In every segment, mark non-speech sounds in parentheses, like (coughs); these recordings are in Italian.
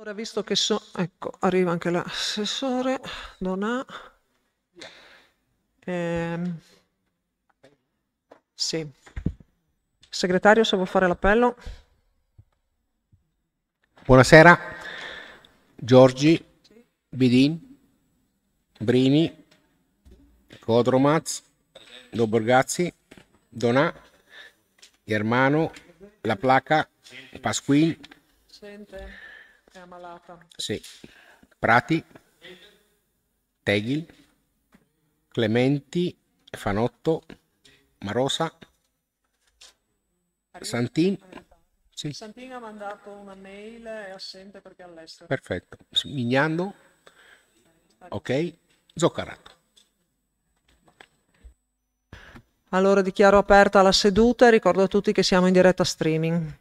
Ora visto che so, ecco, arriva anche l'assessore Donà. Eh, sì. Segretario, se vuoi fare l'appello. Buonasera. Giorgi, Bidin, Brini, Codromaz, Doborgazzi, Donà, Germano, La Placa, Pasquin. Sente è ammalata. Sì. Prati, Tegil, Clementi, Fanotto, Marosa, Santin. Sì. Santin ha mandato una mail, è assente perché è all'estero. Perfetto. Mignando, ok, Zoccarato. Allora dichiaro aperta la seduta e ricordo a tutti che siamo in diretta streaming.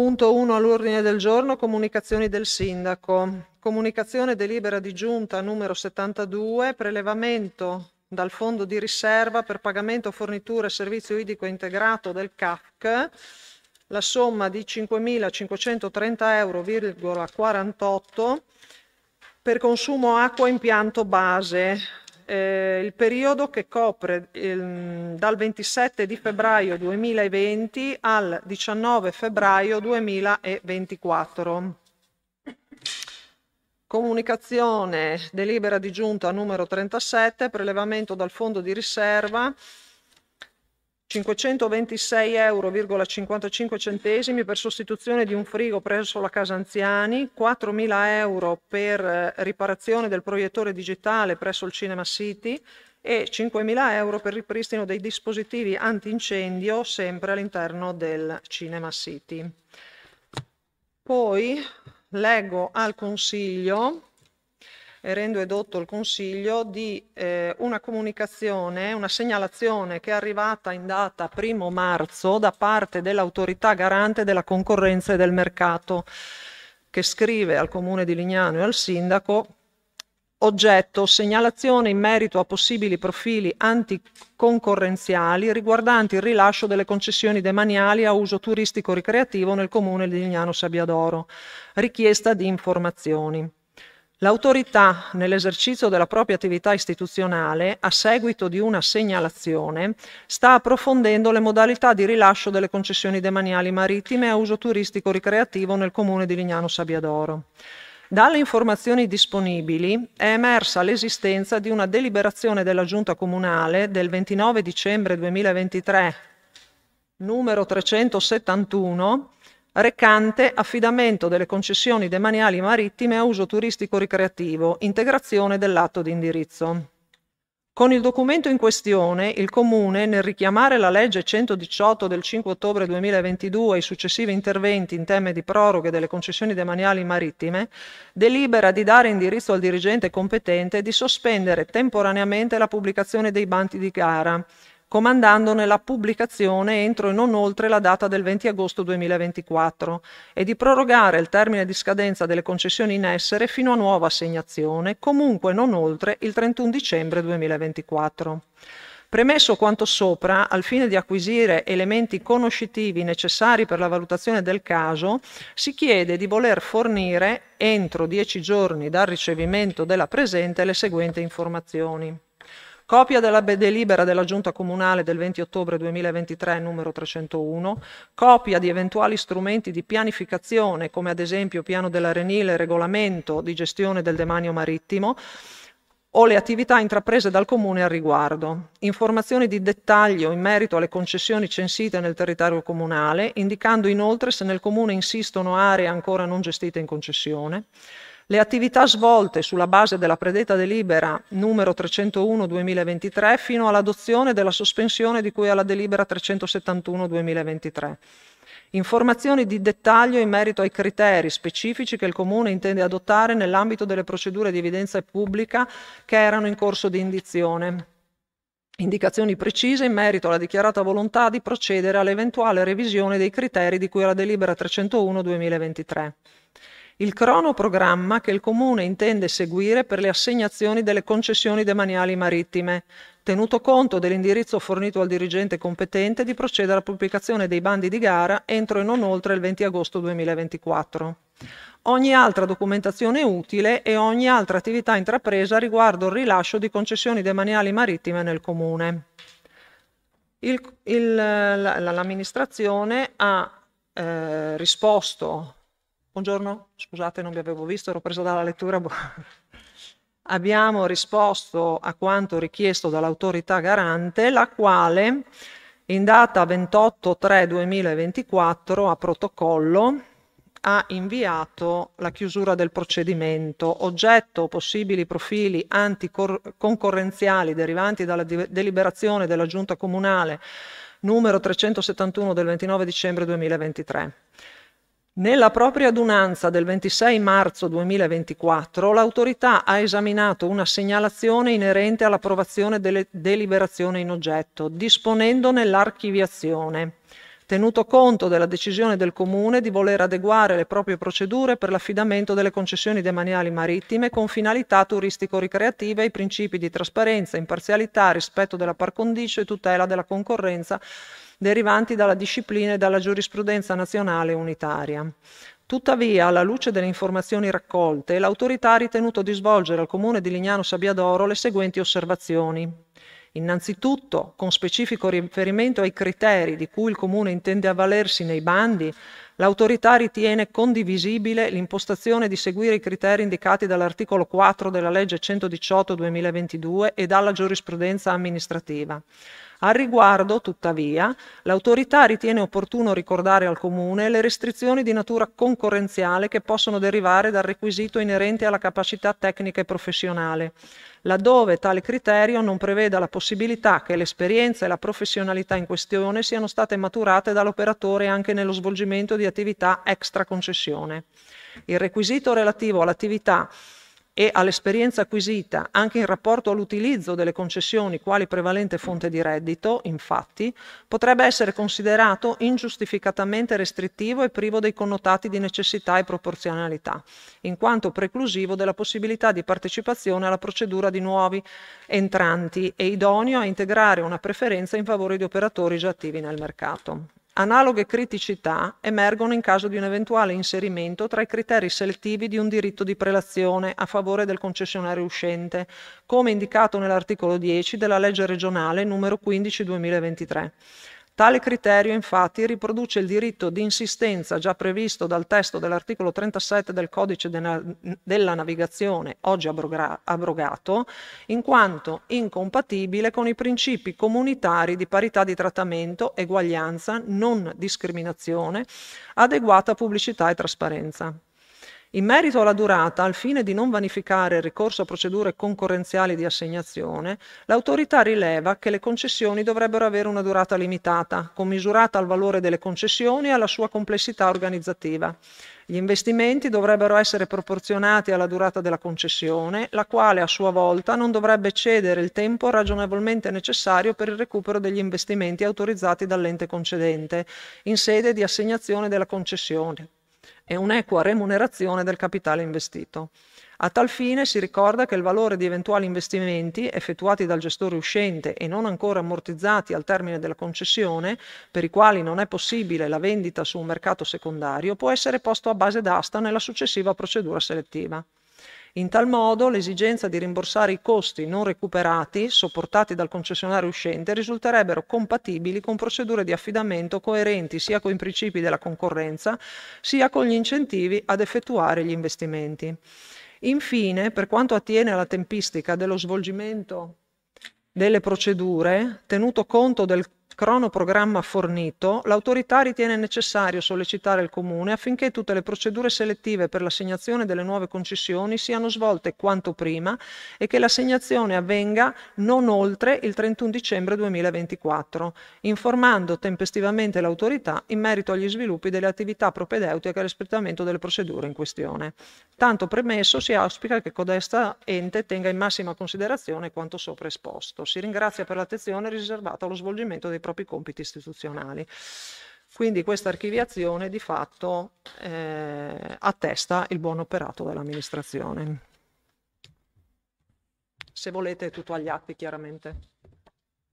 Punto 1 all'ordine del giorno, comunicazioni del Sindaco. Comunicazione delibera di giunta numero 72, prelevamento dal fondo di riserva per pagamento fornitura e servizio idrico integrato del CAC la somma di 5.530,48 euro per consumo acqua impianto base eh, il periodo che copre eh, dal 27 di febbraio 2020 al 19 febbraio 2024. Comunicazione delibera di giunta numero 37, prelevamento dal fondo di riserva 526,55 euro per sostituzione di un frigo presso la casa anziani, 4.000 euro per eh, riparazione del proiettore digitale presso il Cinema City e 5.000 euro per ripristino dei dispositivi antincendio sempre all'interno del Cinema City. Poi leggo al Consiglio rendo edotto il Consiglio di eh, una comunicazione, una segnalazione che è arrivata in data 1 marzo da parte dell'autorità garante della concorrenza e del mercato che scrive al Comune di Lignano e al Sindaco oggetto segnalazione in merito a possibili profili anticoncorrenziali riguardanti il rilascio delle concessioni demaniali a uso turistico-ricreativo nel comune di Lignano Sabbiadoro. Richiesta di informazioni. L'autorità nell'esercizio della propria attività istituzionale, a seguito di una segnalazione, sta approfondendo le modalità di rilascio delle concessioni demaniali marittime a uso turistico ricreativo nel comune di Lignano Sabbiadoro. Dalle informazioni disponibili è emersa l'esistenza di una deliberazione della Giunta Comunale del 29 dicembre 2023 numero 371 recante affidamento delle concessioni demaniali marittime a uso turistico ricreativo, integrazione dell'atto di indirizzo. Con il documento in questione, il Comune, nel richiamare la legge 118 del 5 ottobre 2022 e i successivi interventi in tema di proroghe delle concessioni demaniali marittime, delibera di dare indirizzo al dirigente competente di sospendere temporaneamente la pubblicazione dei banti di gara comandandone la pubblicazione entro e non oltre la data del 20 agosto 2024 e di prorogare il termine di scadenza delle concessioni in essere fino a nuova assegnazione, comunque non oltre il 31 dicembre 2024. Premesso quanto sopra, al fine di acquisire elementi conoscitivi necessari per la valutazione del caso, si chiede di voler fornire, entro dieci giorni dal ricevimento della presente, le seguenti informazioni copia della delibera della Giunta Comunale del 20 ottobre 2023 numero 301, copia di eventuali strumenti di pianificazione come ad esempio piano della Renile, regolamento di gestione del demanio marittimo, o le attività intraprese dal Comune al riguardo, informazioni di dettaglio in merito alle concessioni censite nel territorio comunale, indicando inoltre se nel Comune insistono aree ancora non gestite in concessione, le attività svolte sulla base della predetta delibera numero 301-2023 fino all'adozione della sospensione di cui alla delibera 371-2023. Informazioni di dettaglio in merito ai criteri specifici che il Comune intende adottare nell'ambito delle procedure di evidenza pubblica che erano in corso di indizione. Indicazioni precise in merito alla dichiarata volontà di procedere all'eventuale revisione dei criteri di cui alla delibera 301-2023 il cronoprogramma che il Comune intende seguire per le assegnazioni delle concessioni demaniali marittime, tenuto conto dell'indirizzo fornito al dirigente competente di procedere alla pubblicazione dei bandi di gara entro e non oltre il 20 agosto 2024. Ogni altra documentazione utile e ogni altra attività intrapresa riguardo il rilascio di concessioni demaniali marittime nel Comune. L'amministrazione ha eh, risposto Buongiorno, scusate non vi avevo visto, ero preso dalla lettura. Boh. Abbiamo risposto a quanto richiesto dall'autorità garante, la quale in data 28-3-2024 a protocollo ha inviato la chiusura del procedimento, oggetto possibili profili anticoncorrenziali derivanti dalla deliberazione della Giunta Comunale numero 371 del 29 dicembre 2023. Nella propria adunanza del 26 marzo 2024 l'autorità ha esaminato una segnalazione inerente all'approvazione delle deliberazione in oggetto, disponendone l'archiviazione, tenuto conto della decisione del Comune di voler adeguare le proprie procedure per l'affidamento delle concessioni demaniali marittime con finalità turistico-ricreative ai principi di trasparenza, imparzialità, rispetto della par condicio e tutela della concorrenza derivanti dalla disciplina e dalla giurisprudenza nazionale unitaria. Tuttavia, alla luce delle informazioni raccolte, l'autorità ha ritenuto di svolgere al comune di Lignano Sabbiadoro le seguenti osservazioni. Innanzitutto, con specifico riferimento ai criteri di cui il comune intende avvalersi nei bandi, l'autorità ritiene condivisibile l'impostazione di seguire i criteri indicati dall'articolo 4 della legge 118-2022 e dalla giurisprudenza amministrativa. Al riguardo, tuttavia, l'autorità ritiene opportuno ricordare al Comune le restrizioni di natura concorrenziale che possono derivare dal requisito inerente alla capacità tecnica e professionale, laddove tale criterio non preveda la possibilità che l'esperienza e la professionalità in questione siano state maturate dall'operatore anche nello svolgimento di attività extra concessione. Il requisito relativo all'attività e all'esperienza acquisita anche in rapporto all'utilizzo delle concessioni quali prevalente fonte di reddito, infatti, potrebbe essere considerato ingiustificatamente restrittivo e privo dei connotati di necessità e proporzionalità, in quanto preclusivo della possibilità di partecipazione alla procedura di nuovi entranti e idoneo a integrare una preferenza in favore di operatori già attivi nel mercato. Analoghe criticità emergono in caso di un eventuale inserimento tra i criteri selettivi di un diritto di prelazione a favore del concessionario uscente, come indicato nell'articolo 10 della legge regionale n. 15 2023. Tale criterio infatti riproduce il diritto di insistenza già previsto dal testo dell'articolo 37 del codice de na della navigazione, oggi abrogato, in quanto incompatibile con i principi comunitari di parità di trattamento, eguaglianza, non discriminazione, adeguata pubblicità e trasparenza. In merito alla durata, al fine di non vanificare il ricorso a procedure concorrenziali di assegnazione, l'autorità rileva che le concessioni dovrebbero avere una durata limitata, commisurata al valore delle concessioni e alla sua complessità organizzativa. Gli investimenti dovrebbero essere proporzionati alla durata della concessione, la quale a sua volta non dovrebbe cedere il tempo ragionevolmente necessario per il recupero degli investimenti autorizzati dall'ente concedente in sede di assegnazione della concessione e un'equa remunerazione del capitale investito. A tal fine si ricorda che il valore di eventuali investimenti effettuati dal gestore uscente e non ancora ammortizzati al termine della concessione, per i quali non è possibile la vendita su un mercato secondario, può essere posto a base d'asta nella successiva procedura selettiva. In tal modo l'esigenza di rimborsare i costi non recuperati, sopportati dal concessionario uscente, risulterebbero compatibili con procedure di affidamento coerenti sia con i principi della concorrenza, sia con gli incentivi ad effettuare gli investimenti. Infine, per quanto attiene alla tempistica dello svolgimento delle procedure, tenuto conto del cronoprogramma fornito, l'autorità ritiene necessario sollecitare il Comune affinché tutte le procedure selettive per l'assegnazione delle nuove concessioni siano svolte quanto prima e che l'assegnazione avvenga non oltre il 31 dicembre 2024, informando tempestivamente l'autorità in merito agli sviluppi delle attività propedeutiche all'espletamento delle procedure in questione. Tanto premesso, si auspica che codesta ente tenga in massima considerazione quanto sopra esposto. Si ringrazia per l'attenzione riservata allo svolgimento dei processi propri compiti istituzionali. Quindi questa archiviazione di fatto eh, attesta il buon operato dell'amministrazione. Se volete tutto agli atti chiaramente,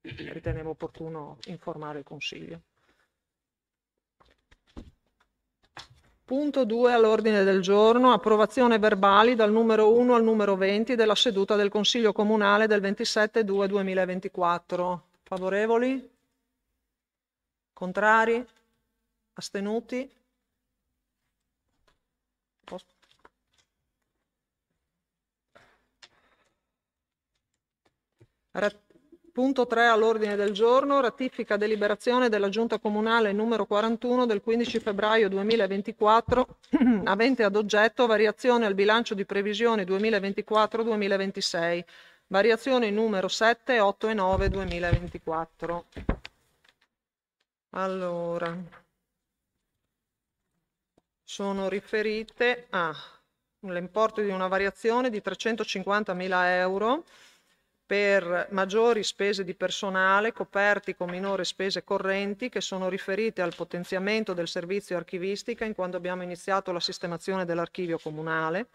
ritenevo opportuno informare il Consiglio. Punto 2 all'ordine del giorno, approvazione verbali dal numero 1 al numero 20 della seduta del Consiglio Comunale del 27-2-2024. Favorevoli? Contrari? Astenuti? Punto 3 all'ordine del giorno, ratifica deliberazione della Giunta Comunale numero 41 del 15 febbraio 2024 (clears throat) avente ad oggetto variazione al bilancio di previsione 2024-2026, variazione numero 7, 8 e 9 2024. Allora, sono riferite all'importo di una variazione di 350.000 euro per maggiori spese di personale coperti con minore spese correnti che sono riferite al potenziamento del servizio archivistica in quando abbiamo iniziato la sistemazione dell'archivio comunale,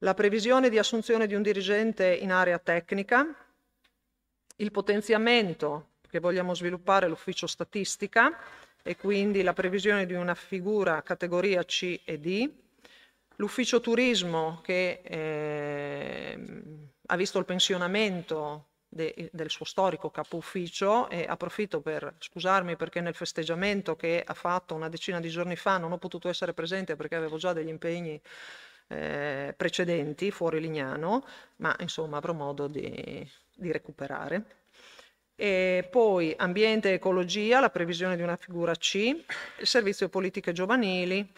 la previsione di assunzione di un dirigente in area tecnica, il potenziamento perché vogliamo sviluppare l'ufficio statistica e quindi la previsione di una figura categoria C e D, l'ufficio turismo che eh, ha visto il pensionamento de, del suo storico capo ufficio e approfitto per scusarmi perché nel festeggiamento che ha fatto una decina di giorni fa non ho potuto essere presente perché avevo già degli impegni eh, precedenti fuori Lignano, ma insomma avrò modo di, di recuperare. E poi ambiente e ecologia, la previsione di una figura C, il servizio politiche giovanili,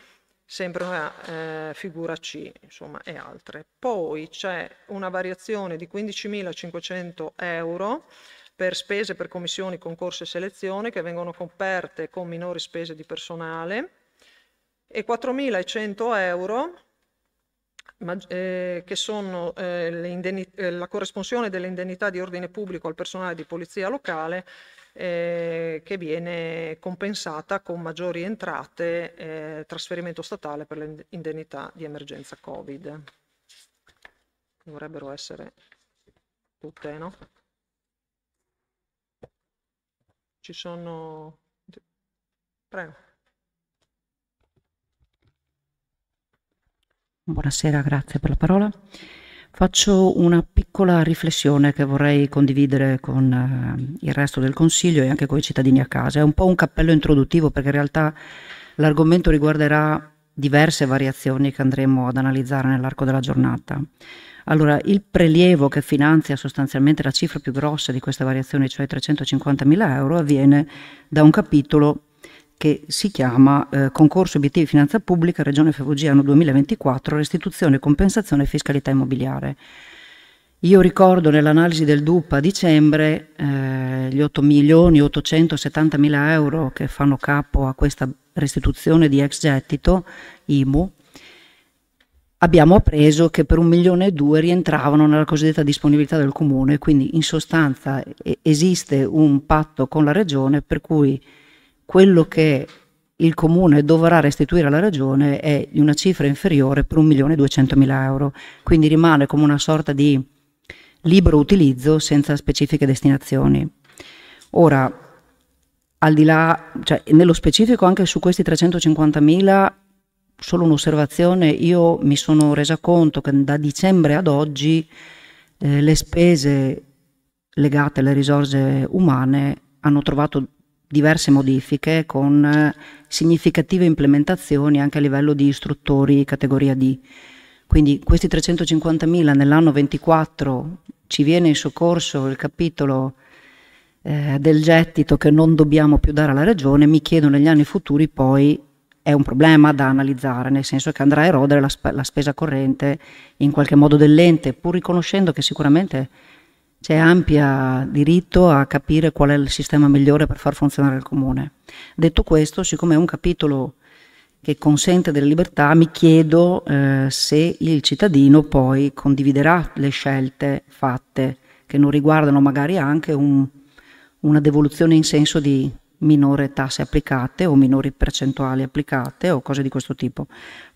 sempre una eh, figura C, insomma, e altre. Poi c'è una variazione di 15.500 euro per spese per commissioni, concorsi e selezione che vengono coperte con minori spese di personale e 4.100 euro eh, che sono eh, eh, la corresponsione delle indennità di ordine pubblico al personale di polizia locale eh, che viene compensata con maggiori entrate, eh, trasferimento statale per le indennità di emergenza Covid. Dovrebbero essere tutte, no? Ci sono... Prego. Buonasera, grazie per la parola. Faccio una piccola riflessione che vorrei condividere con eh, il resto del Consiglio e anche con i cittadini a casa. È un po' un cappello introduttivo perché in realtà l'argomento riguarderà diverse variazioni che andremo ad analizzare nell'arco della giornata. Allora, il prelievo che finanzia sostanzialmente la cifra più grossa di queste variazioni, cioè 350 mila euro, avviene da un capitolo che si chiama eh, Concorso Obiettivi Finanza Pubblica Regione anno 2024 Restituzione, Compensazione e Fiscalità Immobiliare. Io ricordo nell'analisi del DUP a dicembre eh, gli 8 milioni 870 mila euro che fanno capo a questa restituzione di ex gettito IMU. Abbiamo appreso che per un milione e due rientravano nella cosiddetta disponibilità del comune, quindi in sostanza esiste un patto con la regione per cui quello che il comune dovrà restituire alla regione è di una cifra inferiore per 1.200.000 euro, quindi rimane come una sorta di libero utilizzo senza specifiche destinazioni. Ora, al di là, cioè, nello specifico anche su questi 350.000, solo un'osservazione, io mi sono resa conto che da dicembre ad oggi eh, le spese legate alle risorse umane hanno trovato diverse modifiche con eh, significative implementazioni anche a livello di istruttori categoria D. Quindi questi 350.000 nell'anno 24 ci viene in soccorso il capitolo eh, del gettito che non dobbiamo più dare alla regione, mi chiedo negli anni futuri poi è un problema da analizzare, nel senso che andrà a erodere la, sp la spesa corrente in qualche modo dell'ente, pur riconoscendo che sicuramente c'è ampio diritto a capire qual è il sistema migliore per far funzionare il comune. Detto questo, siccome è un capitolo che consente delle libertà, mi chiedo eh, se il cittadino poi condividerà le scelte fatte, che non riguardano magari anche un, una devoluzione in senso di minore tasse applicate o minori percentuali applicate o cose di questo tipo.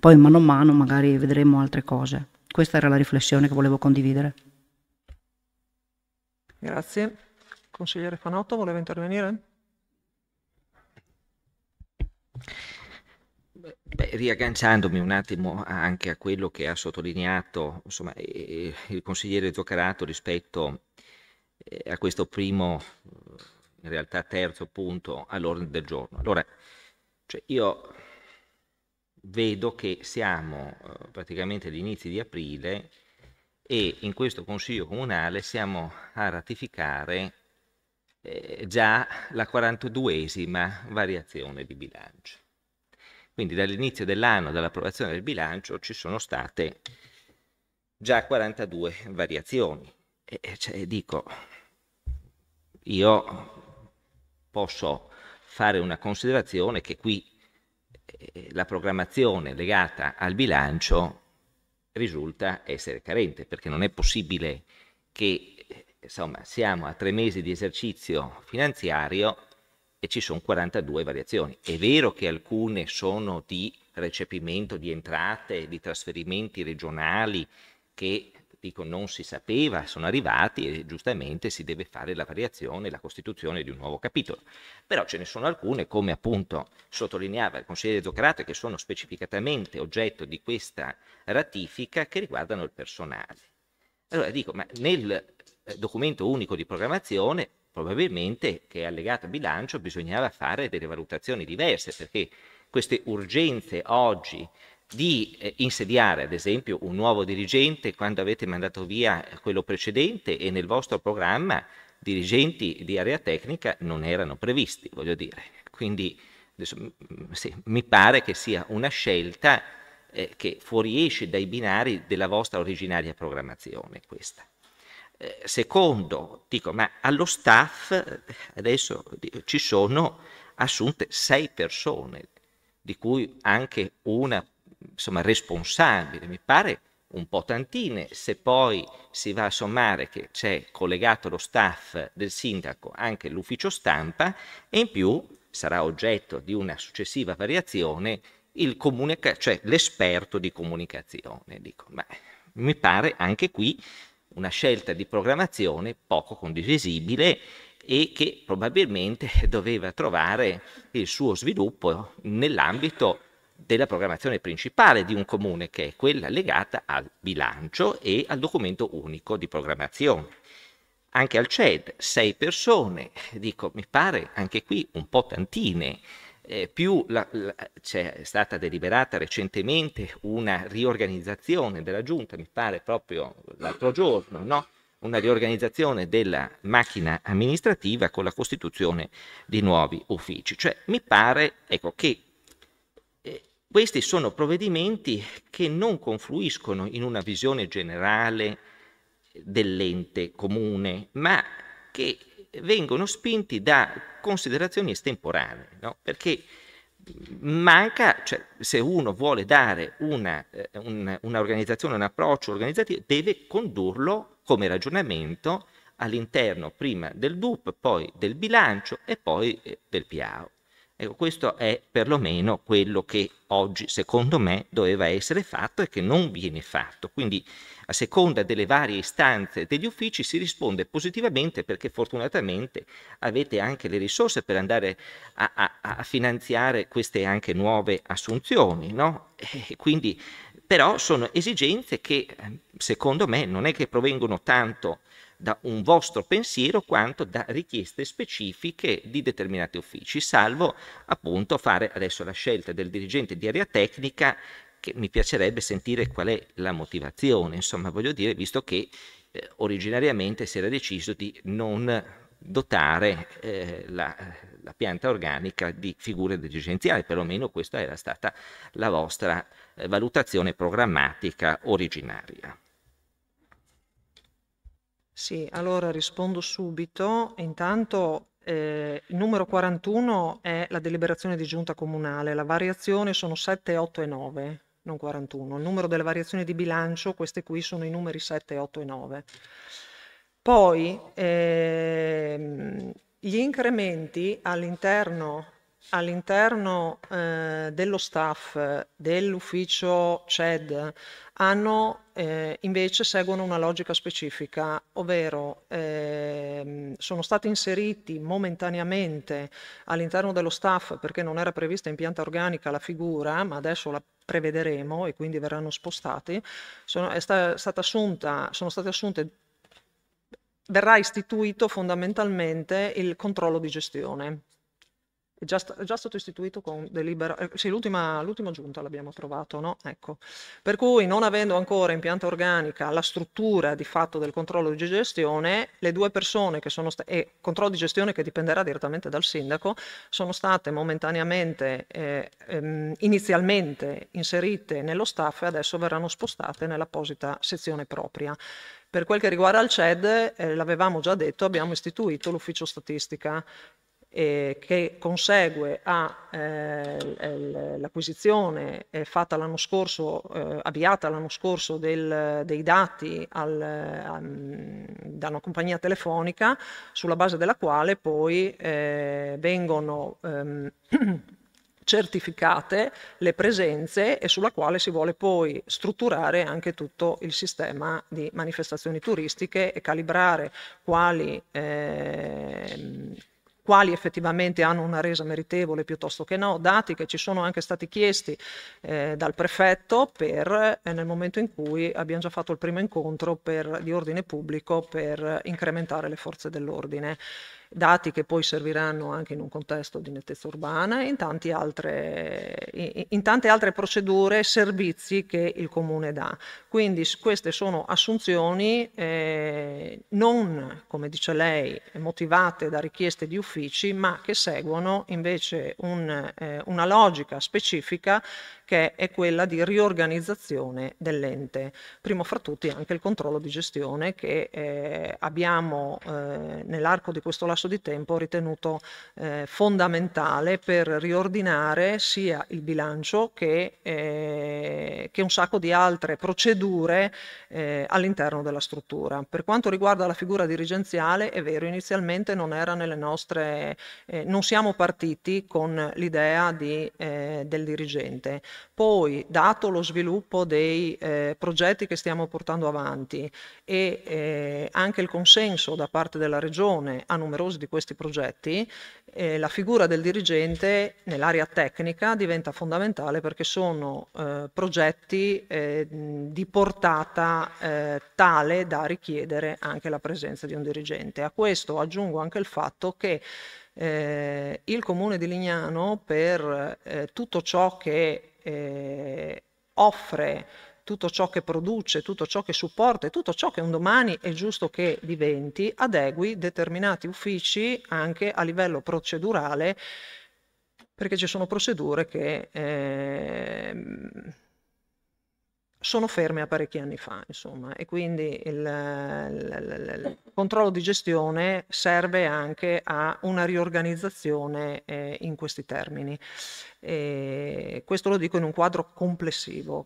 Poi mano a mano magari vedremo altre cose. Questa era la riflessione che volevo condividere. Grazie. Consigliere Fanotto, voleva intervenire? Beh, riagganciandomi un attimo anche a quello che ha sottolineato insomma, il consigliere Zoccarato rispetto eh, a questo primo, in realtà terzo punto all'ordine del giorno. Allora, cioè io vedo che siamo eh, praticamente agli inizi di aprile e in questo Consiglio Comunale siamo a ratificare eh, già la 42esima variazione di bilancio. Quindi dall'inizio dell'anno, dall'approvazione del bilancio, ci sono state già 42 variazioni. E, cioè, dico, io posso fare una considerazione che qui eh, la programmazione legata al bilancio risulta essere carente, perché non è possibile che insomma, siamo a tre mesi di esercizio finanziario e ci sono 42 variazioni. È vero che alcune sono di recepimento di entrate, di trasferimenti regionali che dico non si sapeva, sono arrivati e giustamente si deve fare la variazione, la costituzione di un nuovo capitolo. Però ce ne sono alcune, come appunto sottolineava il consigliere Zoccarate, che sono specificatamente oggetto di questa ratifica che riguardano il personale. Allora dico, ma nel eh, documento unico di programmazione probabilmente che è allegato a bilancio bisognava fare delle valutazioni diverse perché queste urgenze oggi di eh, insediare ad esempio un nuovo dirigente quando avete mandato via quello precedente e nel vostro programma dirigenti di area tecnica non erano previsti, voglio dire. Quindi adesso, sì, mi pare che sia una scelta eh, che fuoriesce dai binari della vostra originaria programmazione questa. Eh, secondo, dico, ma allo staff eh, adesso ci sono assunte sei persone, di cui anche una insomma, responsabile, mi pare un po' tantine, se poi si va a sommare che c'è collegato lo staff del sindaco anche l'ufficio stampa e in più sarà oggetto di una successiva variazione comunica- cioè l'esperto di comunicazione. Dico, ma mi pare anche qui una scelta di programmazione poco condivisibile e che probabilmente (laughs) doveva trovare il suo sviluppo nell'ambito della programmazione principale di un comune, che è quella legata al bilancio e al documento unico di programmazione. Anche al CED, sei persone, dico, mi pare anche qui un po' tantine. Eh, più c'è stata deliberata recentemente una riorganizzazione della giunta, mi pare proprio l'altro giorno, no? una riorganizzazione della macchina amministrativa con la costituzione di nuovi uffici. Cioè mi pare ecco, che questi sono provvedimenti che non confluiscono in una visione generale dell'ente comune, ma che vengono spinti da considerazioni estemporanee, no? perché manca, cioè, se uno vuole dare eh, un'organizzazione, un, un approccio organizzativo, deve condurlo come ragionamento all'interno prima del DUP, poi del bilancio e poi eh, del PAO. Ecco, questo è perlomeno quello che oggi, secondo me, doveva essere fatto e che non viene fatto. Quindi, a seconda delle varie istanze degli uffici, si risponde positivamente perché fortunatamente avete anche le risorse per andare a, a, a finanziare queste anche nuove assunzioni. No? quindi, però sono esigenze che, ehm, secondo me, non è che provengono tanto da un vostro pensiero quanto da richieste specifiche di determinati uffici, salvo appunto fare adesso la scelta del dirigente di area tecnica che mi piacerebbe sentire qual è la motivazione, insomma voglio dire, visto che eh, originariamente si era deciso di non dotare eh, la, la, pianta organica di figure dirigenziali, perlomeno questa era stata la vostra eh, valutazione programmatica originaria. Sì, allora rispondo subito. Intanto eh, il numero 41 è la deliberazione di giunta comunale, la variazione sono 7, 8 e 9, non 41. Il numero delle variazioni di bilancio, queste qui sono i numeri 7, 8 e 9. Poi eh, gli incrementi all'interno all'interno eh, dello staff dell'ufficio CED hanno, eh, invece seguono una logica specifica, ovvero eh, sono stati inseriti momentaneamente all'interno dello staff perché non era prevista in pianta organica la figura, ma adesso la prevederemo e quindi verranno spostati, sono, sta, assunta, sono state assunte verrà istituito fondamentalmente il controllo di gestione è già, è già, stato istituito con delibera, eh, sì, l'ultima, l'ultima, giunta l'abbiamo approvato, no? ecco. Per cui, non avendo ancora in pianta organica la struttura di fatto del controllo di gestione, le due persone che sono state, e controllo di gestione che dipenderà direttamente dal sindaco, sono state momentaneamente, eh, ehm, inizialmente inserite nello staff e adesso verranno spostate nell'apposita sezione propria. Per quel che riguarda il CED, eh, l'avevamo già detto, abbiamo istituito l'ufficio statistica eh, che consegue all'acquisizione eh, eh, fatta l'anno scorso, eh, avviata l'anno scorso del, dei dati al, a, da una compagnia telefonica, sulla base della quale poi eh, vengono ehm, (clears throat) certificate le presenze e sulla quale si vuole poi strutturare anche tutto il sistema di manifestazioni turistiche e calibrare quali eh, quali effettivamente hanno una resa meritevole piuttosto che no, dati che ci sono anche stati chiesti eh, dal prefetto per, eh, nel momento in cui abbiamo già fatto il primo incontro per, di ordine pubblico per incrementare le forze dell'ordine dati che poi serviranno anche in un contesto di nettezza urbana e in, altre, in tante altre procedure e servizi che il comune dà. Quindi queste sono assunzioni eh, non, come dice lei, motivate da richieste di uffici, ma che seguono invece un, eh, una logica specifica che è quella di riorganizzazione dell'ente. Primo fra tutti anche il controllo di gestione che eh, abbiamo eh, nell'arco di questo lasso di tempo ritenuto eh, fondamentale per riordinare sia il bilancio che, eh, che un sacco di altre procedure eh, all'interno della struttura. Per quanto riguarda la figura dirigenziale, è vero, inizialmente non era nelle nostre, eh, non siamo partiti con l'idea di, del dirigente. Poi, dato lo sviluppo dei eh, progetti che stiamo portando avanti e eh, anche il consenso da parte della Regione a numerosi di questi progetti, eh, la figura del dirigente nell'area tecnica diventa fondamentale perché sono eh, progetti eh, di portata eh, tale da richiedere anche la presenza di un dirigente. A questo aggiungo anche il fatto che eh, il comune di Lignano per eh, tutto ciò che eh, offre, tutto ciò che produce, tutto ciò che supporta e tutto ciò che un domani è giusto che diventi, adegui determinati uffici anche a livello procedurale, perché ci sono procedure che... Eh, sono ferme a parecchi anni fa, insomma, e quindi il, il, il controllo di gestione serve anche a una riorganizzazione eh, in questi termini. E questo lo dico in un quadro complessivo.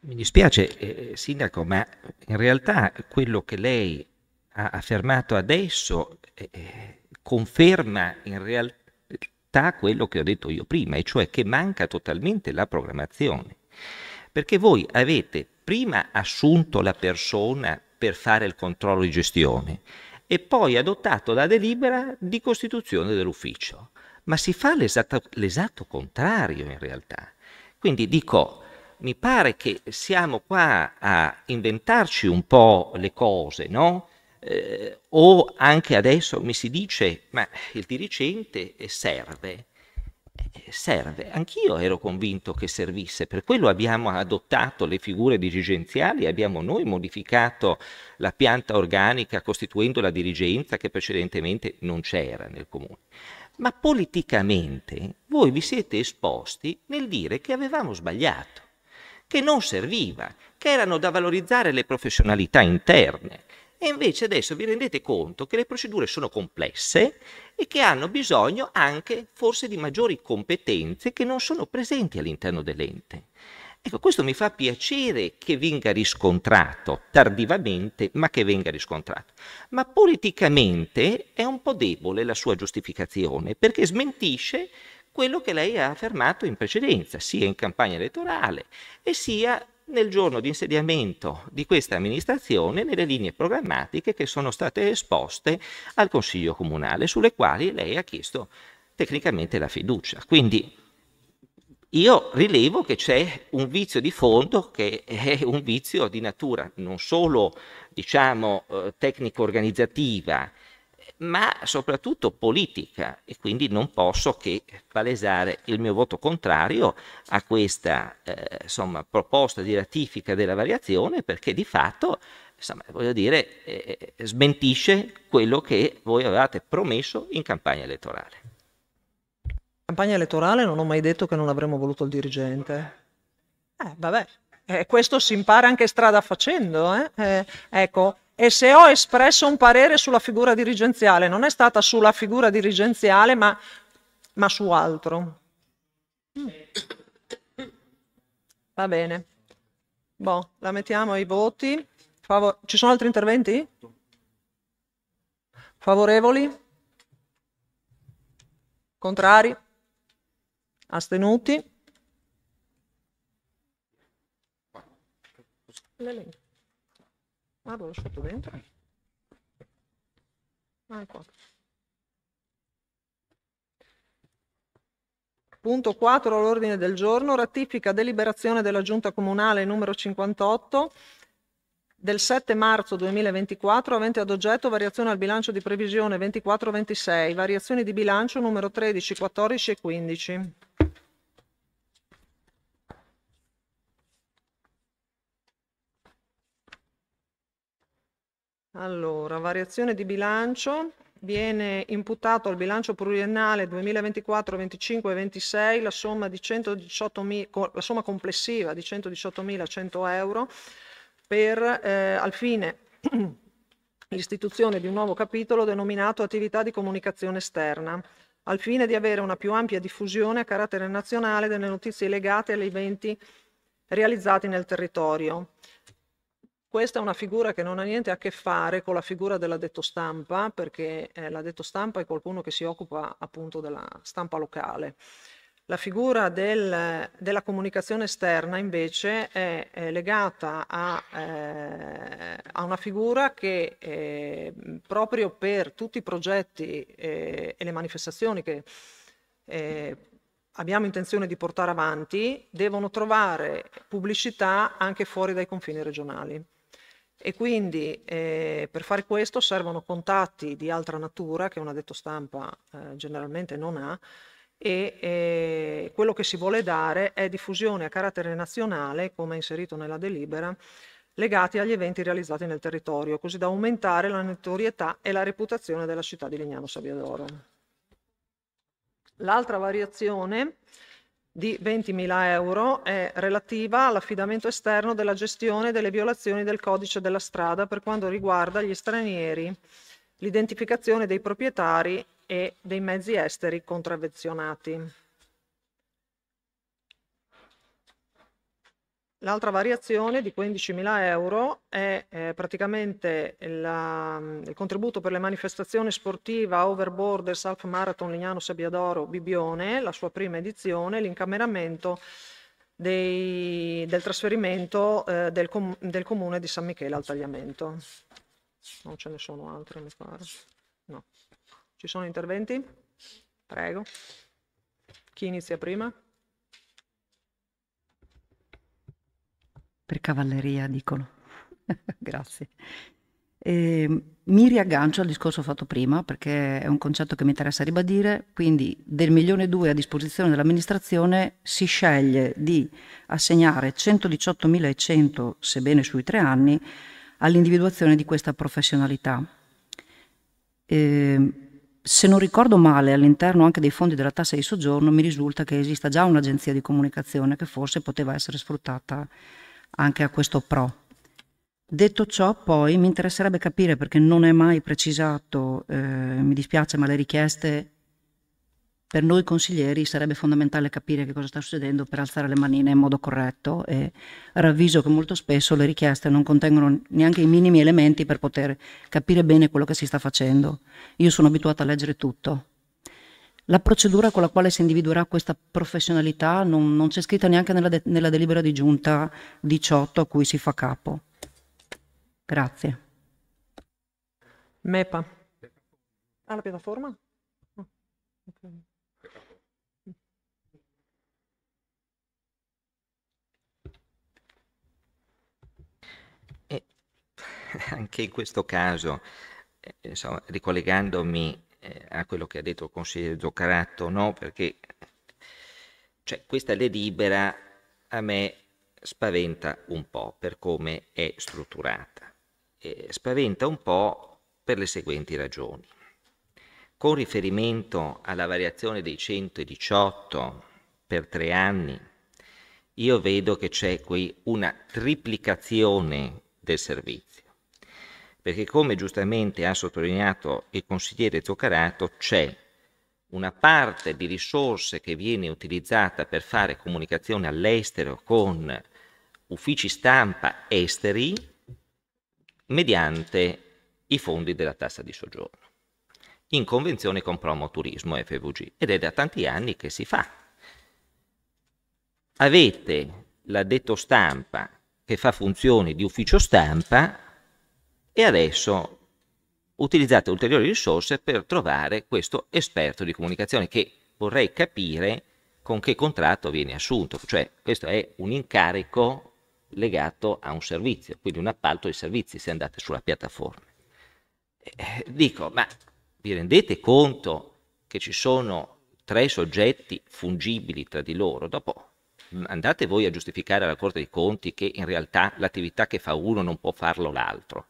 Mi dispiace, eh, Sindaco, ma in realtà quello che lei ha affermato adesso... Eh, eh conferma in realtà quello che ho detto io prima, e cioè che manca totalmente la programmazione. Perché voi avete prima assunto la persona per fare il controllo di gestione e poi adottato la delibera di costituzione dell'ufficio. Ma si fa l'esatto, contrario in realtà. Quindi dico, mi pare che siamo qua a inventarci un po' le cose, no? eh, o anche adesso mi si dice, ma il dirigente serve, eh, serve. Anch'io ero convinto che servisse, per quello abbiamo adottato le figure dirigenziali, abbiamo noi modificato la pianta organica costituendo la dirigenza che precedentemente non c'era nel comune. Ma politicamente voi vi siete esposti nel dire che avevamo sbagliato, che non serviva, che erano da valorizzare le professionalità interne. E invece adesso vi rendete conto che le procedure sono complesse e che hanno bisogno anche forse di maggiori competenze che non sono presenti all'interno dell'ente. Ecco, questo mi fa piacere che venga riscontrato tardivamente, ma che venga riscontrato. Ma politicamente è un po' debole la sua giustificazione, perché smentisce quello che lei ha affermato in precedenza, sia in campagna elettorale e sia nel giorno di insediamento di questa amministrazione nelle linee programmatiche che sono state esposte al Consiglio Comunale, sulle quali lei ha chiesto tecnicamente la fiducia. Quindi io rilevo che c'è un vizio di fondo che è un vizio di natura non solo diciamo, eh, tecnico-organizzativa, ma soprattutto politica e quindi non posso che palesare il mio voto contrario a questa eh, insomma, proposta di ratifica della variazione perché di fatto insomma, voglio dire, eh, eh smentisce quello che voi avevate promesso in campagna elettorale. In campagna elettorale non ho mai detto che non avremmo voluto il dirigente. Eh, vabbè, eh, questo si impara anche strada facendo. Eh? eh ecco, e se ho espresso un parere sulla figura dirigenziale, non è stata sulla figura dirigenziale, ma, ma su altro. Va bene. Boh, la mettiamo ai voti. Favor Ci sono altri interventi? Favorevoli? Contrari? Astenuti? L'elenco. Ah, l'ho lasciato dentro? Ah, qua. Punto 4 all'ordine del giorno, ratifica deliberazione della Giunta Comunale numero 58 del 7 marzo 2024 avente ad oggetto variazione al bilancio di previsione 24-26, variazioni di bilancio numero 13, 14 e 15. Allora, variazione di bilancio. Viene imputato al bilancio pluriennale 2024, 25 e 26 la somma, di 118.000, la somma complessiva di 118.100 euro per, eh, al fine (clears throat) l'istituzione di un nuovo capitolo denominato attività di comunicazione esterna, al fine di avere una più ampia diffusione a carattere nazionale delle notizie legate agli eventi realizzati nel territorio. Questa è una figura che non ha niente a che fare con la figura dell'addetto stampa, perché eh, l'addetto stampa è qualcuno che si occupa appunto della stampa locale. La figura del, della comunicazione esterna invece è, è legata a, eh, a, una figura che eh, proprio per tutti i progetti eh, e le manifestazioni che eh, abbiamo intenzione di portare avanti devono trovare pubblicità anche fuori dai confini regionali. E quindi eh, per fare questo servono contatti di altra natura che un detto stampa eh, generalmente non ha e eh, quello che si vuole dare è diffusione a carattere nazionale, come è inserito nella delibera, legati agli eventi realizzati nel territorio, così da aumentare la notorietà e la reputazione della città di Legnano Sabbiadoro. L'altra variazione di 20.000 euro è relativa all'affidamento esterno della gestione delle violazioni del codice della strada per quanto riguarda gli stranieri, l'identificazione dei proprietari e dei mezzi esteri contravvenzionati. L'altra variazione di 15.000 euro è eh, praticamente la, il contributo per le manifestazioni sportive Overboard Self Marathon Lignano Sabbiadoro Bibione, la sua prima edizione, l'incameramento dei, del trasferimento eh, del, com del, comune di San Michele al tagliamento. Non ce ne sono altre, mi pare. No. Ci sono interventi? Prego. Chi inizia prima? per cavalleria dicono. (laughs) Grazie. E ehm, mi riaggancio al discorso fatto prima perché è un concetto che mi interessa ribadire, quindi del milione e due a disposizione dell'amministrazione si sceglie di assegnare 118.100, sebbene sui tre anni, all'individuazione di questa professionalità. E ehm, se non ricordo male, all'interno anche dei fondi della tassa di soggiorno mi risulta che esista già un'agenzia di comunicazione che forse poteva essere sfruttata anche a questo pro. Detto ciò, poi mi interesserebbe capire perché non è mai precisato, eh, mi dispiace, ma le richieste per noi consiglieri sarebbe fondamentale capire che cosa sta succedendo per alzare le manine in modo corretto e ravviso che molto spesso le richieste non contengono neanche i minimi elementi per poter capire bene quello che si sta facendo. Io sono abituata a leggere tutto, la procedura con la quale si individuerà questa professionalità non, non c'è scritta neanche nella, de nella delibera di giunta 18 a cui si fa capo. Grazie. MEPA. Ah, la piattaforma? Oh, okay. (laughs) anche in questo caso, eh, insomma, ricollegandomi eh, a quello che ha detto il consigliere Zoccaratto, no, perché cioè, questa delibera a me spaventa un po' per come è strutturata. Eh, spaventa un po' per le seguenti ragioni. Con riferimento alla variazione dei 118 per tre anni, io vedo che c'è qui una triplicazione del servizio perché come giustamente ha sottolineato il consigliere Zoccarato, c'è una parte di risorse che viene utilizzata per fare comunicazione all'estero con uffici stampa esteri mediante i fondi della tassa di soggiorno, in convenzione con Promo Turismo FVG, ed è da tanti anni che si fa. Avete l'addetto stampa che fa funzioni di ufficio stampa e adesso utilizzate ulteriori risorse per trovare questo esperto di comunicazione che vorrei capire con che contratto viene assunto, cioè questo è un incarico legato a un servizio, quindi un appalto di servizi se andate sulla piattaforma. Eh, dico, ma vi rendete conto che ci sono tre soggetti fungibili tra di loro? Dopo mm, andate voi a giustificare alla Corte dei Conti che in realtà l'attività che fa uno non può farlo l'altro.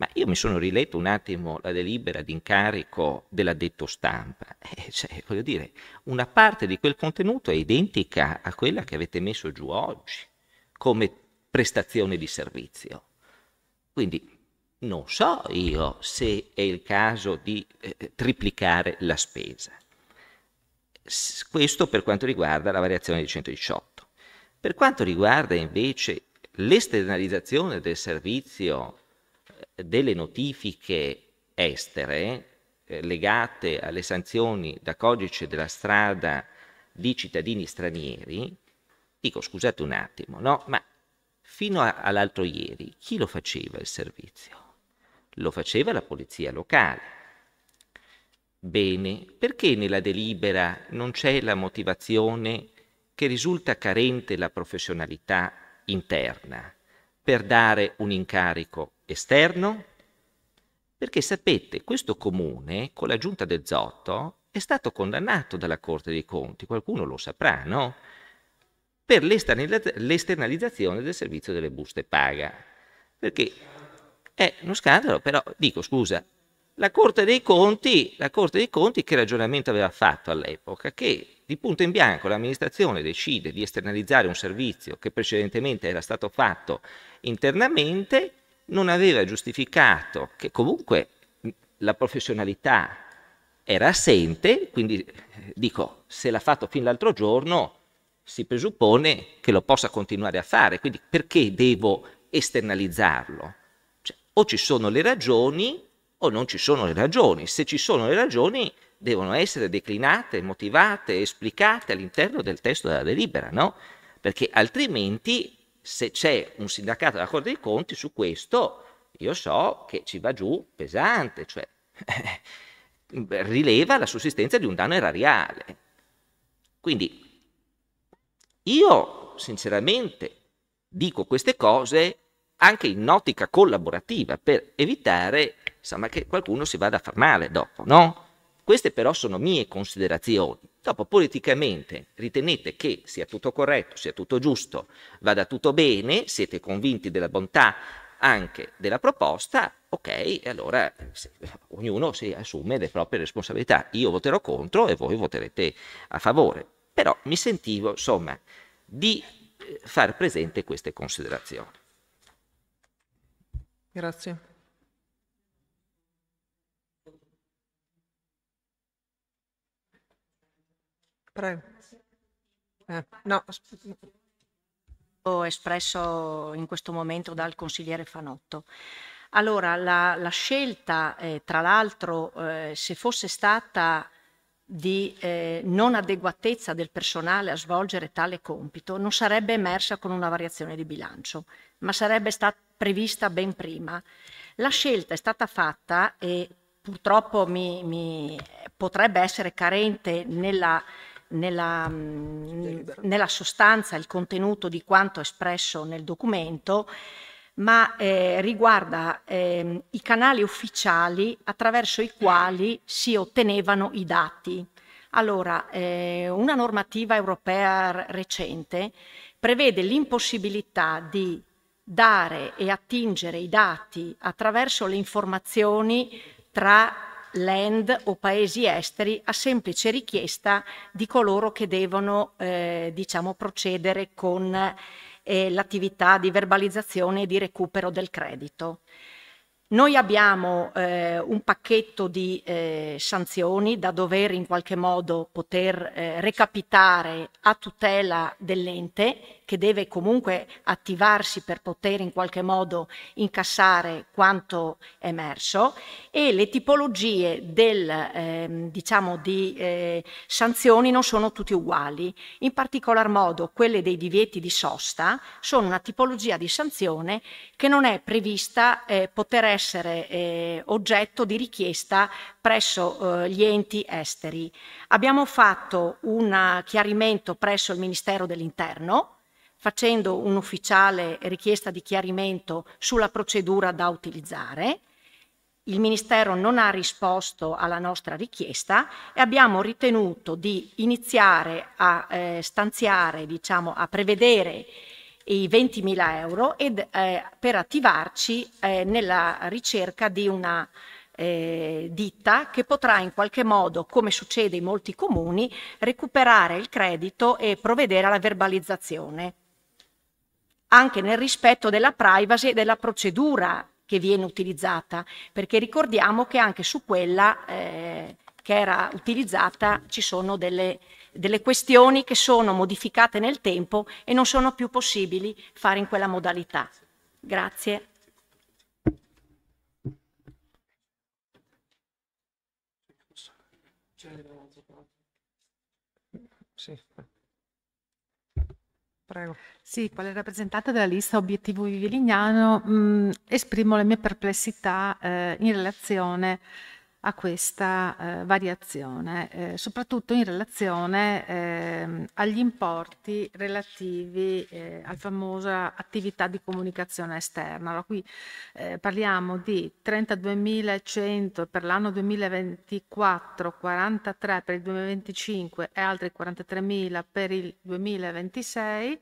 Ma io mi sono riletto un attimo la delibera d'incarico dell'addetto stampa. Eh, cioè, voglio dire, una parte di quel contenuto è identica a quella che avete messo giù oggi come prestazione di servizio. Quindi non so io se è il caso di eh, eh triplicare la spesa. S questo per quanto riguarda la variazione di 118. Per quanto riguarda invece l'esternalizzazione del servizio delle notifiche estere eh, legate alle sanzioni da codice della strada di cittadini stranieri, dico scusate un attimo, no? Ma fino a, all'altro ieri chi lo faceva il servizio? Lo faceva la polizia locale. Bene, perché nella delibera non c'è la motivazione che risulta carente la professionalità interna per dare un incarico esterno? Perché sapete, questo comune, con la giunta del Zotto, è stato condannato dalla Corte dei Conti, qualcuno lo saprà, no? Per l'esternalizzazione del servizio delle buste paga. Perché è uno scandalo, però dico scusa, la Corte dei Conti, la Corte dei Conti che ragionamento aveva fatto all'epoca? Che di punto in bianco l'amministrazione decide di esternalizzare un servizio che precedentemente era stato fatto internamente non aveva giustificato che comunque la professionalità era assente, quindi eh, dico, se l'ha fatto fin l'altro giorno, si presuppone che lo possa continuare a fare, quindi perché devo esternalizzarlo? Cioè, o ci sono le ragioni o non ci sono le ragioni. Se ci sono le ragioni, devono essere declinate, motivate, esplicate all'interno del testo della delibera, no? Perché altrimenti se c'è un sindacato della Corte dei Conti su questo, io so che ci va giù pesante, cioè (laughs) rileva la sussistenza di un danno erariale. Quindi io sinceramente dico queste cose anche in ottica collaborativa per evitare insomma, che qualcuno si vada a far male dopo, no? Queste però sono mie considerazioni. Dopo politicamente ritenete che sia tutto corretto, sia tutto giusto, vada tutto bene, siete convinti della bontà anche della proposta, ok, allora se, ognuno si assume le proprie responsabilità. Io voterò contro e voi voterete a favore. Però mi sentivo, insomma, di eh, far presente queste considerazioni. Grazie. Prego. Eh, no. Espresso in questo momento dal consigliere Fanotto. Allora, la, la scelta, eh, tra l'altro, eh, se fosse stata di eh, non adeguatezza del personale a svolgere tale compito non sarebbe emersa con una variazione di bilancio, ma sarebbe stata prevista ben prima. La scelta è stata fatta e purtroppo mi, mi potrebbe essere carente nella nella, mm, nella, sostanza il contenuto di quanto espresso nel documento, ma eh, riguarda eh, i canali ufficiali attraverso i quali si ottenevano i dati. Allora, eh, una normativa europea recente prevede l'impossibilità di dare e attingere i dati attraverso le informazioni tra land o paesi esteri a semplice richiesta di coloro che devono eh, diciamo, procedere con eh, l'attività di verbalizzazione e di recupero del credito. Noi abbiamo eh, un pacchetto di eh, sanzioni da dover in qualche modo poter eh, recapitare a tutela dell'ente che deve comunque attivarsi per poter in qualche modo incassare quanto emerso e le tipologie del, ehm, diciamo di eh, sanzioni non sono tutte uguali. In particolar modo quelle dei divieti di sosta sono una tipologia di sanzione che non è prevista eh, poter essere eh, oggetto di richiesta presso eh, gli enti esteri. Abbiamo fatto un chiarimento presso il Ministero dell'Interno facendo un'ufficiale richiesta di chiarimento sulla procedura da utilizzare. Il Ministero non ha risposto alla nostra richiesta e abbiamo ritenuto di iniziare a eh, stanziare, diciamo, a prevedere i 20.000 euro ed, eh, per attivarci eh, nella ricerca di una eh, ditta che potrà in qualche modo, come succede in molti comuni, recuperare il credito e provvedere alla verbalizzazione anche nel rispetto della privacy e della procedura che viene utilizzata, perché ricordiamo che anche su quella eh, che era utilizzata ci sono delle, delle questioni che sono modificate nel tempo e non sono più possibili fare in quella modalità. Grazie. Sì. Prego. Sì, quale rappresentante della lista Obiettivo Vivi Lignano, mh, mm, esprimo le mie perplessità eh, in relazione a questa eh, variazione, eh, soprattutto in relazione eh, agli importi relativi eh, alla famosa attività di comunicazione esterna. Allora, qui eh, parliamo di 32.100 per l'anno 2024, 43 per il 2025 e altri 43.000 per il 2026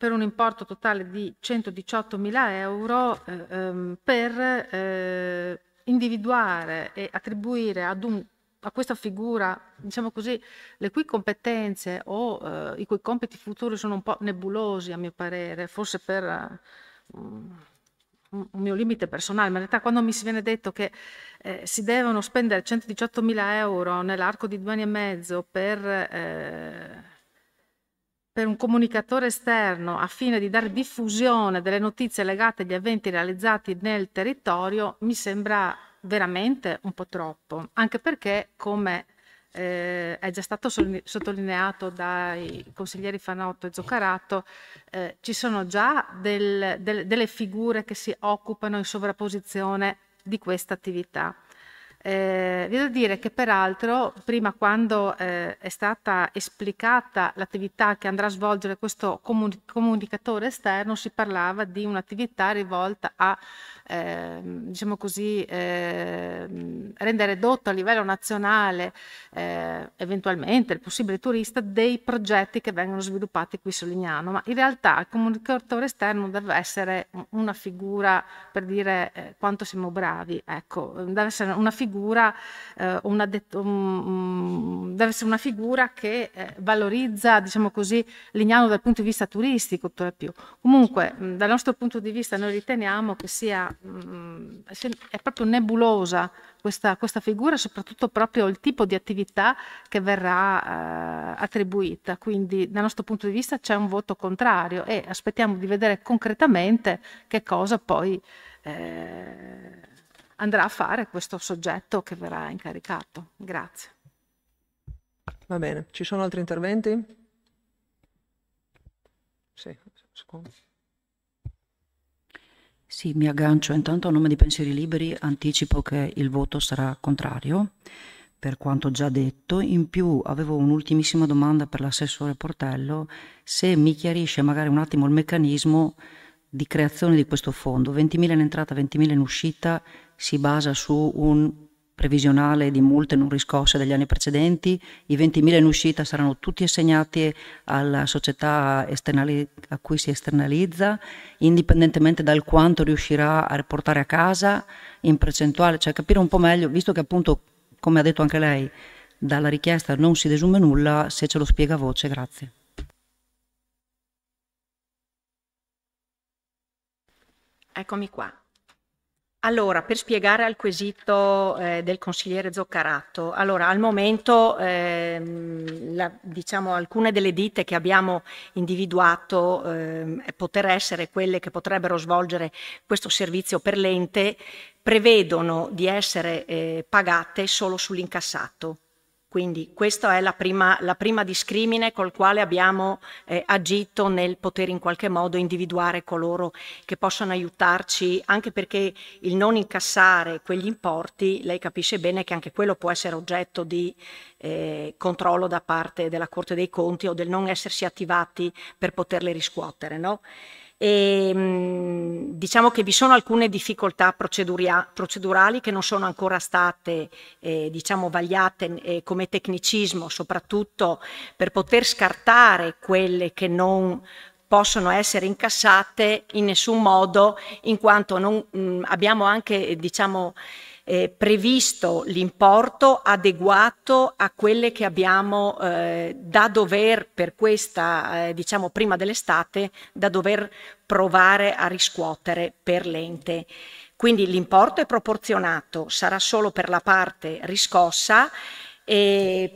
per un importo totale di 118 mila euro eh, ehm, per eh, individuare e attribuire ad un, a questa figura, diciamo così, le cui competenze o eh, i cui compiti futuri sono un po' nebulosi a mio parere, forse per um, un mio limite personale, ma in realtà quando mi si viene detto che eh, si devono spendere 118 mila euro nell'arco di due anni e mezzo per eh, per un comunicatore esterno a fine di dare diffusione delle notizie legate agli eventi realizzati nel territorio mi sembra veramente un po' troppo, anche perché come eh, è già stato sottolineato dai consiglieri Fanotto e Zoccarato, eh, ci sono già del, del, delle figure che si occupano in sovrapposizione di questa attività. Eh, vi devo dire che peraltro prima quando eh, è stata esplicata l'attività che andrà a svolgere questo comuni comunicatore esterno si parlava di un'attività rivolta a eh, diciamo così, eh, rendere dotto a livello nazionale, eh, eventualmente il possibile turista, dei progetti che vengono sviluppati qui su Lignano. Ma in realtà il comunicatore esterno deve essere una figura, per dire eh, quanto siamo bravi, ecco, deve essere una figura, eh, una um, deve essere una figura che eh, valorizza, diciamo così, Lignano dal punto di vista turistico, tutto più. Comunque, certo. dal nostro punto di vista, noi riteniamo che sia è proprio nebulosa questa, questa figura, soprattutto proprio il tipo di attività che verrà eh, attribuita. Quindi dal nostro punto di vista c'è un voto contrario e aspettiamo di vedere concretamente che cosa poi eh, andrà a fare questo soggetto che verrà incaricato. Grazie. Va bene, ci sono altri interventi? Sì, secondo. Sì, mi aggancio intanto a nome di Pensieri Liberi, anticipo che il voto sarà contrario, per quanto già detto. In più avevo un'ultimissima domanda per l'assessore Portello, se mi chiarisce magari un attimo il meccanismo di creazione di questo fondo. 20.000 in entrata, 20.000 in uscita si basa su un previsionale di multe non riscosse degli anni precedenti, i 20.000 in uscita saranno tutti assegnati alla società esternali- a cui si esternalizza, indipendentemente dal quanto riuscirà a riportare a casa in percentuale, cioè capire un po' meglio, visto che appunto, come ha detto anche lei, dalla richiesta non si desume nulla, se ce lo spiega a voce, grazie. Eccomi qua. Allora, per spiegare al quesito eh, del consigliere Zoccarato, allora, al momento ehm, la, diciamo, alcune delle ditte che abbiamo individuato ehm, poter essere quelle che potrebbero svolgere questo servizio per l'ente prevedono di essere eh, pagate solo sull'incassato. Quindi questa è la prima, la prima discrimine col quale abbiamo eh, agito nel poter in qualche modo individuare coloro che possono aiutarci, anche perché il non incassare quegli importi, lei capisce bene che anche quello può essere oggetto di eh, controllo da parte della Corte dei Conti o del non essersi attivati per poterle riscuotere. No? e mm, diciamo che vi sono alcune difficoltà procedurali che non sono ancora state eh, diciamo vagliate mm, eh, come tecnicismo, soprattutto per poter scartare quelle che non possono essere incassate in nessun modo, in quanto non, mh, mm, abbiamo anche eh, diciamo eh, previsto l'importo adeguato a quelle che abbiamo eh, da dover per questa, eh, diciamo prima dell'estate, da dover provare a riscuotere per l'ente. Quindi l'importo è proporzionato, sarà solo per la parte riscossa,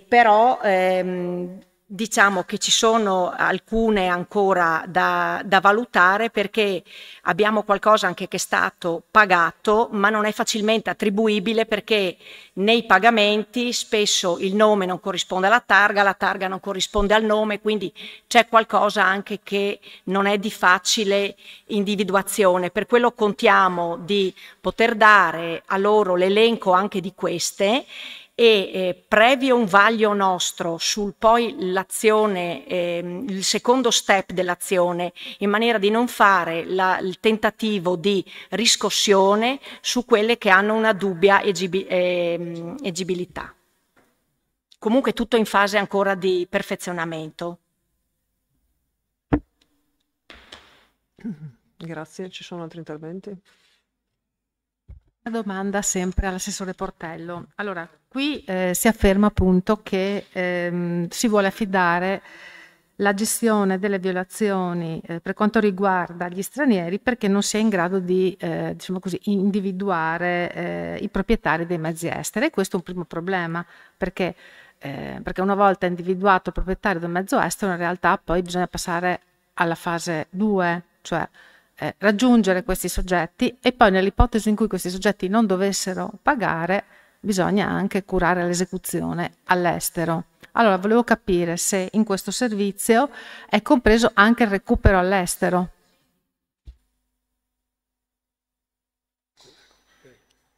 però ehm, diciamo che ci sono alcune ancora da, da, valutare perché abbiamo qualcosa anche che è stato pagato ma non è facilmente attribuibile perché nei pagamenti spesso il nome non corrisponde alla targa, la targa non corrisponde al nome, quindi c'è qualcosa anche che non è di facile individuazione. Per quello contiamo di poter dare a loro l'elenco anche di queste e eh, previo un vaglio nostro sul poi l'azione, eh, il secondo step dell'azione, in maniera di non fare la, il tentativo di riscossione su quelle che hanno una dubbia egibi, eh, egibilità. Comunque tutto in fase ancora di perfezionamento. Grazie, ci sono altri interventi? Una domanda sempre all'assessore Portello. Allora, qui eh, si afferma appunto che ehm, si vuole affidare la gestione delle violazioni eh, per quanto riguarda gli stranieri perché non si è in grado di eh, diciamo così, individuare eh, i proprietari dei mezzi esteri. E questo è un primo problema perché, eh, perché una volta individuato il proprietario del mezzo estero in realtà poi bisogna passare alla fase 2, cioè eh, raggiungere questi soggetti e poi nell'ipotesi in cui questi soggetti non dovessero pagare bisogna anche curare l'esecuzione all'estero. Allora volevo capire se in questo servizio è compreso anche il recupero all'estero,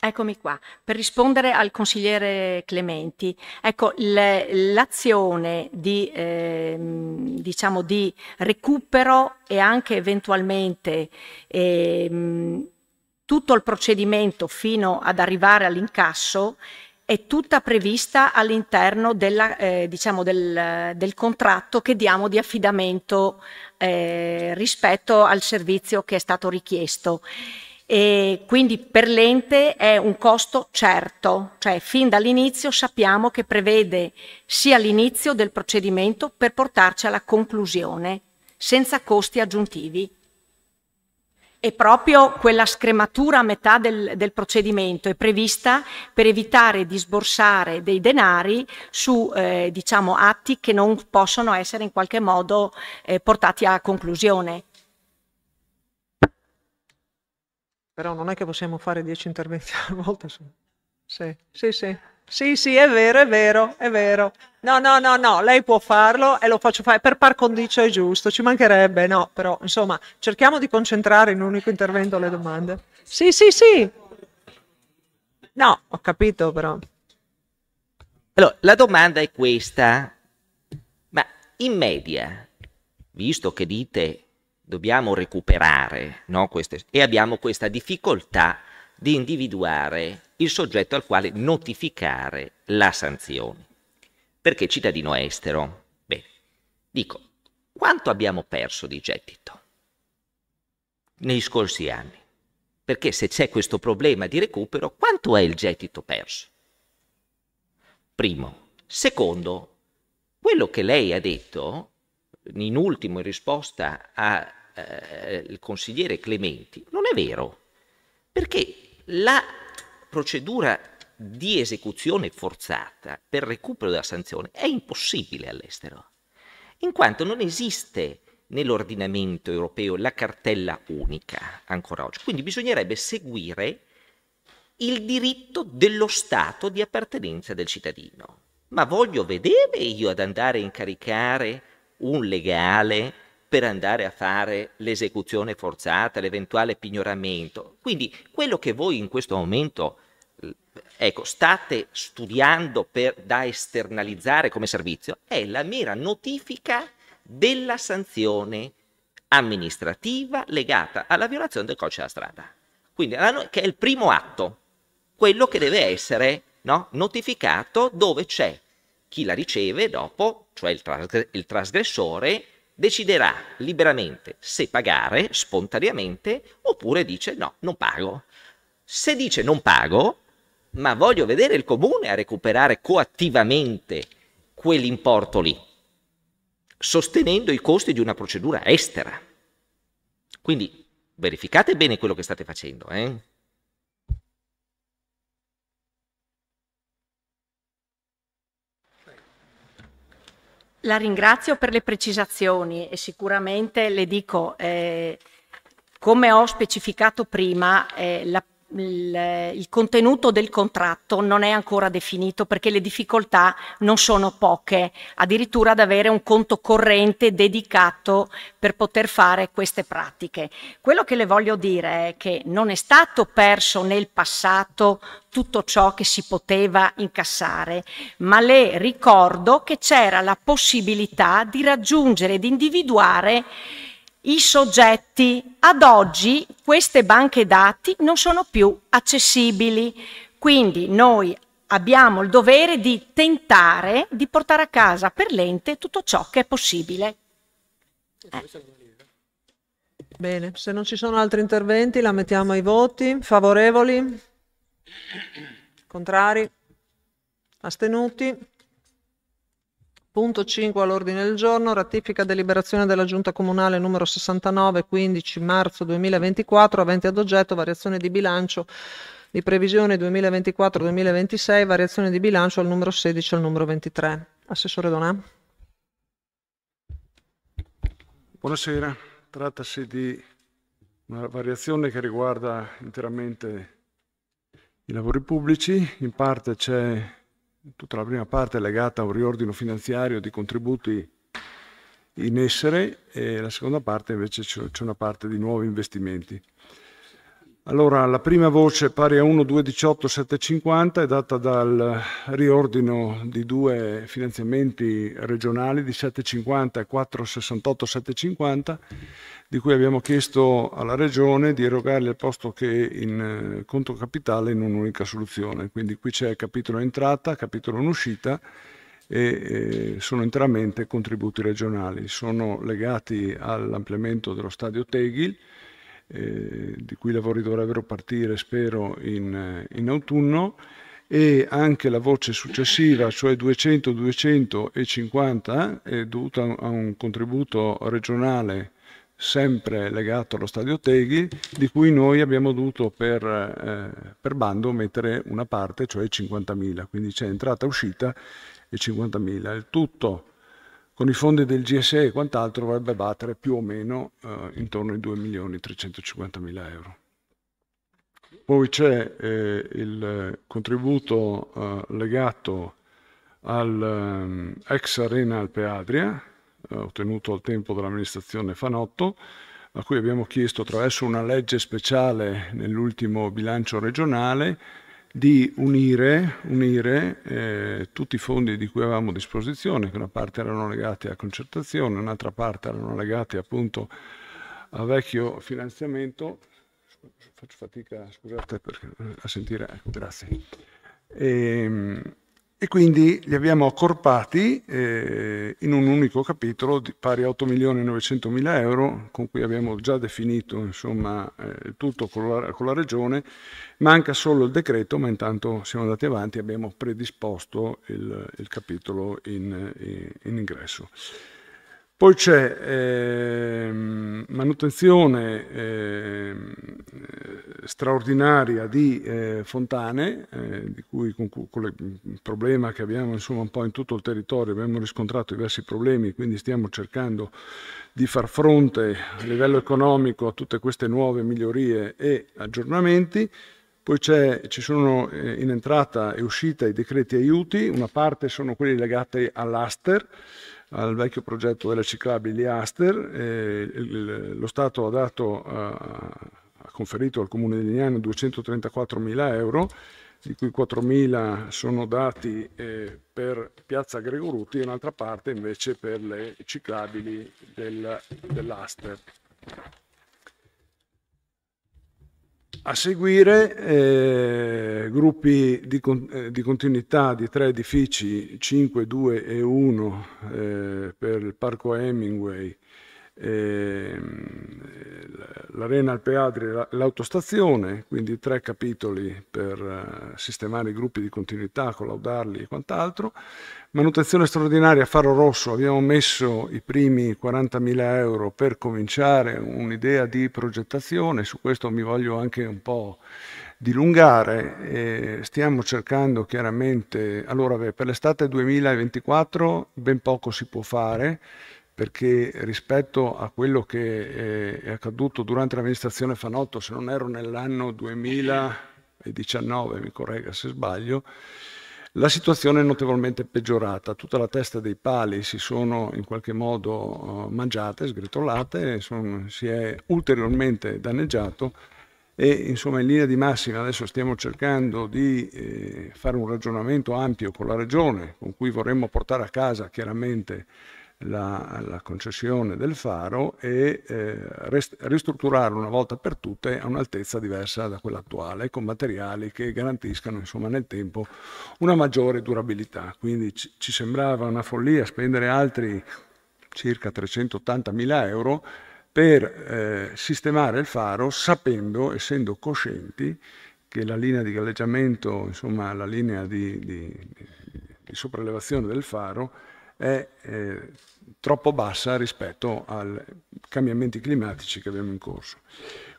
Eccomi qua, per rispondere al consigliere Clementi. Ecco, l'azione di, eh, diciamo di, recupero e anche eventualmente eh, tutto il procedimento fino ad arrivare all'incasso è tutta prevista all'interno eh, diciamo del, del, contratto che diamo di affidamento eh, rispetto al servizio che è stato richiesto. E quindi per l'ente è un costo certo, cioè fin dall'inizio sappiamo che prevede sia l'inizio del procedimento per portarci alla conclusione, senza costi aggiuntivi. E proprio quella scrematura a metà del, del procedimento è prevista per evitare di sborsare dei denari su eh, diciamo, atti che non possono essere in qualche modo eh, portati a conclusione. però non è che possiamo fare dieci interventi (laughs) a volta. Sì, sì, sì. sì. Sì, sì, è vero, è vero, è vero. No, no, no, no, lei può farlo e lo faccio fare per par condicio è giusto, ci mancherebbe, no, però insomma, cerchiamo di concentrare in un unico intervento le domande. Sì, sì, sì. No, ho capito però. Allora, la domanda è questa. Ma in media, visto che dite dobbiamo recuperare no, queste, e abbiamo questa difficoltà di individuare il soggetto al quale notificare la sanzione. Perché cittadino estero? Beh, dico, quanto abbiamo perso di gettito negli scorsi anni? Perché se c'è questo problema di recupero, quanto è il gettito perso? Primo. Secondo, quello che lei ha detto in ultimo in risposta al eh, consigliere Clementi, non è vero, perché la procedura di esecuzione forzata per recupero della sanzione è impossibile all'estero, in quanto non esiste nell'ordinamento europeo la cartella unica ancora oggi. Quindi bisognerebbe seguire il diritto dello Stato di appartenenza del cittadino. Ma voglio vedere io ad andare a incaricare un legale per andare a fare l'esecuzione forzata, l'eventuale pignoramento. Quindi quello che voi in questo momento eh, ecco, state studiando per, da esternalizzare come servizio è la mera notifica della sanzione amministrativa legata alla violazione del codice della strada. Quindi che è il primo atto, quello che deve essere no, notificato dove c'è chi la riceve dopo cioè il, trasg- il trasgressore, deciderà liberamente se pagare spontaneamente oppure dice no, non pago. Se dice non pago, ma voglio vedere il comune a recuperare coattivamente quell'importo lì, sostenendo i costi di una procedura estera. Quindi verificate bene quello che state facendo. Eh? La ringrazio per le precisazioni e sicuramente le dico, eh, come ho specificato prima, eh, la il, eh, il, contenuto del contratto non è ancora definito perché le difficoltà non sono poche, addirittura ad avere un conto corrente dedicato per poter fare queste pratiche. Quello che le voglio dire è che non è stato perso nel passato tutto ciò che si poteva incassare, ma le ricordo che c'era la possibilità di raggiungere, di individuare i soggetti. Ad oggi queste banche dati non sono più accessibili, quindi noi abbiamo il dovere di tentare di portare a casa per l'ente tutto ciò che è possibile. Eh. Bene, se non ci sono altri interventi la mettiamo ai voti. Favorevoli? Contrari? Astenuti? Punto 5 all'ordine del giorno, ratifica deliberazione della Giunta Comunale numero 69, 15 marzo 2024, avente ad oggetto variazione di bilancio di previsione 2024-2026, variazione di bilancio al numero 16 e al numero 23. Assessore Donà. Buonasera, trattasi di una variazione che riguarda interamente i lavori pubblici, in parte c'è tutta la prima parte è legata a un riordino finanziario di contributi in essere e la seconda parte invece c'è una parte di nuovi investimenti. Allora, la prima voce pari a 1.218.750 è data dal riordino di due finanziamenti regionali di 750 e 468.750, di cui abbiamo chiesto alla Regione di erogarli al posto che in eh, conto capitale in un'unica soluzione. Quindi qui c'è capitolo entrata, capitolo in uscita e eh, sono interamente contributi regionali. Sono legati all'ampliamento dello stadio Tegil, eh, di cui i lavori dovrebbero partire, spero, in, eh, in autunno e anche la voce successiva, cioè 200-250, è dovuta a un contributo regionale sempre legato allo Stadio Teghi, di cui noi abbiamo dovuto per, eh, per bando mettere una parte, cioè 50.000, quindi c'è entrata e uscita e 50.000. Il tutto con i fondi del GSE e quant'altro dovrebbe battere più o meno eh, intorno ai 2 milioni 350 mila euro. Poi c'è eh, il contributo eh, legato all'ex ehm, Arena Alpe Adria, eh, ottenuto al tempo dall'amministrazione Fanotto, a cui abbiamo chiesto attraverso una legge speciale nell'ultimo bilancio regionale di unire, unire eh, tutti i fondi di cui avevamo disposizione, che una parte erano legati a concertazione, un'altra parte erano legati appunto a vecchio finanziamento. Faccio fatica, scusate, perché, eh, a sentire, ecco, grazie. E, ehm, e quindi li abbiamo accorpati eh, in un unico capitolo di pari a 8.900.000 euro, con cui abbiamo già definito insomma, eh, tutto con la, con la, Regione. Manca solo il decreto, ma intanto siamo andati avanti e abbiamo predisposto il, il capitolo in, in, in ingresso. Poi c'è eh, manutenzione eh, straordinaria di eh, fontane, eh, di cui con, con il problema che abbiamo insomma, un po' in tutto il territorio, abbiamo riscontrato diversi problemi, quindi stiamo cercando di far fronte a livello economico a tutte queste nuove migliorie e aggiornamenti. Poi ci sono eh, in entrata e uscita i decreti aiuti, una parte sono quelli legati all'aster, al vecchio progetto delle ciclabili di Aster, il, lo Stato ha dato... Uh, ha conferito al comune di Lignano 234 mila euro, di cui 4 mila sono dati eh, per Piazza Gregoruti e un'altra parte invece per le ciclabili del, dell'Aster. A seguire eh, gruppi di, con, eh, di, continuità di tre edifici, 5, 2 e 1 eh, per il Parco Hemingway, Ehm, l'Arena Alpeadri l'autostazione, quindi tre capitoli per eh, sistemare i gruppi di continuità, collaudarli e quant'altro. Manutenzione straordinaria a Faro Rosso, abbiamo messo i primi 40.000 euro per cominciare un'idea di progettazione, su questo mi voglio anche un po' dilungare. stiamo cercando chiaramente, allora beh, per l'estate 2024 ben poco si può fare, perché rispetto a quello che eh, è accaduto durante l'amministrazione Fanotto, se non ero nell'anno 2019, mi corregga se sbaglio, la situazione è notevolmente peggiorata, tutta la testa dei pali si sono in qualche modo eh, mangiate, sgretolate, sono, si è ulteriormente danneggiato e insomma in linea di massima adesso stiamo cercando di eh, fare un ragionamento ampio con la regione con cui vorremmo portare a casa chiaramente la, la concessione del faro e eh, rest- ristrutturarlo una volta per tutte a un'altezza diversa da quella attuale, con materiali che garantiscano insomma, nel tempo una maggiore durabilità. Quindi ci, ci sembrava una follia spendere altri circa 380 mila euro per eh, sistemare il faro sapendo, essendo coscienti, che la linea di galleggiamento, insomma la linea di, di, di sopraelevazione del faro è eh, troppo bassa rispetto ai cambiamenti climatici che abbiamo in corso.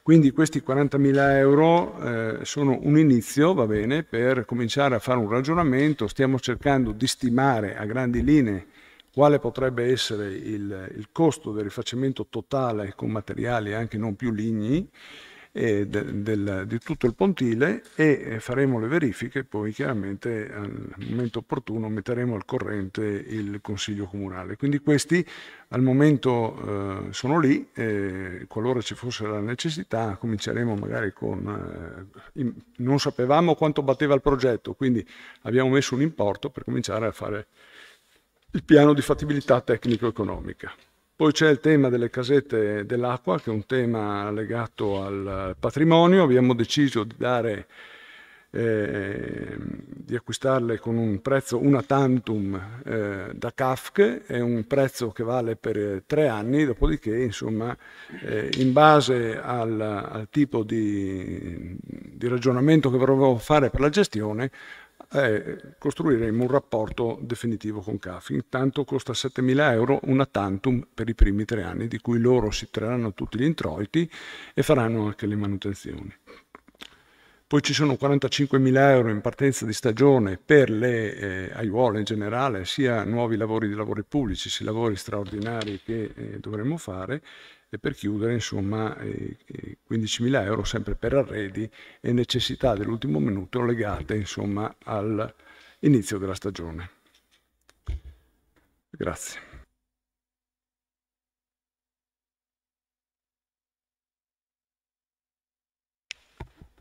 Quindi questi 40.000 euro eh, sono un inizio, va bene, per cominciare a fare un ragionamento, stiamo cercando di stimare a grandi linee quale potrebbe essere il, il costo del rifacimento totale con materiali anche non più ligni, e de, del, di tutto il pontile e eh, faremo le verifiche, poi chiaramente al momento opportuno metteremo al corrente il Consiglio Comunale. Quindi questi al momento eh, sono lì, eh, qualora ci fosse la necessità cominceremo magari con... Eh, in, non sapevamo quanto batteva il progetto, quindi abbiamo messo un importo per cominciare a fare il piano di fattibilità tecnico-economica. Poi c'è il tema delle casette dell'acqua, che è un tema legato al patrimonio. Abbiamo deciso di, dare, eh, di acquistarle con un prezzo una tantum eh, da CAFC, è un prezzo che vale per tre anni, dopodiché insomma, eh, in base al, al tipo di, di ragionamento che vorremmo fare per la gestione è costruiremo un rapporto definitivo con CAF. Intanto costa 7.000 euro una tantum per i primi tre anni, di cui loro si traranno tutti gli introiti e faranno anche le manutenzioni. Poi ci sono 45.000 euro in partenza di stagione per le eh, aiuole in generale, sia nuovi lavori di lavori pubblici, sia lavori straordinari che eh, dovremmo fare, e per chiudere, insomma, 15.000 euro sempre per arredi e necessità dell'ultimo minuto legate insomma, all'inizio della stagione. Grazie.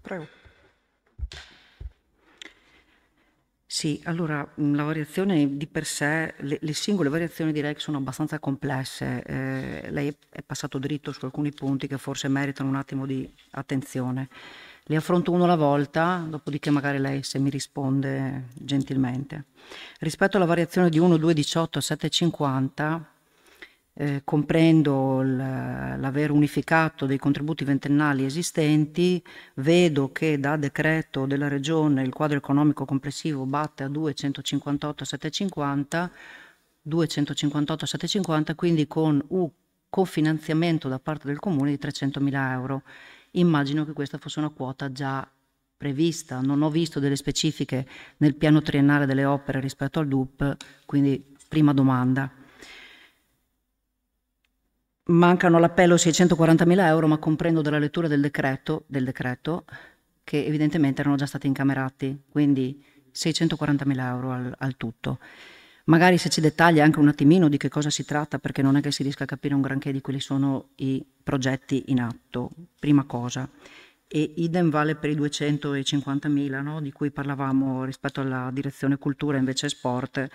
Prego. Sì, allora mm, la variazione di per sé, le, le singole variazioni direi che sono abbastanza complesse. Eh, lei è passato dritto su alcuni punti che forse meritano un attimo di attenzione. Le affronto uno alla volta, dopodiché magari lei se mi risponde gentilmente. Rispetto alla variazione di 1, 2, 18, 7, 50, eh, comprendo l'aver unificato dei contributi ventennali esistenti, vedo che da decreto della Regione il quadro economico complessivo batte a 258,750, 258,750 quindi con un cofinanziamento da parte del Comune di 300.000 euro. Immagino che questa fosse una quota già prevista, non ho visto delle specifiche nel piano triennale delle opere rispetto al DUP, quindi prima domanda. Mancano all'appello 640.000 euro, ma comprendo dalla lettura del decreto, del decreto, che evidentemente erano già stati incamerati, quindi 640.000 euro al, al tutto. Magari se ci dettaglia anche un attimino di che cosa si tratta, perché non è che si riesca a capire un granché di quali sono i progetti in atto, prima cosa. E idem vale per i 250.000 no? di cui parlavamo rispetto alla direzione cultura invece sport,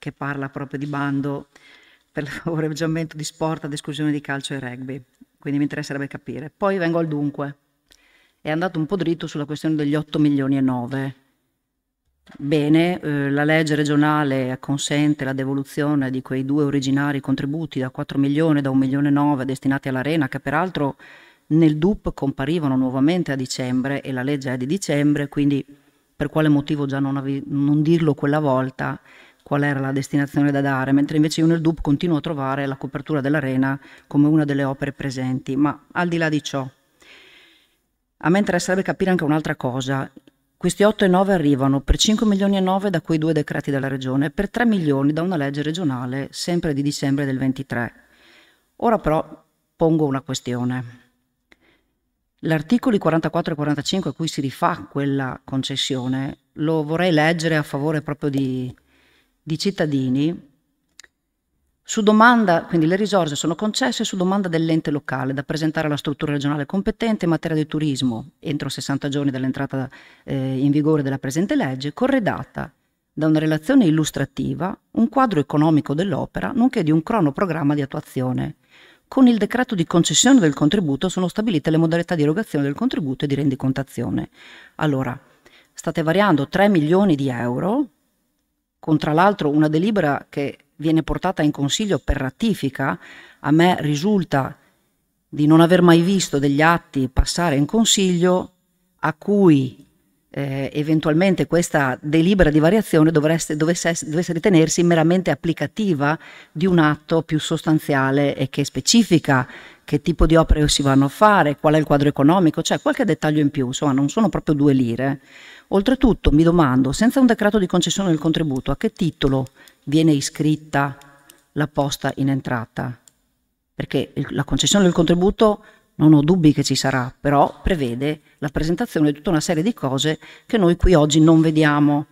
che parla proprio di bando per il favoreggiamento di sport ad esclusione di calcio e rugby, quindi mi interesserebbe capire. Poi vengo al dunque, è andato un po' dritto sulla questione degli 8 milioni e 9. Bene, eh, la legge regionale consente la devoluzione di quei due originari contributi da 4 milioni e da 1 milione e 9 destinati all'Arena, che peraltro nel DUP comparivano nuovamente a dicembre e la legge è di dicembre, quindi per quale motivo già non, non dirlo quella volta qual era la destinazione da dare, mentre invece io nel DUP continuo a trovare la copertura dell'arena come una delle opere presenti, ma al di là di ciò, a me interesserebbe capire anche un'altra cosa. Questi 8 e 9 arrivano per 5 milioni e 9 da quei due decreti della regione, per 3 milioni da una legge regionale sempre di dicembre del 23. Ora però pongo una questione. L'articolo 44 e 45 a cui si rifà quella concessione lo vorrei leggere a favore proprio di, di cittadini su domanda, quindi le risorse sono concesse su domanda dell'ente locale da presentare alla struttura regionale competente in materia di turismo entro 60 giorni dall'entrata eh, in vigore della presente legge, corredata da una relazione illustrativa, un quadro economico dell'opera, nonché di un cronoprogramma di attuazione. Con il decreto di concessione del contributo sono stabilite le modalità di erogazione del contributo e di rendicontazione. Allora, state variando 3 milioni di euro con tra l'altro una delibera che viene portata in Consiglio per ratifica, a me risulta di non aver mai visto degli atti passare in Consiglio a cui eh, eventualmente questa delibera di variazione dovreste, dovesse, dovesse, ritenersi meramente applicativa di un atto più sostanziale e che specifica che tipo di opere si vanno a fare, qual è il quadro economico, cioè qualche dettaglio in più, insomma non sono proprio due lire. Oltretutto mi domando, senza un decreto di concessione del contributo, a che titolo viene iscritta la posta in entrata? Perché il, la concessione del contributo non ho dubbi che ci sarà, però prevede la presentazione di tutta una serie di cose che noi qui oggi non vediamo.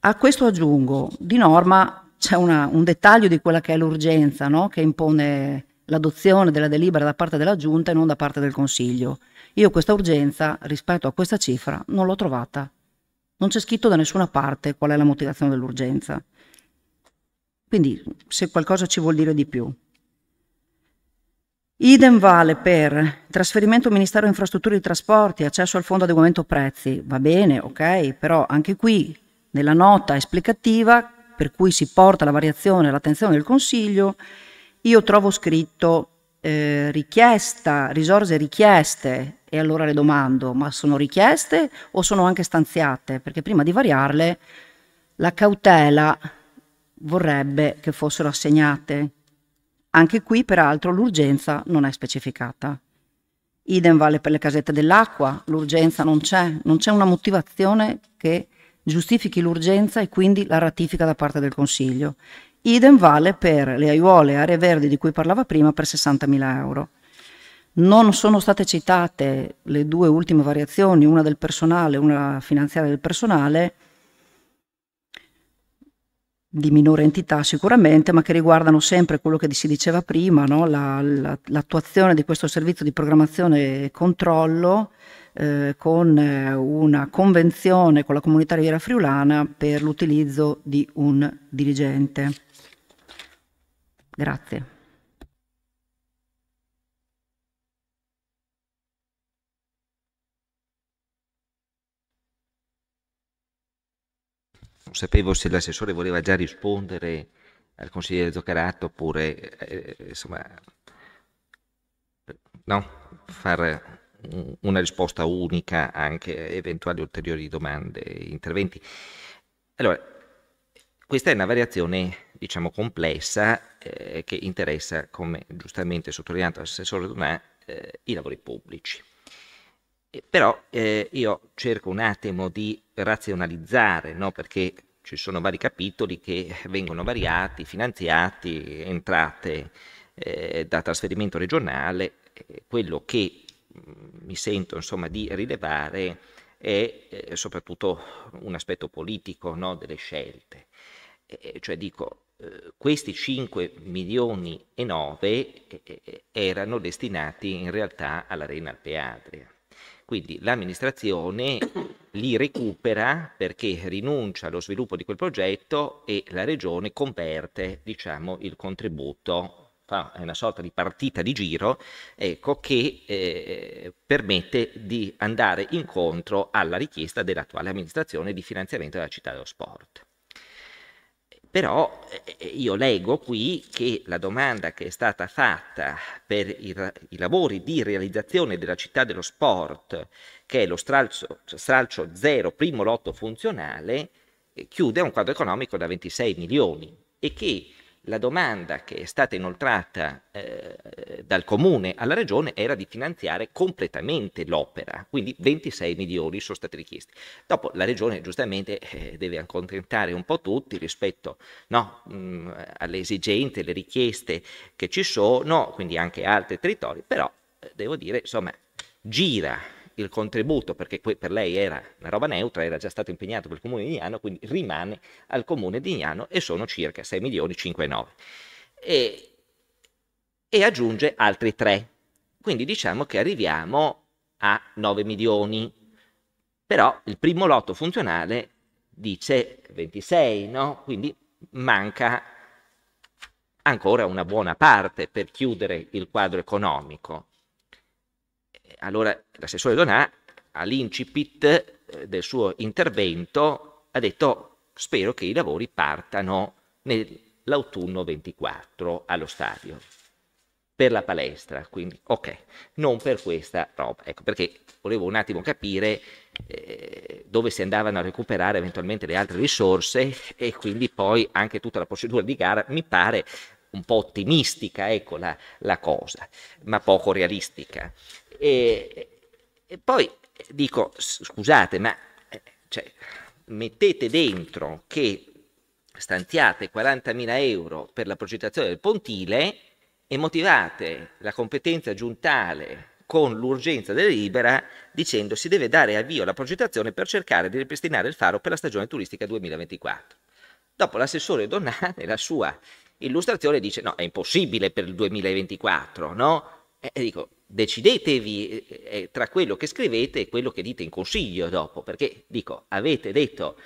A questo aggiungo, di norma c'è un dettaglio di quella che è l'urgenza no? che impone l'adozione della delibera da parte della Giunta e non da parte del Consiglio. Io questa urgenza rispetto a questa cifra non l'ho trovata. Non c'è scritto da nessuna parte qual è la motivazione dell'urgenza. Quindi se qualcosa ci vuol dire di più. Idem vale per trasferimento Ministero Infrastrutture e Trasporti, accesso al fondo adeguamento prezzi. Va bene, ok, però anche qui nella nota esplicativa per cui si porta la variazione all'attenzione del Consiglio, io trovo scritto eh, richiesta, risorse richieste, e allora le domando, ma sono richieste o sono anche stanziate? Perché prima di variarle, la cautela vorrebbe che fossero assegnate. Anche qui, peraltro, l'urgenza non è specificata. Idem vale per le casette dell'acqua, l'urgenza non c'è, non c'è una motivazione che giustifichi l'urgenza e quindi la ratifica da parte del Consiglio. Idem vale per le aiuole e aree verdi di cui parlava prima per 60.000 euro. Non sono state citate le due ultime variazioni, una del personale e una finanziaria del personale, di minore entità sicuramente, ma che riguardano sempre quello che si diceva prima, no? l'attuazione la, la, di questo servizio di programmazione e controllo eh, con eh, una convenzione con la comunità riviera friulana per l'utilizzo di un dirigente. Grazie. Non sapevo se l'assessore voleva già rispondere al consigliere Zoccarato oppure eh, eh, insomma, no, fare una risposta unica anche a eventuali ulteriori domande e interventi. Allora, questa è una variazione diciamo complessa eh, che interessa, come giustamente sottolineato l'assessore Donà, eh, i lavori pubblici. Però eh, io cerco un attimo di razionalizzare, no? perché ci sono vari capitoli che vengono variati, finanziati, entrate eh, da trasferimento regionale, eh, quello che mm, mi sento insomma, di rilevare è eh, soprattutto un aspetto politico no, delle scelte. Eh, cioè dico, eh, questi 5 milioni e 9 erano destinati in realtà all'Arena Alpeadria. Quindi l'amministrazione (coughs) li recupera perché rinuncia allo sviluppo di quel progetto e la regione converte diciamo, il contributo è una sorta di partita di giro ecco, che eh, permette di andare incontro alla richiesta dell'attuale amministrazione di finanziamento della città dello sport. Però eh, eh, io leggo qui che la domanda che è stata fatta per i, i lavori di realizzazione della città dello sport, che è lo stralcio, stralcio zero, primo lotto funzionale, eh, chiude un quadro economico da 26 milioni e che la domanda che è stata inoltrata eh, dal comune alla regione era di finanziare completamente l'opera, quindi 26 milioni sono stati richiesti. Dopo la regione giustamente eh, deve accontentare un po' tutti rispetto no, mh, mm, alle esigenze, alle richieste che ci sono, quindi anche altri territori, però eh, devo dire, insomma, gira il contributo, perché per lei era una roba neutra, era già stato impegnato per il comune di Gnano, quindi rimane al comune di Gnano e sono circa 6 milioni 5,9. E, e aggiunge altri 3. Quindi diciamo che arriviamo a 9 milioni. Però il primo lotto funzionale dice 26, no? Quindi manca ancora una buona parte per chiudere il quadro economico. Allora l'assessore Donà all'incipit eh, del suo intervento ha detto spero che i lavori partano nell'autunno 24 allo stadio per la palestra, quindi ok, non per questa roba, ecco perché volevo un attimo capire eh, dove si andavano a recuperare eventualmente le altre risorse e quindi poi anche tutta la procedura di gara mi pare un po' ottimistica, ecco la, la cosa, ma poco realistica. E, e poi dico, scusate, ma eh, cioè, mettete dentro che stanziate 40.000 euro per la progettazione del pontile e motivate la competenza giuntale con l'urgenza della libera dicendo si deve dare avvio alla progettazione per cercare di ripristinare il faro per la stagione turistica 2024. Dopo l'assessore Donà, nella sua illustrazione, dice no, è impossibile per il 2024, no? E dico, decidetevi eh, eh, tra quello che scrivete e quello che dite in consiglio dopo, perché dico, avete detto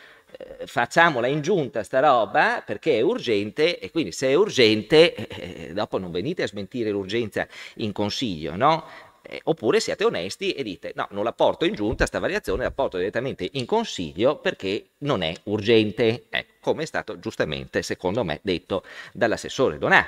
eh, facciamola in giunta sta roba perché è urgente e quindi se è urgente dopo non venite a smentire l'urgenza in consiglio, no? oppure siate onesti e dite no, non la porto in giunta, sta variazione la porto direttamente in consiglio perché non è urgente, ecco, come è stato giustamente secondo me detto dall'assessore Donà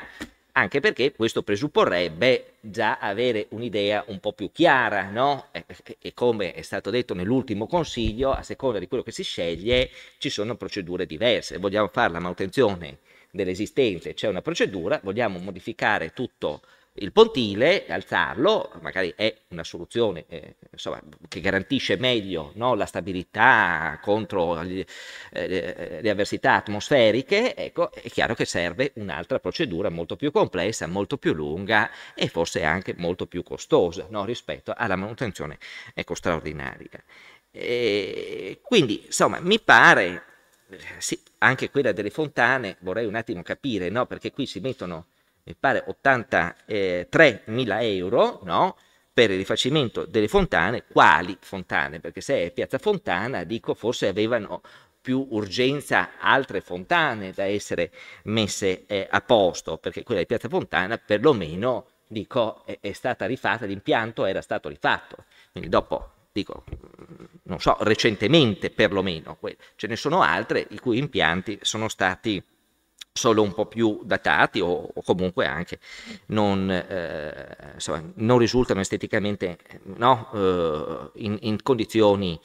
anche perché questo presupporrebbe già avere un'idea un po' più chiara, no? E, e, come è stato detto nell'ultimo consiglio, a seconda di quello che si sceglie ci sono procedure diverse. Vogliamo fare la manutenzione dell'esistente, c'è una procedura, vogliamo modificare tutto il pontile, alzarlo, magari è una soluzione eh, insomma, che garantisce meglio no, la stabilità contro gli, eh, eh, le avversità atmosferiche, ecco, è chiaro che serve un'altra procedura molto più complessa, molto più lunga e forse anche molto più costosa no, rispetto alla manutenzione ecco, straordinaria. E eh, quindi, insomma, mi pare, eh, sì, anche quella delle fontane, vorrei un attimo capire, no, perché qui si mettono mi pare 83.000 euro, no? per il rifacimento delle fontane, quali fontane? Perché se è Piazza Fontana, dico, forse avevano più urgenza altre fontane da essere messe eh, a posto, perché quella di Piazza Fontana perlomeno, dico, è, è stata rifatta, l'impianto era stato rifatto. Quindi dopo, dico, non so, recentemente perlomeno, ce ne sono altre i cui impianti sono stati solo un po' più datati o, o comunque anche non, eh, insomma, non risultano esteticamente no, eh, in, in, condizioni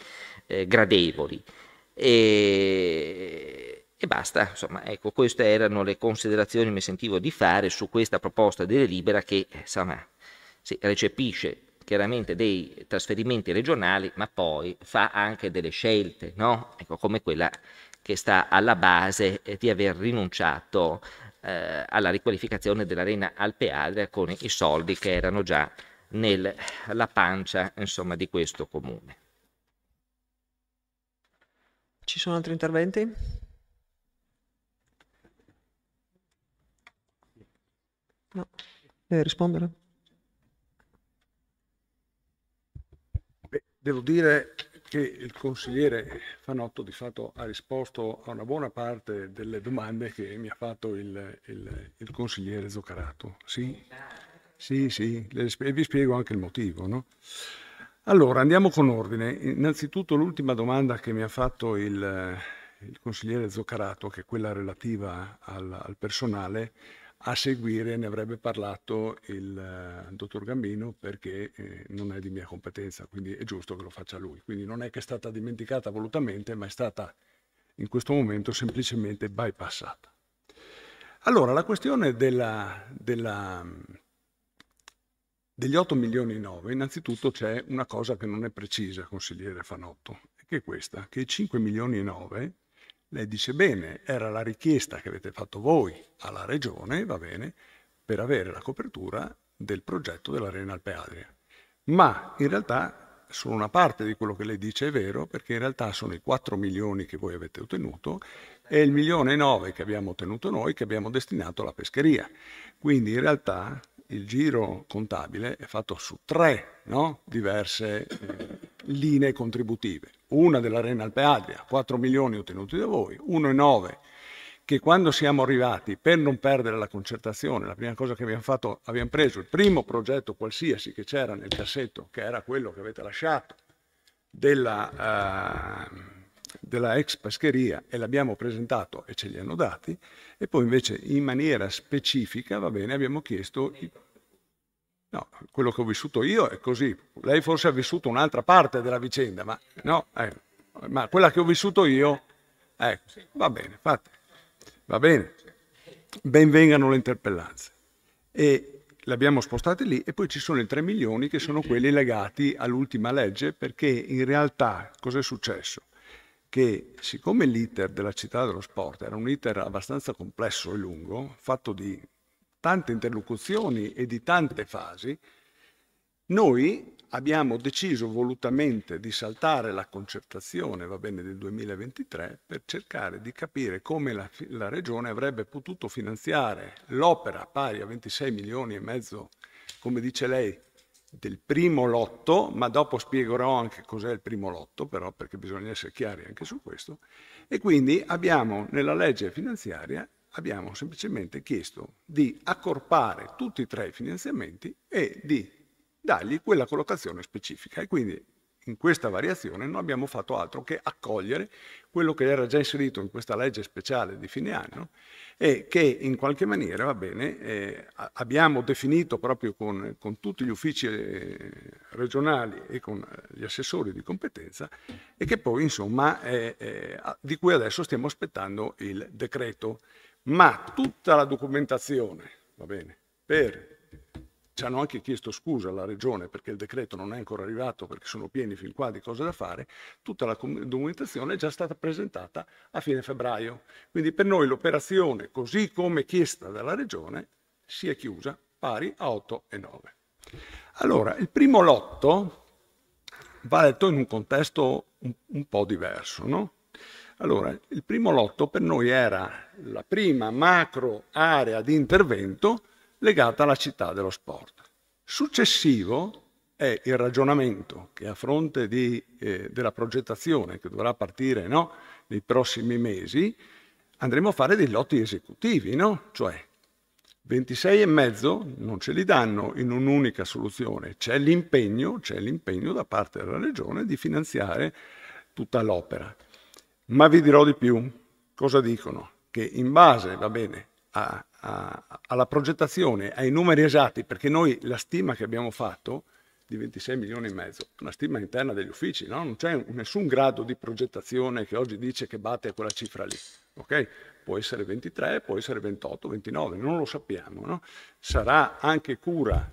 eh, gradevoli. E, e, basta, insomma, ecco, queste erano le considerazioni che mi sentivo di fare su questa proposta di delibera che insomma, si recepisce chiaramente dei trasferimenti regionali, ma poi fa anche delle scelte, no? ecco, come quella che sta alla base eh, di aver rinunciato eh, alla riqualificazione dell'arena Alpe Adria con i soldi che erano già nella pancia insomma, di questo comune. Ci sono altri interventi? No, deve eh, rispondere. Beh, devo dire che il consigliere Fanotto di fatto ha risposto a una buona parte delle domande che mi ha fatto il, il, il consigliere Zoccarato. Sì, sì, sì, e vi spiego anche il motivo. No? Allora, andiamo con ordine. Innanzitutto l'ultima domanda che mi ha fatto il, il consigliere Zoccarato, che è quella relativa al, al personale, a seguire ne avrebbe parlato il eh, dottor Gambino perché eh, non è di mia competenza, quindi è giusto che lo faccia lui. Quindi non è che è stata dimenticata volutamente, ma è stata in questo momento semplicemente bypassata. Allora, la questione della, della, degli 8 milioni e 9, innanzitutto c'è una cosa che non è precisa, consigliere Fanotto, che è questa, che i 5 milioni e 9 lei dice bene, era la richiesta che avete fatto voi alla regione, va bene, per avere la copertura del progetto dell'Arena Alpe Adria. Ma in realtà solo una parte di quello che lei dice è vero, perché in realtà sono i 4 milioni che voi avete ottenuto e il milione e 9 che abbiamo ottenuto noi che abbiamo destinato alla pescheria. Quindi in realtà il giro contabile è fatto su tre no? diverse eh, linee contributive. Una dell'Arena Alpeadria, 4 milioni ottenuti da voi, 1,9 che quando siamo arrivati, per non perdere la concertazione, la prima cosa che abbiamo fatto, abbiamo preso il primo progetto qualsiasi che c'era nel cassetto, che era quello che avete lasciato, della... Eh, della ex pescheria e l'abbiamo presentato e ce li hanno dati e poi invece in maniera specifica, va bene, abbiamo chiesto... No, quello che ho vissuto io è così. Lei forse ha vissuto un'altra parte della vicenda, ma no, eh, ma quella che ho vissuto io, ecco, eh, va bene, fate, va bene. Benvengano le interpellanze. E l'abbiamo spostata lì e poi ci sono i 3 milioni che sono quelli legati all'ultima legge perché in realtà cosa è successo? che siccome l'iter della città dello sport era un iter abbastanza complesso e lungo, fatto di tante interlocuzioni e di tante fasi, noi abbiamo deciso volutamente di saltare la concertazione, va bene, del 2023 per cercare di capire come la, la Regione avrebbe potuto finanziare l'opera pari a 26 milioni e mezzo, come dice lei, del primo lotto, ma dopo spiegherò anche cos'è il primo lotto, però perché bisogna essere chiari anche su questo, e quindi abbiamo nella legge finanziaria abbiamo semplicemente chiesto di accorpare tutti e tre i finanziamenti e di dargli quella collocazione specifica e quindi in questa variazione non abbiamo fatto altro che accogliere quello che era già inserito in questa legge speciale di fine anno e che in qualche maniera, va bene, eh, abbiamo definito proprio con, con, tutti gli uffici eh, regionali e con eh, gli assessori di competenza e che poi, insomma, eh, eh, di cui adesso stiamo aspettando il decreto. Ma tutta la documentazione, va bene, per ci hanno anche chiesto scusa alla Regione perché il decreto non è ancora arrivato perché sono pieni fin qua di cose da fare. Tutta la documentazione è già stata presentata a fine febbraio. Quindi per noi l'operazione, così come chiesta dalla Regione, si è chiusa pari a 8 e 9. Allora, il primo lotto va letto in un contesto un, un po' diverso, no? Allora, il primo lotto per noi era la prima macro area di intervento legata alla città dello sport. Successivo è il ragionamento che a fronte di, eh, della progettazione che dovrà partire no, nei prossimi mesi, andremo a fare dei lotti esecutivi, no? cioè mezzo non ce li danno in un'unica soluzione, c'è l'impegno, c'è l'impegno da parte della Regione di finanziare tutta l'opera. Ma vi dirò di più, cosa dicono? Che in base, va bene, a, alla progettazione, ai numeri esatti, perché noi la stima che abbiamo fatto di 26 milioni e mezzo, una stima interna degli uffici, no? non c'è nessun grado di progettazione che oggi dice che batte quella cifra lì. Okay? Può essere 23, può essere 28, 29, non lo sappiamo. No? Sarà anche cura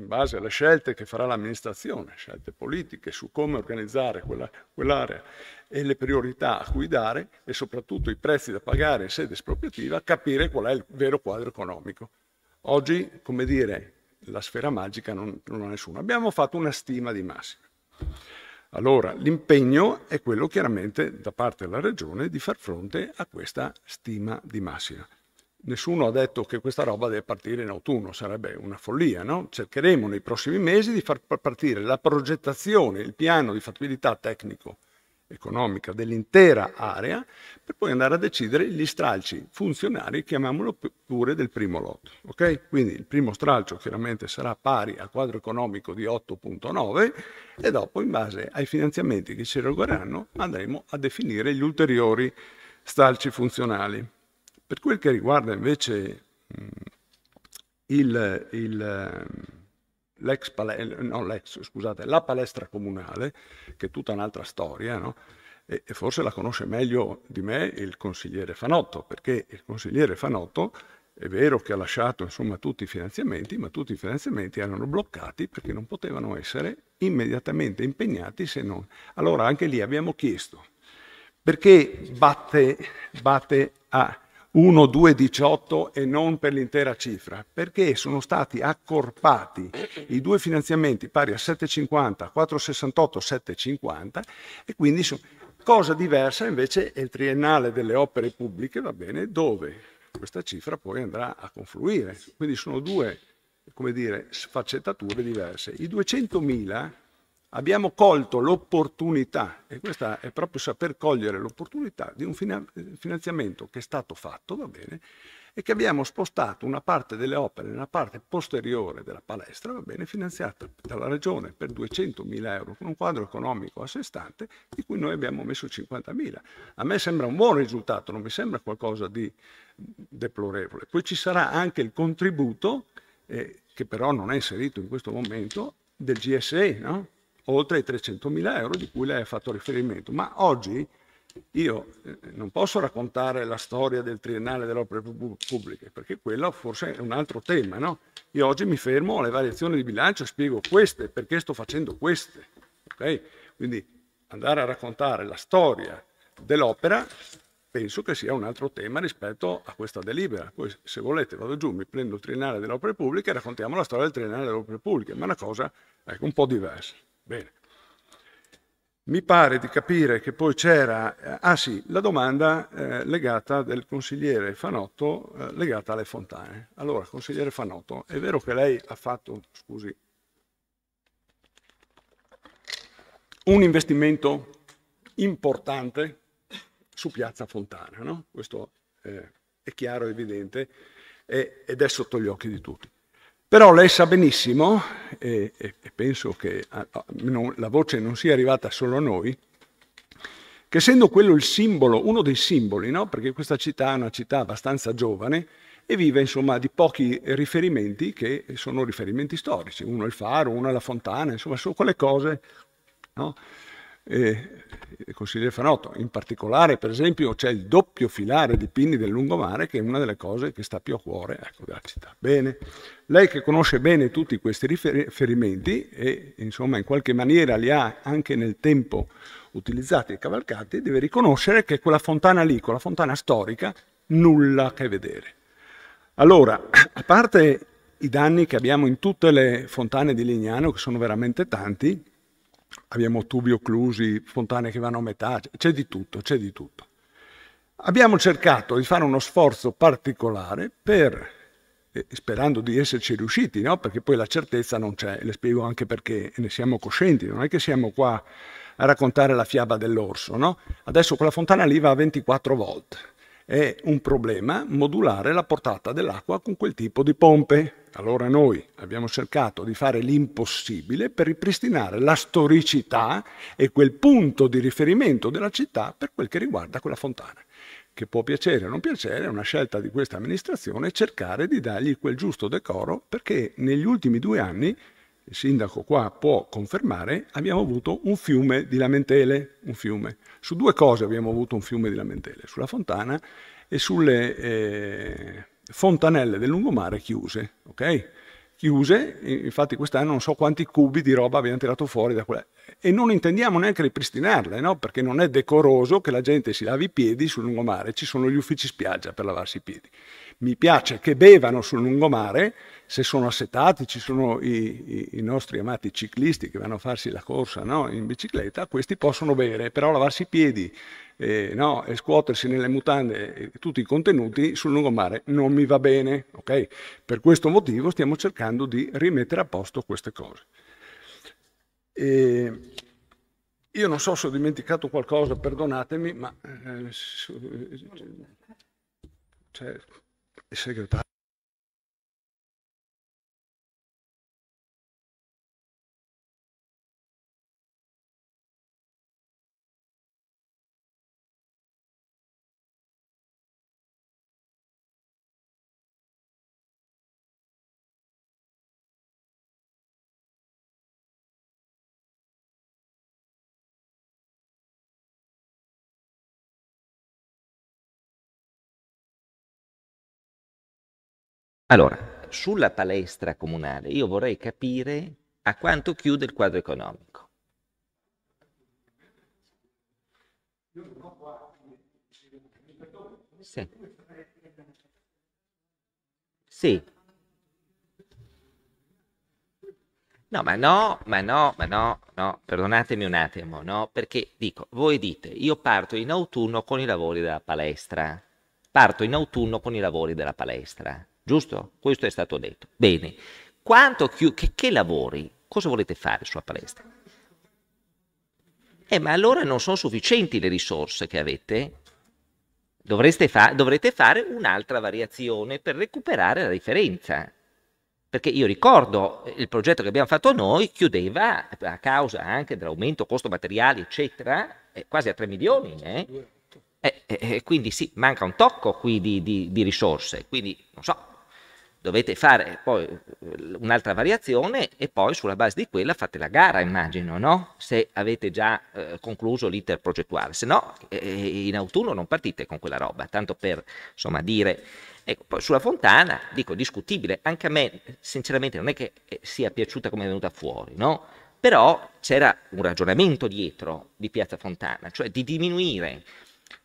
in base alle scelte che farà l'amministrazione, scelte politiche su come organizzare quella, quell'area e le priorità a cui dare e soprattutto i prezzi da pagare in sede espropriativa, capire qual è il vero quadro economico. Oggi, come dire, la sfera magica non, non ha nessuno. Abbiamo fatto una stima di massima. Allora, l'impegno è quello chiaramente da parte della Regione di far fronte a questa stima di massima. Nessuno ha detto che questa roba deve partire in autunno, sarebbe una follia, no? Cercheremo nei prossimi mesi di far partire la progettazione, il piano di fattibilità tecnico-economica dell'intera area, per poi andare a decidere gli stralci funzionali, chiamiamolo pure del primo lotto, ok? Quindi il primo stralcio chiaramente sarà pari al quadro economico di 8.9 e dopo, in base ai finanziamenti che ci erogeranno, andremo a definire gli ulteriori stralci funzionali. Per quel che riguarda invece il, il, no, scusate, la palestra comunale, che è tutta un'altra storia, no? e, e forse la conosce meglio di me il consigliere Fanotto, perché il consigliere Fanotto è vero che ha lasciato insomma, tutti i finanziamenti, ma tutti i finanziamenti erano bloccati perché non potevano essere immediatamente impegnati se non... Allora anche lì abbiamo chiesto, perché batte, batte a 1,218 e non per l'intera cifra, perché sono stati accorpati i due finanziamenti pari a 750, 468, 750 e quindi sono... cosa diversa invece è il triennale delle opere pubbliche, va bene, dove questa cifra poi andrà a confluire. Quindi sono due, come dire, sfaccettature diverse. I 200.000 abbiamo colto l'opportunità, e questa è proprio saper cogliere l'opportunità di un finanziamento che è stato fatto, va bene, e che abbiamo spostato una parte delle opere nella parte posteriore della palestra, va bene, finanziata dalla Regione per 200.000 euro, con un quadro economico a sé stante, di cui noi abbiamo messo 50.000. A me sembra un buon risultato, non mi sembra qualcosa di deplorevole. Poi ci sarà anche il contributo, eh, che però non è inserito in questo momento, del GSE, no? oltre i 300.000 euro di cui lei ha fatto riferimento. Ma oggi io eh, non posso raccontare la storia del triennale delle opere pubbliche, perché quello forse è un altro tema. No? Io oggi mi fermo alle variazioni di bilancio e spiego queste, perché sto facendo queste. Okay? Quindi andare a raccontare la storia dell'opera penso che sia un altro tema rispetto a questa delibera. Poi se volete vado giù, mi prendo il triennale delle opere pubbliche e raccontiamo la storia del triennale delle opere pubbliche, ma è una cosa ecco, un po' diversa. Bene. Mi pare di capire che poi c'era, eh, ah sì, la domanda eh, legata del consigliere Fanotto eh, legata alle fontane. Allora, consigliere Fanotto, è vero che lei ha fatto, scusi, un investimento importante su Piazza Fontana, no? Questo eh, è chiaro, evidente è, ed è sotto gli occhi di tutti. Però lei sa benissimo, e, e penso che la voce non sia arrivata solo a noi, che essendo quello il simbolo, uno dei simboli, no? perché questa città è una città abbastanza giovane e vive insomma di pochi riferimenti che sono riferimenti storici, uno è il faro, uno è la fontana, insomma sono quelle cose no? eh, consigliere Fanotto. In particolare, per esempio, c'è il doppio filare di pinni del lungomare, che è una delle cose che sta più a cuore ecco, della città. Bene, lei che conosce bene tutti questi riferimenti e insomma in qualche maniera li ha anche nel tempo utilizzati e cavalcati, deve riconoscere che quella fontana lì, quella fontana storica, nulla a che vedere. Allora, a parte i danni che abbiamo in tutte le fontane di Lignano, che sono veramente tanti, abbiamo tubi occlusi, fontane che vanno a metà, c'è di tutto, c'è di tutto. Abbiamo cercato di fare uno sforzo particolare per, eh, sperando di esserci riusciti, no? perché poi la certezza non c'è, le spiego anche perché ne siamo coscienti, non è che siamo qua a raccontare la fiaba dell'orso, no? adesso quella fontana lì va a 24 volte, è un problema modulare la portata dell'acqua con quel tipo di pompe. Allora noi abbiamo cercato di fare l'impossibile per ripristinare la storicità e quel punto di riferimento della città per quel che riguarda quella fontana. Che può piacere o non piacere, è una scelta di questa amministrazione cercare di dargli quel giusto decoro perché negli ultimi due anni il sindaco qua può confermare, abbiamo avuto un fiume di lamentele, un fiume. Su due cose abbiamo avuto un fiume di lamentele, sulla fontana e sulle eh, fontanelle del lungomare chiuse, okay? Chiuse, infatti quest'anno non so quanti cubi di roba abbiamo tirato fuori da quella... E non intendiamo neanche ripristinarle, no? Perché non è decoroso che la gente si lavi i piedi sul lungomare, ci sono gli uffici spiaggia per lavarsi i piedi. Mi piace che bevano sul lungomare, se sono assetati, ci sono i, i, i, nostri amati ciclisti che vanno a farsi la corsa no? in bicicletta, questi possono bere, però lavarsi i piedi eh, no? e scuotersi nelle mutande eh, tutti i contenuti sul lungomare non mi va bene. Okay? Per questo motivo stiamo cercando di rimettere a posto queste cose. E io non so se ho dimenticato qualcosa, perdonatemi, ma... Eh, cioè, il segretario... Allora, sulla palestra comunale io vorrei capire a quanto chiude il quadro economico. Sì. Sì. No, ma no, ma no, ma no, no, perdonatemi un attimo, no, perché dico, voi dite, io parto in autunno con i lavori della palestra, parto in autunno con i lavori della palestra giusto? Questo è stato detto. Bene, quanto chi- che, che lavori, cosa volete fare sulla palestra? Eh, ma allora non sono sufficienti le risorse che avete? Dovreste Fa- dovrete fare un'altra variazione per recuperare la differenza. Perché io ricordo il progetto che abbiamo fatto noi chiudeva a causa anche dell'aumento costo materiali, eccetera, eh, quasi a 3 milioni. Eh. eh? Eh, eh, quindi sì, manca un tocco qui di, di, di risorse. Quindi non so, dovete fare poi eh, un'altra variazione e poi sulla base di quella fate la gara, immagino, no? Se avete già eh, concluso l'iter progettuale, se no eh, eh, in autunno non partite con quella roba, tanto per insomma dire... Ecco, poi sulla fontana, dico, discutibile, anche a me sinceramente non è che eh, sia piaciuta come è venuta fuori, no? Però c'era un ragionamento dietro di Piazza Fontana, cioè di diminuire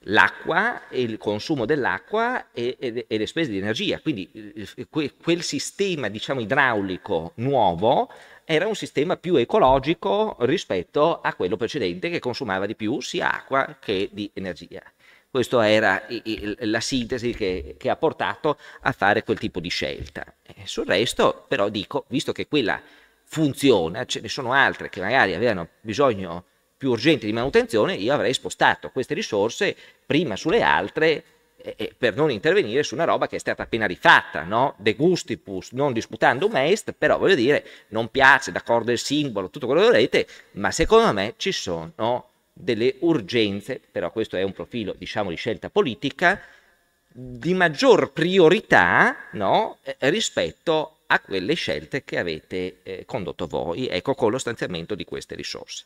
l'acqua e il consumo dell'acqua e, e, e, le spese di energia. Quindi eh, quel sistema diciamo, idraulico nuovo era un sistema più ecologico rispetto a quello precedente che consumava di più sia acqua che di energia. Questa era la sintesi che, che, ha portato a fare quel tipo di scelta. sul resto, però, dico, visto che quella funziona, ce ne sono altre che magari avevano bisogno più urgenti di manutenzione, io avrei spostato queste risorse prima sulle altre eh, per non intervenire su una roba che è stata appena rifatta, no? De gustibus, non disputando un est, però voglio dire, non piace, d'accordo il simbolo, tutto quello che volete, ma secondo me ci sono delle urgenze, però questo è un profilo, diciamo, di scelta politica, di maggior priorità no? eh, rispetto a quelle scelte che avete eh, condotto voi, ecco, con lo stanziamento di queste risorse.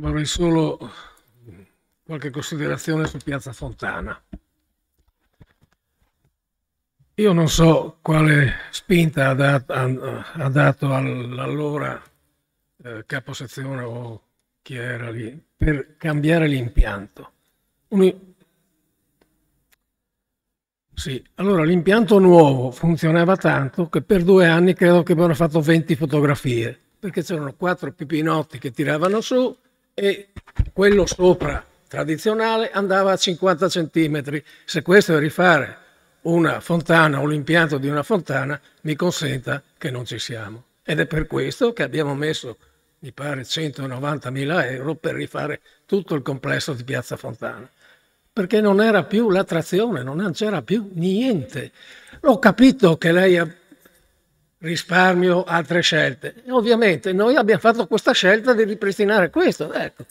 Vorrei solo qualche considerazione su Piazza Fontana. Io non so quale spinta ha dato, ha dato all'allora eh, caposezione o chi era lì per cambiare l'impianto. Un... Sì, allora l'impianto nuovo funzionava tanto che per due anni credo che abbiano fatto 20 fotografie, perché c'erano quattro pipinotti che tiravano su e quello sopra tradizionale andava a 50 centimetri. Se questo è rifare una fontana o l'impianto di una fontana, mi consenta che non ci siamo. Ed è per questo che abbiamo messo, mi pare, 190 mila euro per rifare tutto il complesso di Piazza Fontana. Perché non era più l'attrazione, non c'era più niente. Ho capito che lei ha risparmio altre scelte. E ovviamente noi abbiamo fatto questa scelta di ripristinare questo, ecco.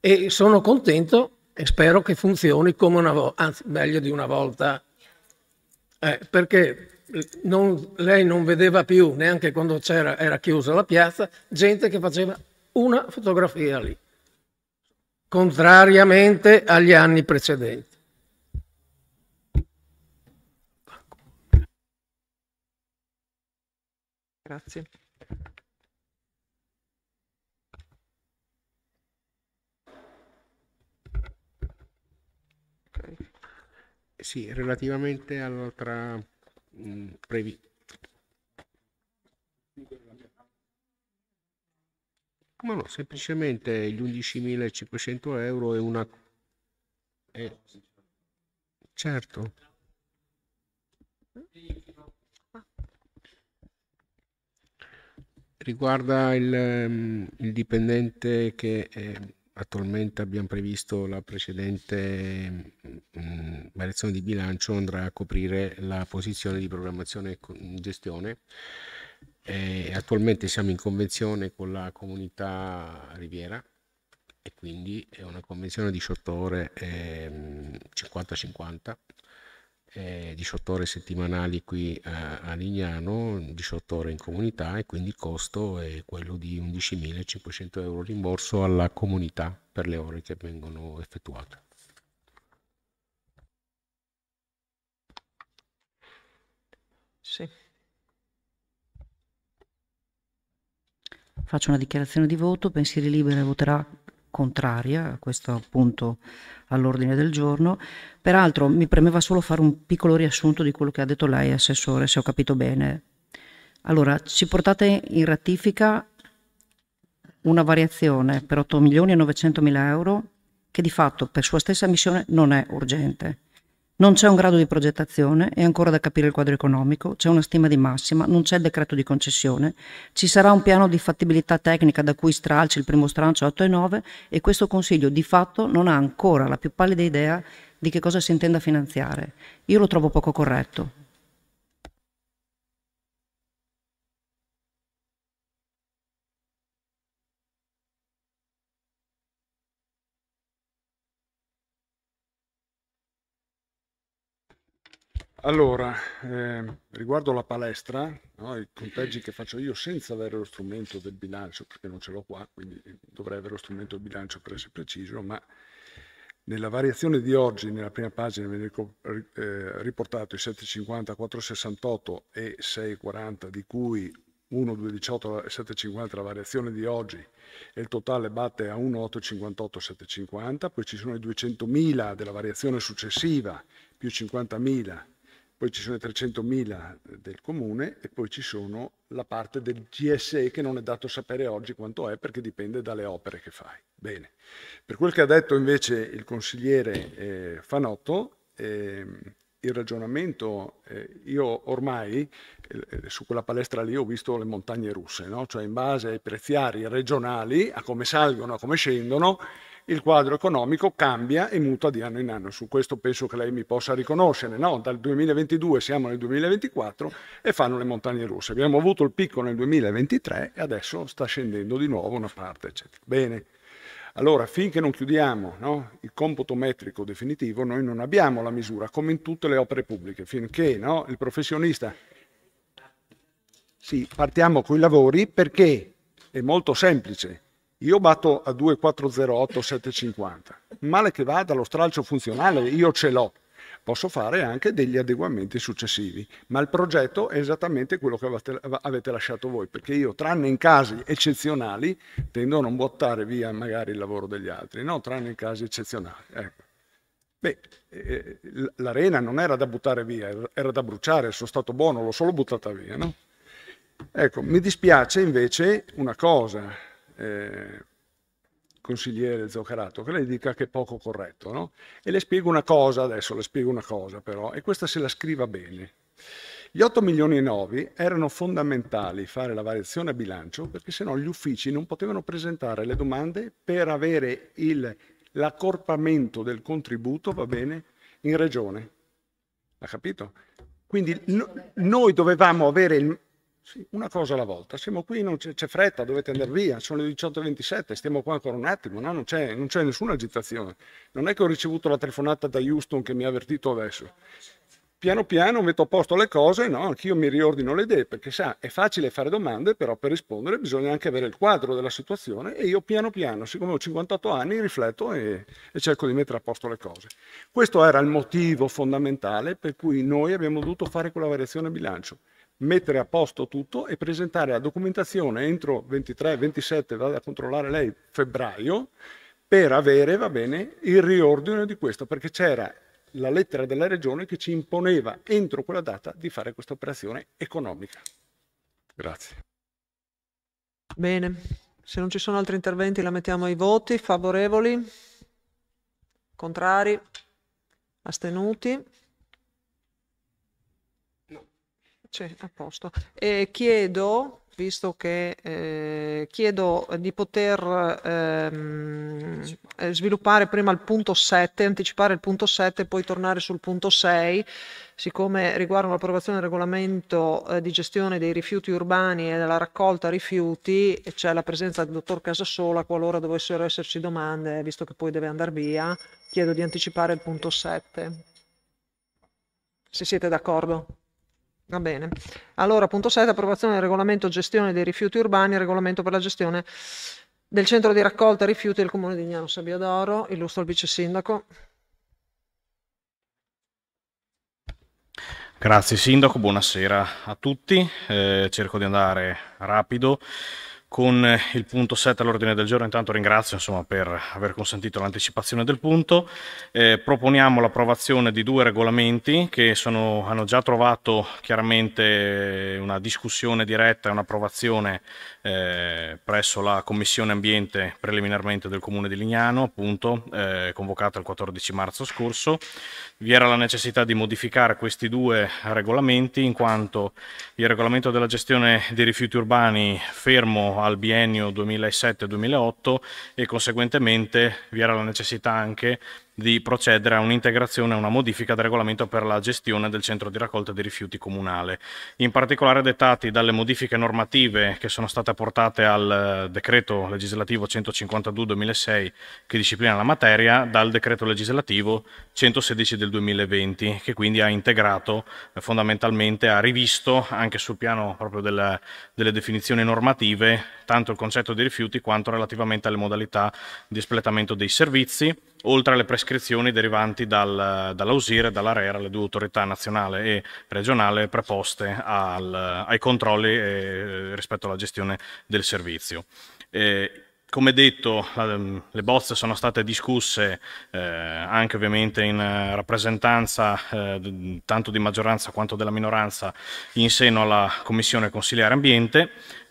E sono contento e spero che funzioni come una volta, anzi meglio di una volta, eh, perché eh, non, lei non vedeva più, neanche quando era chiusa la piazza, gente che faceva una fotografia lì, contrariamente agli anni precedenti. Grazie. Okay. Sì, relativamente all'altra mh, mm, previ... Ma no, semplicemente gli 11.500 euro è una... È... Eh, certo. Eh? Riguarda il, ehm, il dipendente che eh, attualmente abbiamo previsto la precedente mh, mm, mm, variazione di bilancio andrà a coprire la posizione di programmazione e gestione. E attualmente siamo in convenzione con la comunità Riviera e quindi è una convenzione di 18 ore 50-50 ehm, eh, 18 ore settimanali qui a, eh, a, Lignano, 18 ore in comunità e quindi il costo è quello di 11.500 euro rimborso alla comunità per le ore che vengono effettuate. Sì. Faccio una dichiarazione di voto, Pensieri Libera voterà contraria a questo punto all'ordine del giorno. Peraltro mi premeva solo fare un piccolo riassunto di quello che ha detto lei, Assessore, se ho capito bene. Allora, ci portate in ratifica una variazione per 8 milioni e 900 mila euro che di fatto per sua stessa missione non è urgente. Non c'è un grado di progettazione, è ancora da capire il quadro economico, c'è una stima di massima, non c'è il decreto di concessione, ci sarà un piano di fattibilità tecnica da cui stralci il primo strancio 8 e 9 e questo Consiglio di fatto non ha ancora la più pallida idea di che cosa si intenda finanziare. Io lo trovo poco corretto. Allora, eh, riguardo la palestra, no, i conteggi che faccio io senza avere lo strumento del bilancio, perché non ce l'ho qua, quindi dovrei avere lo strumento del bilancio per essere preciso, ma nella variazione di oggi, nella prima pagina, viene eh, riportato i 7,50, 4,68 e 6,40, di cui 1,218 e 7,50 la variazione di oggi e il totale batte a 1,858 750, poi ci sono i 200.000 della variazione successiva più 50.000 poi ci sono i 300.000 del comune e poi ci sono la parte del GSE che non è dato sapere oggi quanto è perché dipende dalle opere che fai. Bene. Per quel che ha detto invece il consigliere eh, Fanotto, eh, il ragionamento, eh, io ormai eh, su quella palestra lì ho visto le montagne russe, no? cioè in base ai preziari regionali, a come salgono, a come scendono, il quadro economico cambia e muta di anno in anno. Su questo penso che lei mi possa riconoscere. No? Dal 2022 siamo nel 2024 e fanno le montagne russe. Abbiamo avuto il picco nel 2023 e adesso sta scendendo di nuovo una parte. Eccetera. Bene. Allora, finché non chiudiamo no, il computo metrico definitivo, noi non abbiamo la misura, come in tutte le opere pubbliche, finché no, il professionista... Sì, partiamo con i lavori perché è molto semplice io batto a 2408 750. Male che vada, lo stralcio funzionale io ce l'ho. Posso fare anche degli adeguamenti successivi, ma il progetto è esattamente quello che avete lasciato voi, perché io, tranne in casi eccezionali, tendo a non buttare via magari il lavoro degli altri, no? tranne in casi eccezionali. Ecco. Beh, eh, l'arena non era da buttare via, er, era da bruciare, sono stato buono, l'ho solo buttata via. No? Ecco, mi dispiace invece una cosa, eh, consigliere Zoccarato che lei dica che è poco corretto, no? E le spiego una cosa, adesso le spiego una cosa però, e questa se la scriva bene. Gli 8 milioni e 9 erano fondamentali fare la variazione a bilancio perché sennò gli uffici non potevano presentare le domande per avere il, l'accorpamento del contributo, va bene, in regione. Ha capito? Quindi no, noi dovevamo avere il, sì, una cosa alla volta. Siamo qui, non c'è, c'è fretta, dovete andare via, sono le 18.27, stiamo qua ancora un attimo, no? non, c'è, non c'è nessuna agitazione. Non è che ho ricevuto la telefonata da Houston che mi ha avvertito adesso piano piano metto a posto le cose, no? anch'io mi riordino le idee, perché sa, è facile fare domande, però per rispondere bisogna anche avere il quadro della situazione e io piano piano, siccome ho 58 anni, rifletto e, e cerco di mettere a posto le cose. Questo era il motivo fondamentale per cui noi abbiamo dovuto fare quella variazione bilancio mettere a posto tutto e presentare la documentazione entro 23, 27, vada a controllare lei, febbraio, per avere, va bene, il riordino di questo, perché c'era la lettera della regione che ci imponeva entro quella data di fare questa operazione economica. Grazie. Bene, se non ci sono altri interventi la mettiamo ai voti, favorevoli, contrari, astenuti. Sì, a posto. Eh, chiedo, visto che eh, chiedo di poter ehm, eh, sviluppare prima il punto 7, anticipare il punto 7 e poi tornare sul punto 6, siccome riguardano l'approvazione del regolamento eh, di gestione dei rifiuti urbani e della raccolta rifiuti, c'è la presenza del dottor Casasola, qualora dovessero esserci domande, visto che poi deve andare via, chiedo di anticipare il punto 7. Se siete d'accordo. Va bene. Allora, punto 7, approvazione del regolamento gestione dei rifiuti urbani, regolamento per la gestione del centro di raccolta rifiuti del comune di Gnano Sabbiadoro, illustro il vice sindaco. Grazie sindaco, buonasera a tutti, eh, cerco di andare rapido con eh, il punto 7 all'ordine del giorno. Intanto ringrazio insomma, per aver consentito l'anticipazione del punto. Eh, proponiamo l'approvazione di due regolamenti che sono, hanno già trovato chiaramente una discussione diretta e un'approvazione eh, presso la Commissione Ambiente preliminarmente del Comune di Lignano, appunto, eh, convocata il 14 marzo scorso. Vi era la necessità di modificare questi due regolamenti in quanto il regolamento della gestione dei rifiuti urbani fermo al biennio 2007-2008 e conseguentemente vi era la necessità anche di procedere a un'integrazione e una modifica del regolamento per la gestione del centro di raccolta dei rifiuti comunale, in particolare dettati dalle modifiche normative che sono state apportate al eh, decreto legislativo 152-2006 che disciplina la materia, dal decreto legislativo 116 del 2020, che quindi ha integrato eh, fondamentalmente, ha rivisto anche sul piano proprio della, delle definizioni normative tanto il concetto di rifiuti quanto relativamente alle modalità di espletamento dei servizi oltre alle prescrizioni derivanti dal, dall'AUSIR e dall'ARERA, le due autorità nazionale e regionale preposte al, ai controlli e, eh, rispetto alla gestione del servizio. E, come detto, le bozze sono state discusse eh, anche ovviamente in rappresentanza eh, tanto di maggioranza quanto della minoranza in seno alla Commissione Consigliare Ambiente.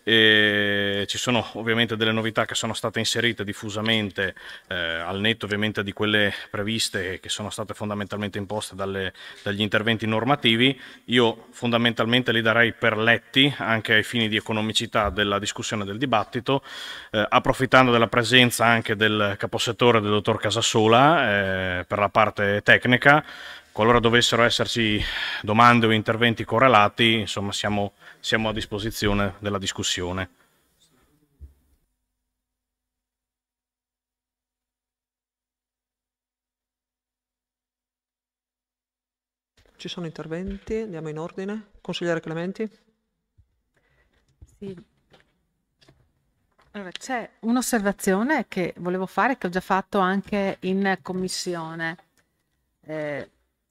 E ci sono ovviamente delle novità che sono state inserite diffusamente, eh, al netto ovviamente di quelle previste che sono state fondamentalmente imposte dalle, dagli interventi normativi. Io fondamentalmente li darei per letti anche ai fini di economicità della discussione del dibattito, eh, approfittando della presenza anche del caposettore del dottor Casasola eh, per la parte tecnica. Qualora dovessero esserci domande o interventi correlati, insomma siamo siamo a disposizione della discussione. Ci sono interventi, andiamo in ordine. Consigliere Clementi. Sì. Allora, c'è un'osservazione che volevo fare, che ho già fatto anche in commissione. Eh,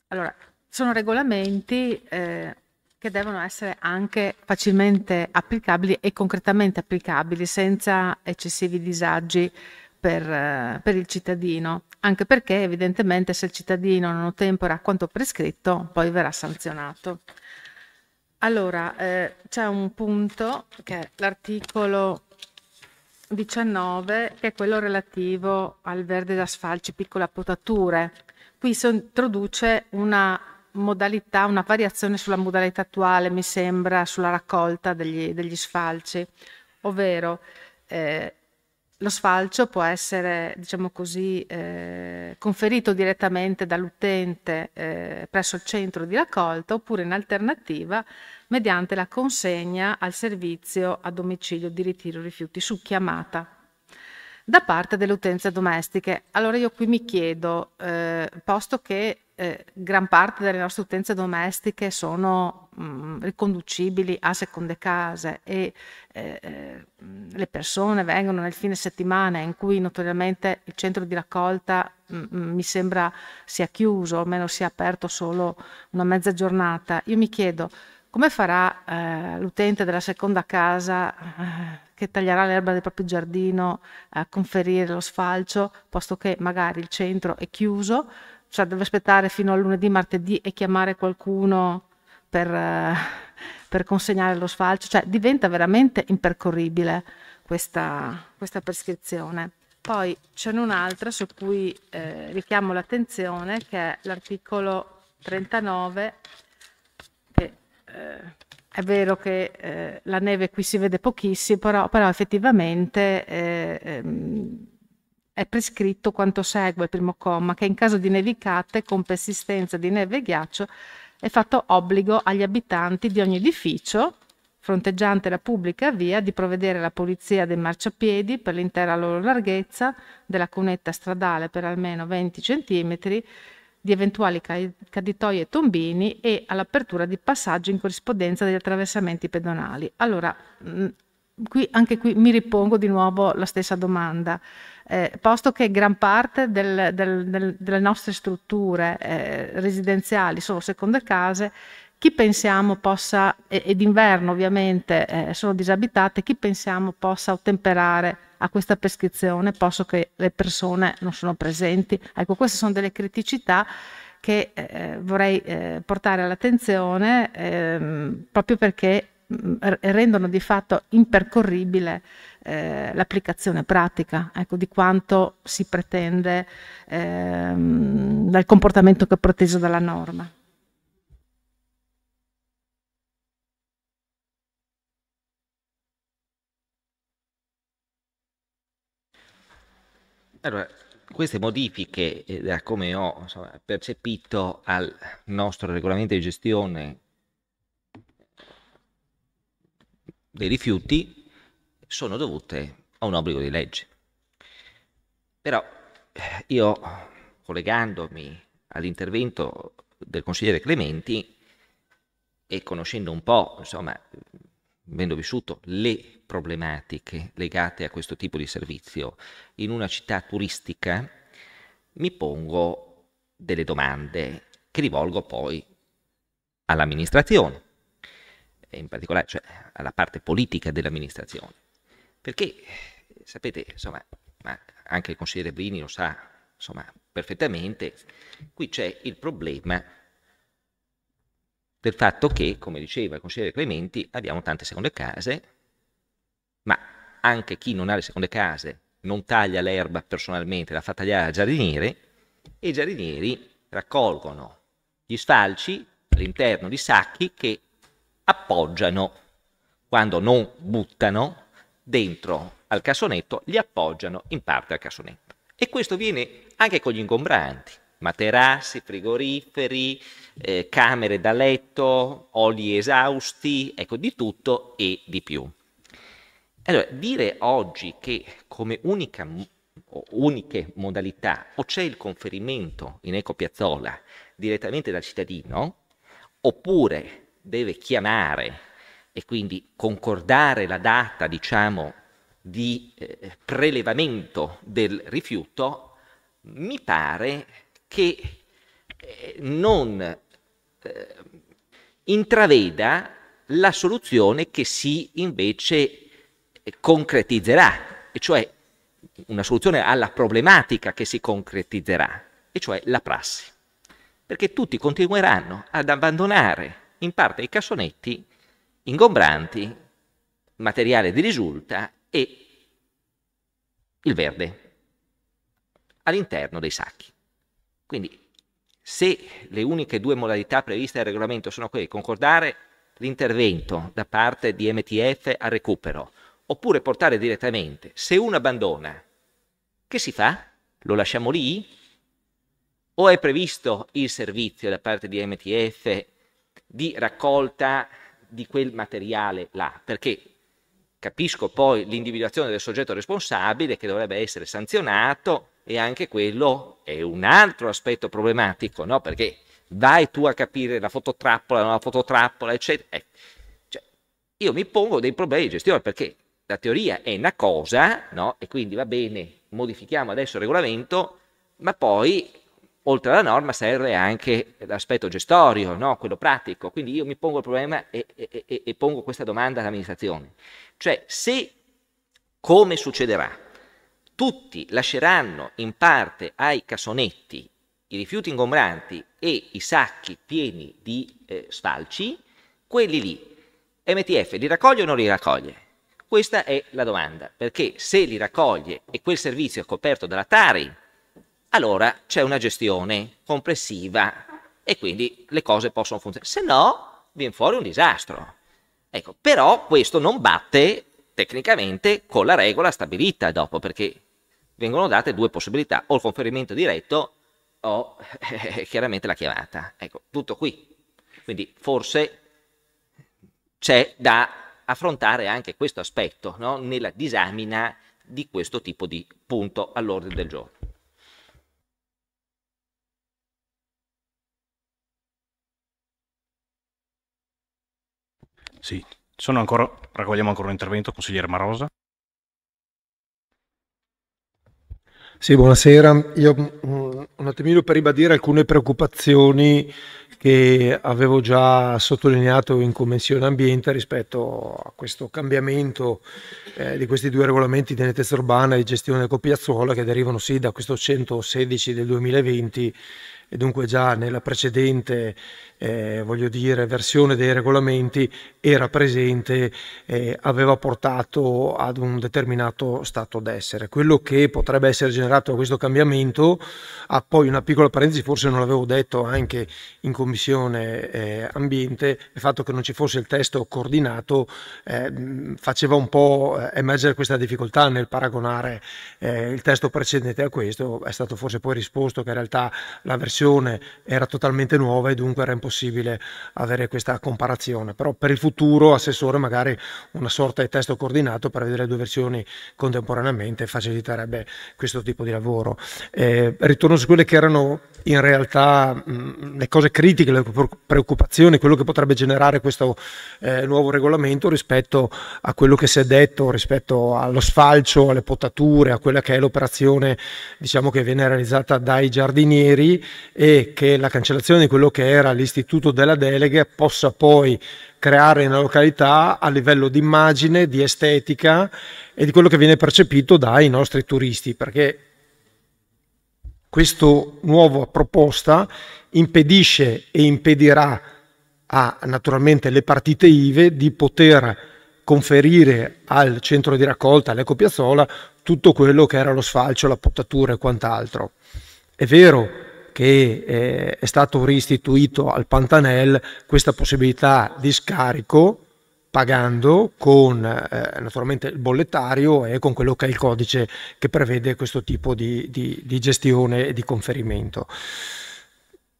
allora, sono regolamenti eh, che devono essere anche facilmente applicabili e concretamente applicabili senza eccessivi disagi per, eh, per, il cittadino, anche perché evidentemente se il cittadino non ottempera quanto prescritto poi verrà sanzionato. Allora, eh, c'è un punto che è l'articolo 19 che è quello relativo al verde da sfalci, piccole potature. Qui si introduce una modalità, una variazione sulla modalità attuale, mi sembra, sulla raccolta degli, degli sfalci, ovvero eh, lo sfalcio può essere, diciamo così, eh, conferito direttamente dall'utente eh, presso il centro di raccolta oppure in alternativa mediante la consegna al servizio a domicilio di ritiro rifiuti su chiamata da parte delle utenze domestiche. Allora io qui mi chiedo, eh, posto che eh, gran parte delle nostre utenze domestiche sono mh, mm, riconducibili a seconde case e eh, eh, le persone vengono nel fine settimana in cui notoriamente il centro di raccolta mh, mm, mm, mi sembra sia chiuso, almeno sia aperto solo una mezza giornata. Io mi chiedo come farà eh, l'utente della seconda casa che taglierà l'erba del proprio giardino a conferire lo sfalcio, posto che magari il centro è chiuso cioè deve aspettare fino a lunedì, martedì e chiamare qualcuno per, eh, per consegnare lo sfalcio, cioè diventa veramente impercorribile questa, questa prescrizione. Poi c'è un'altra su cui eh, richiamo l'attenzione che è l'articolo 39 che eh, è vero che eh, la neve qui si vede pochissimo, però, però effettivamente eh, ehm, è prescritto quanto segue, primo comma, che in caso di nevicate con persistenza di neve e ghiaccio è fatto obbligo agli abitanti di ogni edificio fronteggiante la pubblica via di provvedere alla pulizia dei marciapiedi per l'intera loro larghezza, della cunetta stradale per almeno 20 cm, di eventuali caditoie e tombini e all'apertura di passaggi in corrispondenza degli attraversamenti pedonali. Allora, qui, anche qui mi ripongo di nuovo la stessa domanda eh, posto che gran parte del, del, del, delle nostre strutture eh, residenziali sono seconde case, chi pensiamo possa, ed inverno ovviamente eh, sono disabitate, chi pensiamo possa ottemperare a questa prescrizione, posto che le persone non sono presenti. Ecco, queste sono delle criticità che eh, vorrei eh, portare all'attenzione ehm, proprio perché rendono di fatto impercorribile eh, l'applicazione pratica ecco, di quanto si pretende ehm, dal comportamento che è proteso dalla norma. Allora, queste modifiche, eh, da come ho insomma, percepito al nostro regolamento di gestione dei rifiuti sono dovute a un obbligo di legge. Però eh, io, collegandomi all'intervento del consigliere Clementi e conoscendo un po', insomma, avendo vissuto le problematiche legate a questo tipo di servizio in una città turistica, mi pongo delle domande che rivolgo poi all'amministrazione e in particolare cioè, alla parte politica dell'amministrazione. Perché, sapete, insomma, anche il consigliere Brini lo sa insomma, perfettamente, qui c'è il problema del fatto che, come diceva il consigliere Clementi, abbiamo tante seconde case, ma anche chi non ha le seconde case non taglia l'erba personalmente, la fa tagliare al giardiniere e i giardinieri raccolgono gli sfalci all'interno di sacchi che appoggiano, quando non buttano dentro al cassonetto, li appoggiano in parte al cassonetto. E questo viene anche con gli ingombranti, materassi, frigoriferi, eh, camere da letto, oli esausti, ecco di tutto e di più. Allora, dire oggi che come unica, o uniche modalità o c'è il conferimento in ecopiazzola direttamente dal cittadino, oppure deve chiamare e quindi concordare la data, diciamo, di eh, prelevamento del rifiuto, mi pare che eh, non eh, intraveda la soluzione che si invece eh, concretizzerà, e cioè una soluzione alla problematica che si concretizzerà, e cioè la prassi. Perché tutti continueranno ad abbandonare in parte i cassonetti ingombranti, materiale di risulta e il verde all'interno dei sacchi. Quindi se le uniche due modalità previste dal regolamento sono quelle concordare l'intervento da parte di MTF al recupero oppure portare direttamente, se uno abbandona, che si fa? Lo lasciamo lì? O è previsto il servizio da parte di MTF di raccolta di quel materiale là, perché capisco poi l'individuazione del soggetto responsabile che dovrebbe essere sanzionato e anche quello è un altro aspetto problematico, no? Perché vai tu a capire la fototrappola, non la fototrappola, eccetera. Eh. Cioè, io mi pongo dei problemi di gestione perché la teoria è una cosa, no? E quindi va bene, modifichiamo adesso il regolamento, ma poi oltre alla norma serve anche l'aspetto gestorio, no? quello pratico. Quindi io mi pongo il problema e, e, e, e pongo questa domanda all'amministrazione. Cioè, se, come succederà, tutti lasceranno in parte ai cassonetti i rifiuti ingombranti e i sacchi pieni di eh, sfalci, quelli lì, MTF li raccoglie o non li raccoglie? Questa è la domanda, perché se li raccoglie e quel servizio è coperto dalla Tari, allora c'è una gestione complessiva e quindi le cose possono funzionare. Se no, viene fuori un disastro. Ecco, però questo non batte tecnicamente con la regola stabilita dopo, perché vengono date due possibilità, o il conferimento diretto o eh, eh chiaramente la chiamata. Ecco, tutto qui. Quindi forse c'è da affrontare anche questo aspetto no? nella disamina di questo tipo di punto all'ordine del giorno. Sì. Sono ancora, raccogliamo ancora un intervento, consigliere Marosa. Sì, buonasera. Io mm, mm, un attimino per ribadire alcune preoccupazioni che avevo già sottolineato in Commissione Ambiente rispetto a questo cambiamento eh, di questi due regolamenti di nettezza urbana e di gestione del copiazzuola che derivano sì da questo 116 del 2020 e dunque già nella precedente eh, voglio dire, versione dei regolamenti era presente, eh, aveva portato ad un determinato stato d'essere. Quello che potrebbe essere generato da questo cambiamento, ha poi una piccola parentesi, forse non l'avevo detto anche in commissione eh, ambiente, il fatto che non ci fosse il testo coordinato eh, faceva un po' eh, emergere questa difficoltà nel paragonare eh, il testo precedente a questo, è stato forse poi risposto che in realtà la versione era totalmente nuova e dunque era importante possibile avere questa comparazione, però per il futuro, assessore, magari una sorta di testo coordinato per vedere due versioni contemporaneamente faciliterebbe questo tipo di lavoro. Eh, ritorno su quelle che erano in realtà mh, le cose critiche, le preoccupazioni, quello che potrebbe generare questo eh, nuovo regolamento rispetto a quello che si è detto, rispetto allo sfalcio, alle potature, a quella che è l'operazione diciamo, che viene realizzata dai giardinieri e che la cancellazione di quello che era l'ist istituto della delega possa poi creare una località a livello di immagine, di estetica e di quello che viene percepito dai nostri turisti, perché questa nuova proposta impedisce e impedirà a naturalmente le partite IVE di poter conferire al centro di raccolta, all'ecopiazzola, tutto quello che era lo sfalcio, la pottatura e quant'altro. È vero che eh, è stato restituito al Pantanel questa possibilità di scarico pagando con eh, naturalmente il bollettario e con quello che è il codice che prevede questo tipo di, di, di gestione e di conferimento.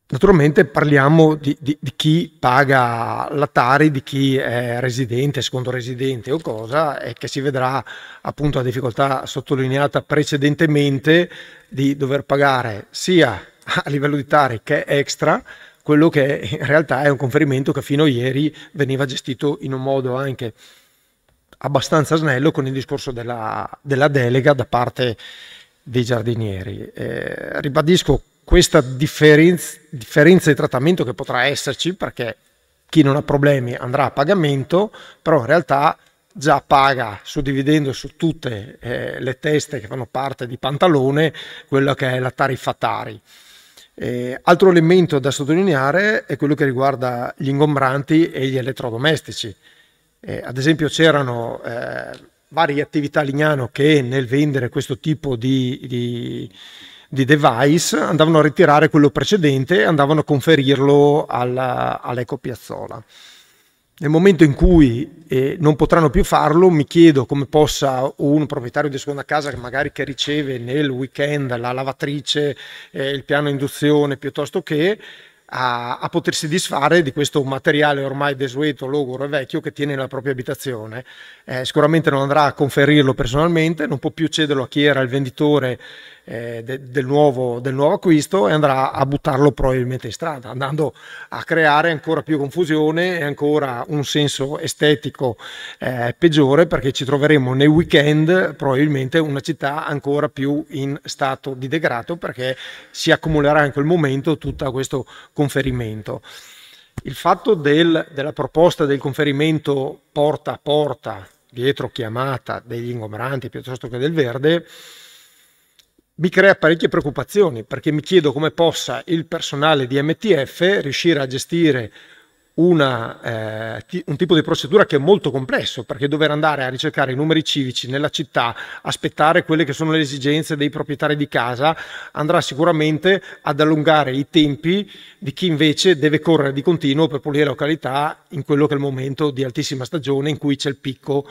Naturalmente parliamo di, di, chi paga la Tari, di chi è residente, secondo residente o cosa, e che si vedrà appunto la difficoltà sottolineata precedentemente di dover pagare sia (laughs) a livello di TARI che è extra, quello che in realtà è un conferimento che fino a ieri veniva gestito in un modo anche abbastanza snello con il discorso della, della delega da parte dei giardinieri. Eh, ribadisco questa differenza, differenza di trattamento che potrà esserci perché chi non ha problemi andrà a pagamento, però in realtà già paga suddividendo su tutte eh, le teste che fanno parte di pantalone quella che è la tariffa Tari. Eh, altro elemento da sottolineare è quello che riguarda gli ingombranti e gli elettrodomestici. Eh, ad esempio c'erano eh, varie attività a Lignano che nel vendere questo tipo di, di, di, device andavano a ritirare quello precedente e andavano a conferirlo alla, piazzola. Nel momento in cui eh, non potranno più farlo, mi chiedo come possa un proprietario di seconda casa che magari che riceve nel weekend la lavatrice, eh, il piano induzione piuttosto che a, a, potersi disfare di questo materiale ormai desueto, logoro e vecchio che tiene nella propria abitazione. Eh, sicuramente non andrà a conferirlo personalmente, non può più cederlo a chi era il venditore eh, de, del, nuovo, del, nuovo, acquisto e andrà a buttarlo probabilmente in strada, andando a creare ancora più confusione e ancora un senso estetico eh, peggiore perché ci troveremo nei weekend probabilmente una città ancora più in stato di degrado perché si accumulerà in quel momento tutto questo conferimento. Il fatto del, della proposta del conferimento porta a porta, dietro chiamata degli ingombranti piuttosto che del verde, mi crea parecchie preoccupazioni perché mi chiedo come possa il personale di MTF riuscire a gestire una, eh, un tipo di procedura che è molto complesso perché dover andare a ricercare i numeri civici nella città, aspettare quelle che sono le esigenze dei proprietari di casa, andrà sicuramente ad allungare i tempi di chi invece deve correre di continuo per pulire la località in quello che è il momento di altissima stagione in cui c'è il picco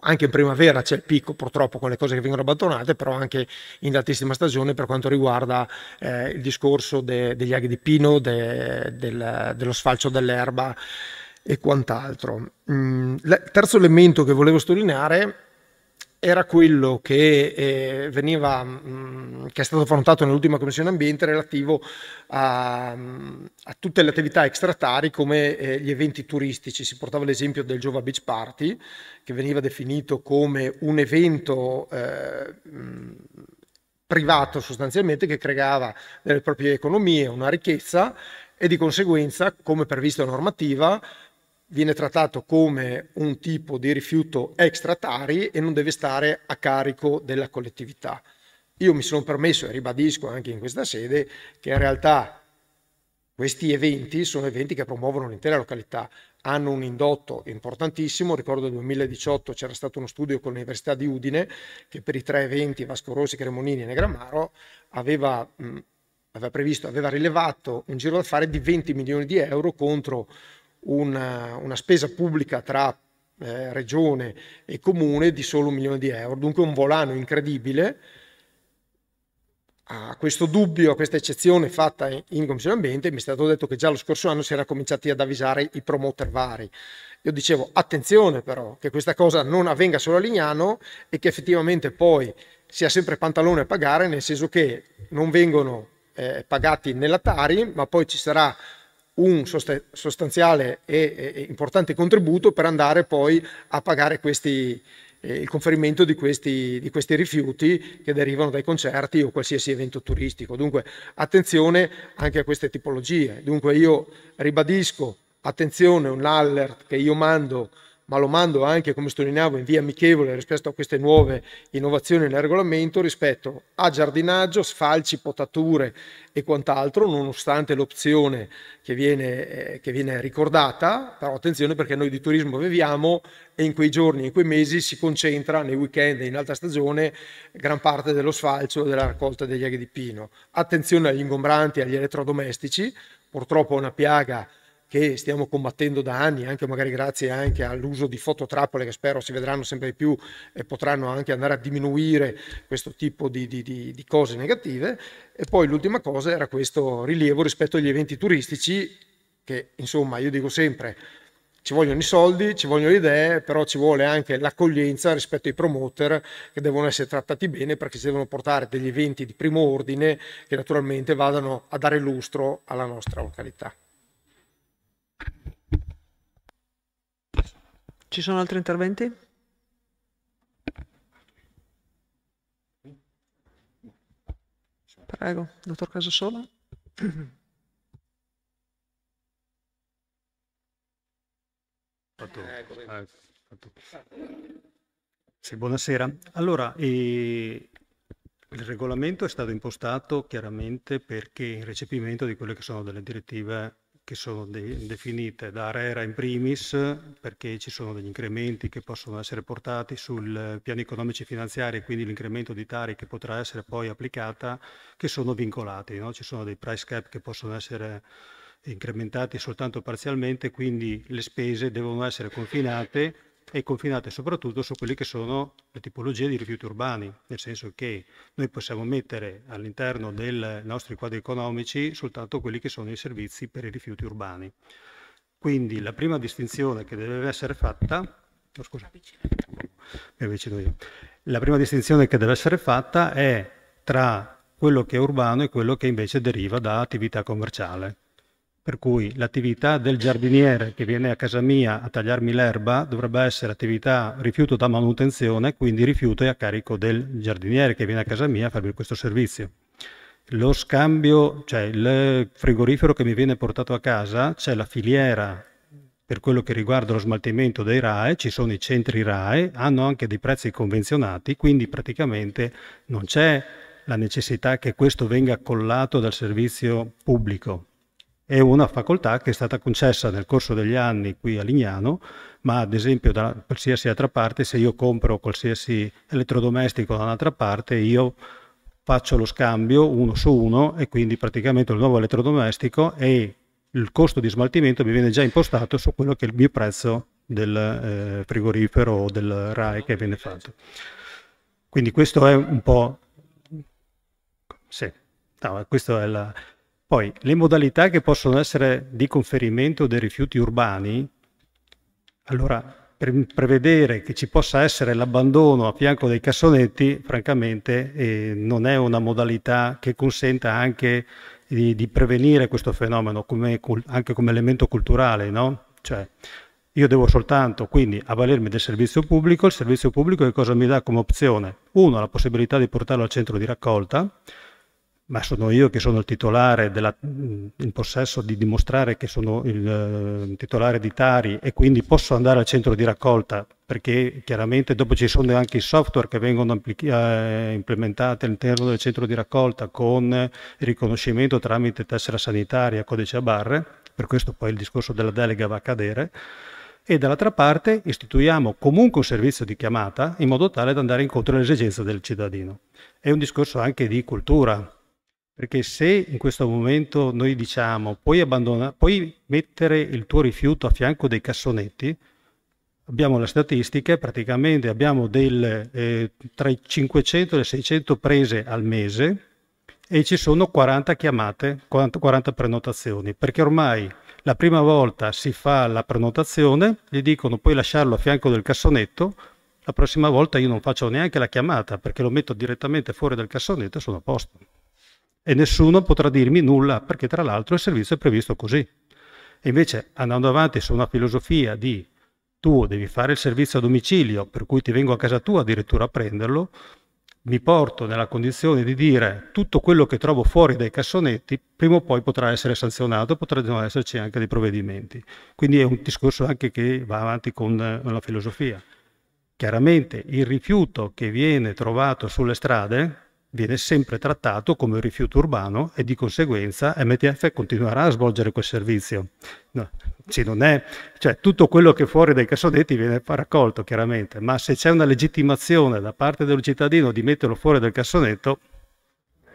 anche in primavera c'è il picco purtroppo con le cose che vengono abbandonate, però anche in altissima stagione per quanto riguarda eh, il discorso de, degli aghi di pino, de, del, dello sfalcio dell'erba e quant'altro. Mm, le, terzo elemento che volevo sottolineare era quello che, eh, veniva, mh, mm, che è stato affrontato nell'ultima commissione ambiente relativo a, mm, a tutte le attività extratari come eh, gli eventi turistici. Si portava l'esempio del Jova Beach Party, che veniva definito come un evento eh, mh, mm, privato sostanzialmente che creava delle proprie economie, una ricchezza e di conseguenza, come previsto normativa, viene trattato come un tipo di rifiuto extra tari e non deve stare a carico della collettività. Io mi sono permesso e ribadisco anche in questa sede che in realtà questi eventi sono eventi che promuovono l'intera località, hanno un indotto importantissimo. Ricordo nel 2018 c'era stato uno studio con l'Università di Udine che per i tre eventi, Vasco Rossi, Cremonini e Negramaro, aveva, mh, aveva, previsto, aveva rilevato un giro d'affari di 20 milioni di euro contro una, una spesa pubblica tra eh, regione e comune di solo un milione di euro, dunque un volano incredibile. A questo dubbio, a questa eccezione fatta in, Commissione Ambiente, mi è stato detto che già lo scorso anno si era cominciati ad avvisare i promoter vari. Io dicevo, attenzione però, che questa cosa non avvenga solo a Lignano e che effettivamente poi sia sempre pantalone a pagare, nel senso che non vengono eh, pagati nella Tari, ma poi ci sarà un sostanziale e importante contributo per andare poi a pagare questi, eh, il conferimento di questi, di questi, rifiuti che derivano dai concerti o qualsiasi evento turistico. Dunque attenzione anche a queste tipologie. Dunque io ribadisco, attenzione, un alert che io mando ma lo mando anche, come sottolineavo, in via amichevole rispetto a queste nuove innovazioni nel regolamento rispetto a giardinaggio, sfalci, potature e quant'altro, nonostante l'opzione che viene, eh, che viene ricordata, però attenzione perché noi di turismo viviamo e in quei giorni, in quei mesi si concentra nei weekend e in alta stagione gran parte dello sfalcio e della raccolta degli aghi di pino. Attenzione agli ingombranti, e agli elettrodomestici, purtroppo è una piaga che stiamo combattendo da anni, anche magari grazie anche all'uso di fototrappole che spero si vedranno sempre di più e potranno anche andare a diminuire questo tipo di, di, di cose negative. E poi l'ultima cosa era questo rilievo rispetto agli eventi turistici, che insomma io dico sempre, ci vogliono i soldi, ci vogliono le idee, però ci vuole anche l'accoglienza rispetto ai promoter che devono essere trattati bene perché si devono portare degli eventi di primo ordine che naturalmente vadano a dare lustro alla nostra località. Ci sono altri interventi? Prego, dottor Casasola. Sì, buonasera. Allora, eh, il regolamento è stato impostato chiaramente perché in recepimento di quelle che sono delle direttive che sono de definite da RERA in primis perché ci sono degli incrementi che possono essere portati sul piano economici e finanziari quindi l'incremento di tari che potrà essere poi applicata che sono vincolati, no? ci sono dei price cap che possono essere incrementati soltanto parzialmente, quindi le spese devono essere confinate e confinate soprattutto su quelle che sono le tipologie di rifiuti urbani, nel senso che noi possiamo mettere all'interno dei nostri quadri economici soltanto quelli che sono i servizi per i rifiuti urbani. Quindi la prima distinzione che deve essere fatta, oh, scusa, mi avvicino io, la prima distinzione che deve essere fatta è tra quello che è urbano e quello che invece deriva da attività commerciale. Per cui l'attività del giardiniere che viene a casa mia a tagliarmi l'erba dovrebbe essere attività rifiuto da manutenzione, quindi rifiuto è a carico del giardiniere che viene a casa mia a farmi questo servizio. Lo scambio, cioè il frigorifero che mi viene portato a casa, c'è la filiera per quello che riguarda lo smaltimento dei RAE, ci sono i centri RAE, hanno anche dei prezzi convenzionati, quindi praticamente non c'è la necessità che questo venga collato dal servizio pubblico, è una facoltà che è stata concessa nel corso degli anni qui a Lignano, ma ad esempio da qualsiasi altra parte, se io compro qualsiasi elettrodomestico da un'altra parte, io faccio lo scambio uno su uno e quindi praticamente il nuovo elettrodomestico e il costo di smaltimento mi viene già impostato su quello che è il mio prezzo del eh, frigorifero o del RAE che viene fatto. Quindi questo è un po'... Sì, no, questo è la poi le modalità che possono essere di conferimento dei rifiuti urbani, allora pre- prevedere che ci possa essere l'abbandono a fianco dei cassonetti, francamente eh, non è una modalità che consenta anche di, di prevenire questo fenomeno come, anche come elemento culturale, no? Cioè, io devo soltanto quindi avvalermi del servizio pubblico, il servizio pubblico che cosa mi dà come opzione? Uno, la possibilità di portarlo al centro di raccolta, ma sono io che sono il titolare, della, in possesso di dimostrare che sono il ehm, titolare di Tari e quindi posso andare al centro di raccolta, perché chiaramente dopo ci sono anche i software che vengono eh, implementati all'interno del centro di raccolta con riconoscimento tramite tessera sanitaria, codice a barre, per questo poi il discorso della delega va a cadere e dall'altra parte istituiamo comunque un servizio di chiamata in modo tale da andare incontro alle esigenze del cittadino. È un discorso anche di cultura, perché se in questo momento noi diciamo puoi, puoi mettere il tuo rifiuto a fianco dei cassonetti, abbiamo le statistiche, praticamente abbiamo del, eh, tra i 500 e le 600 prese al mese e ci sono 40 chiamate, 40, 40 prenotazioni, perché ormai la prima volta si fa la prenotazione, gli dicono puoi lasciarlo a fianco del cassonetto, la prossima volta io non faccio neanche la chiamata perché lo metto direttamente fuori dal cassonetto e sono a posto e nessuno potrà dirmi nulla, perché tra l'altro il servizio è previsto così. E invece andando avanti su una filosofia di tu devi fare il servizio a domicilio, per cui ti vengo a casa tua addirittura a prenderlo, mi porto nella condizione di dire tutto quello che trovo fuori dai cassonetti, prima o poi potrà essere sanzionato, potranno esserci anche dei provvedimenti. Quindi è un discorso anche che va avanti con la filosofia. Chiaramente il rifiuto che viene trovato sulle strade viene sempre trattato come un rifiuto urbano e di conseguenza MTF continuerà a svolgere quel servizio. No, è, cioè, tutto quello che fuori dai cassonetti viene raccolto chiaramente, ma se c'è una legittimazione da parte del cittadino di metterlo fuori dal cassonetto,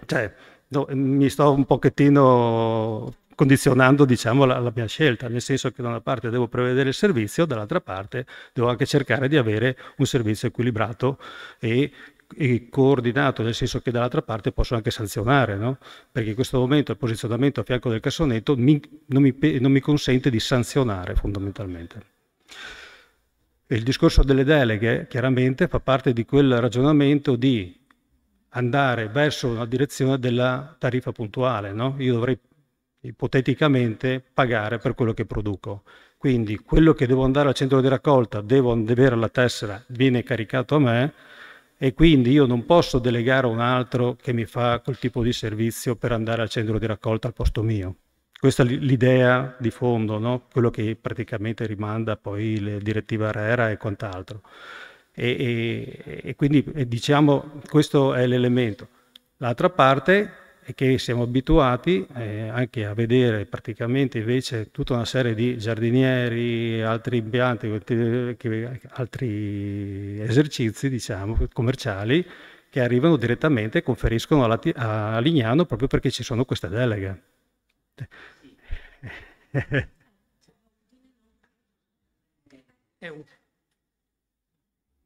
cioè, no, mi sto un pochettino condizionando diciamo, la, la, mia scelta, nel senso che da una parte devo prevedere il servizio, dall'altra parte devo anche cercare di avere un servizio equilibrato e e coordinato, nel senso che dall'altra parte posso anche sanzionare, no? perché in questo momento il posizionamento a fianco del cassonetto mi, non, mi, non mi consente di sanzionare fondamentalmente. Il discorso delle deleghe chiaramente fa parte di quel ragionamento di andare verso una direzione della tariffa puntuale. No? Io dovrei ipoteticamente pagare per quello che produco. Quindi quello che devo andare al centro di raccolta, devo avere la tessera, viene caricato a me, e quindi io non posso delegare un altro che mi fa quel tipo di servizio per andare al centro di raccolta al posto mio. Questa è l'idea di fondo, no? quello che praticamente rimanda poi la direttiva RERA e quant'altro. E, e, e, quindi diciamo questo è l'elemento. L'altra parte è che siamo abituati eh, anche a vedere praticamente invece tutta una serie di giardinieri, altri impianti, altri esercizi diciamo, commerciali che arrivano direttamente e conferiscono a, a Lignano proprio perché ci sono queste deleghe. (laughs) È un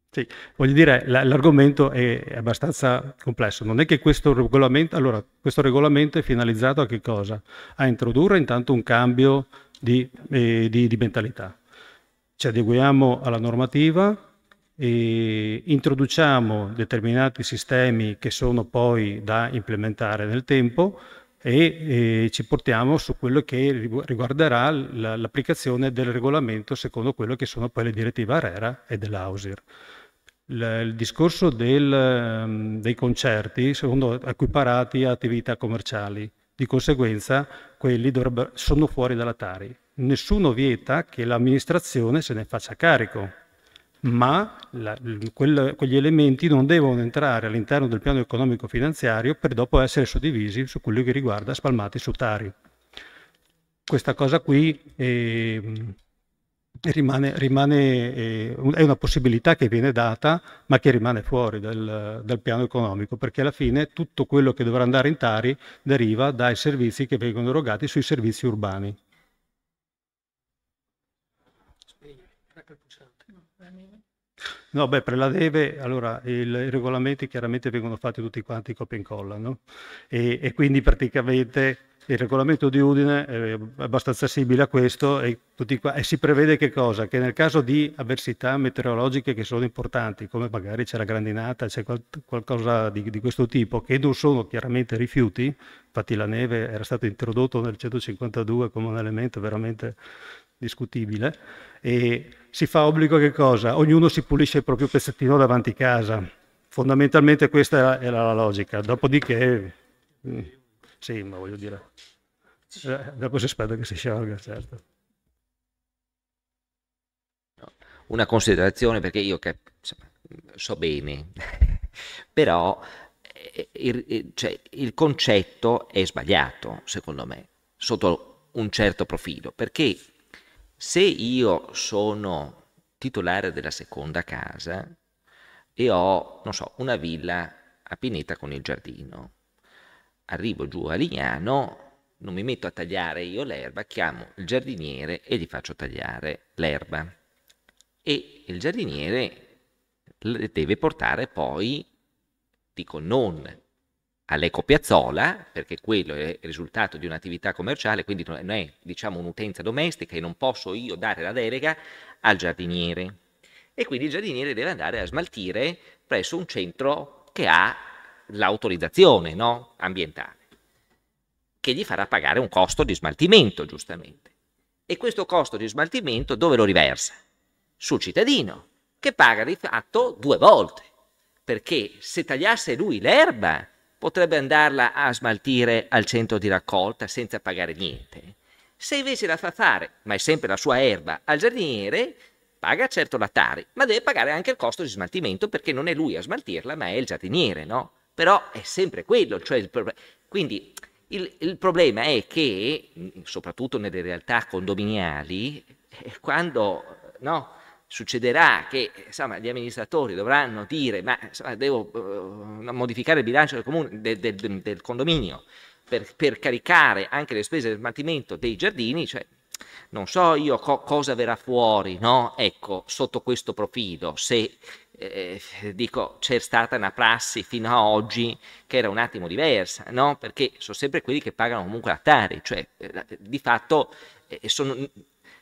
sì, voglio dire, l'argomento è abbastanza complesso. Non è che questo regolamento, allora, questo regolamento è finalizzato a che cosa? A introdurre intanto un cambio di, eh, di, di mentalità. Ci adeguiamo alla normativa, introduciamo determinati sistemi che sono poi da implementare nel tempo e, e eh, ci portiamo su quello che riguarderà l'applicazione del regolamento secondo quello che sono poi le direttive ARERA e dell'AUSIR il, il discorso del, ehm, dei concerti secondo equiparati a attività commerciali. Di conseguenza quelli sono fuori dalla Tari. Nessuno vieta che l'amministrazione se ne faccia carico, ma la, quel, quegli elementi non devono entrare all'interno del piano economico finanziario per dopo essere suddivisi su quello che riguarda spalmati su Tari. Questa cosa qui eh, rimane, rimane eh, è una possibilità che viene data ma che rimane fuori dal, dal, piano economico perché alla fine tutto quello che dovrà andare in Tari deriva dai servizi che vengono erogati sui servizi urbani. No, beh, per la deve, allora, il, i regolamenti chiaramente vengono fatti tutti quanti copia e incolla, no? E, e quindi praticamente il regolamento di Udine è abbastanza simile a questo e, qua, e, si prevede che cosa? Che nel caso di avversità meteorologiche che sono importanti, come magari c'è la grandinata, c'è qual- qualcosa di, di, questo tipo, che non sono chiaramente rifiuti, infatti la neve era stata introdotta nel 152 come un elemento veramente discutibile, e si fa obbligo che cosa? Ognuno si pulisce il proprio pezzettino davanti a casa. Fondamentalmente questa era, era la logica. Dopodiché mm, sì, ma voglio dire, eh, dopo si aspetta che si sciolga, certo. Una considerazione perché io che so bene, (laughs) però eh, il, cioè, il concetto è sbagliato, secondo me, sotto un certo profilo, perché se io sono titolare della seconda casa e ho, non so, una villa a pineta con il giardino, arrivo giù a Lignano, non mi metto a tagliare io l'erba, chiamo il giardiniere e gli faccio tagliare l'erba. E il giardiniere deve portare poi, dico non all'eco piazzola, perché quello è il risultato di un'attività commerciale, quindi non è diciamo un'utenza domestica e non posso io dare la delega al giardiniere. E quindi il giardiniere deve andare a smaltire presso un centro che ha l'autorizzazione no? ambientale, che gli farà pagare un costo di smaltimento, giustamente. E questo costo di smaltimento dove lo riversa? Sul cittadino, che paga di fatto due volte, perché se tagliasse lui l'erba potrebbe andarla a smaltire al centro di raccolta senza pagare niente. Se invece la fa fare, ma è sempre la sua erba, al giardiniere, paga certo la Tari, ma deve pagare anche il costo di smaltimento perché non è lui a smaltirla, ma è il giardiniere, no? però è sempre quello. Cioè il quindi il, il, problema è che, mm, soprattutto nelle realtà condominiali, eh, quando no, succederà che insomma, gli amministratori dovranno dire ma insomma, devo uh, modificare il bilancio del, comune, del, del, del condominio per, per, caricare anche le spese del smaltimento dei giardini, cioè, non so io co- cosa verrà fuori, no? Ecco, sotto questo profilo, se eh, dico c'è stata una prassi fino a oggi che era un attimo diversa, no? Perché sono sempre quelli che pagano comunque la Tari, cioè eh, di fatto eh, sono,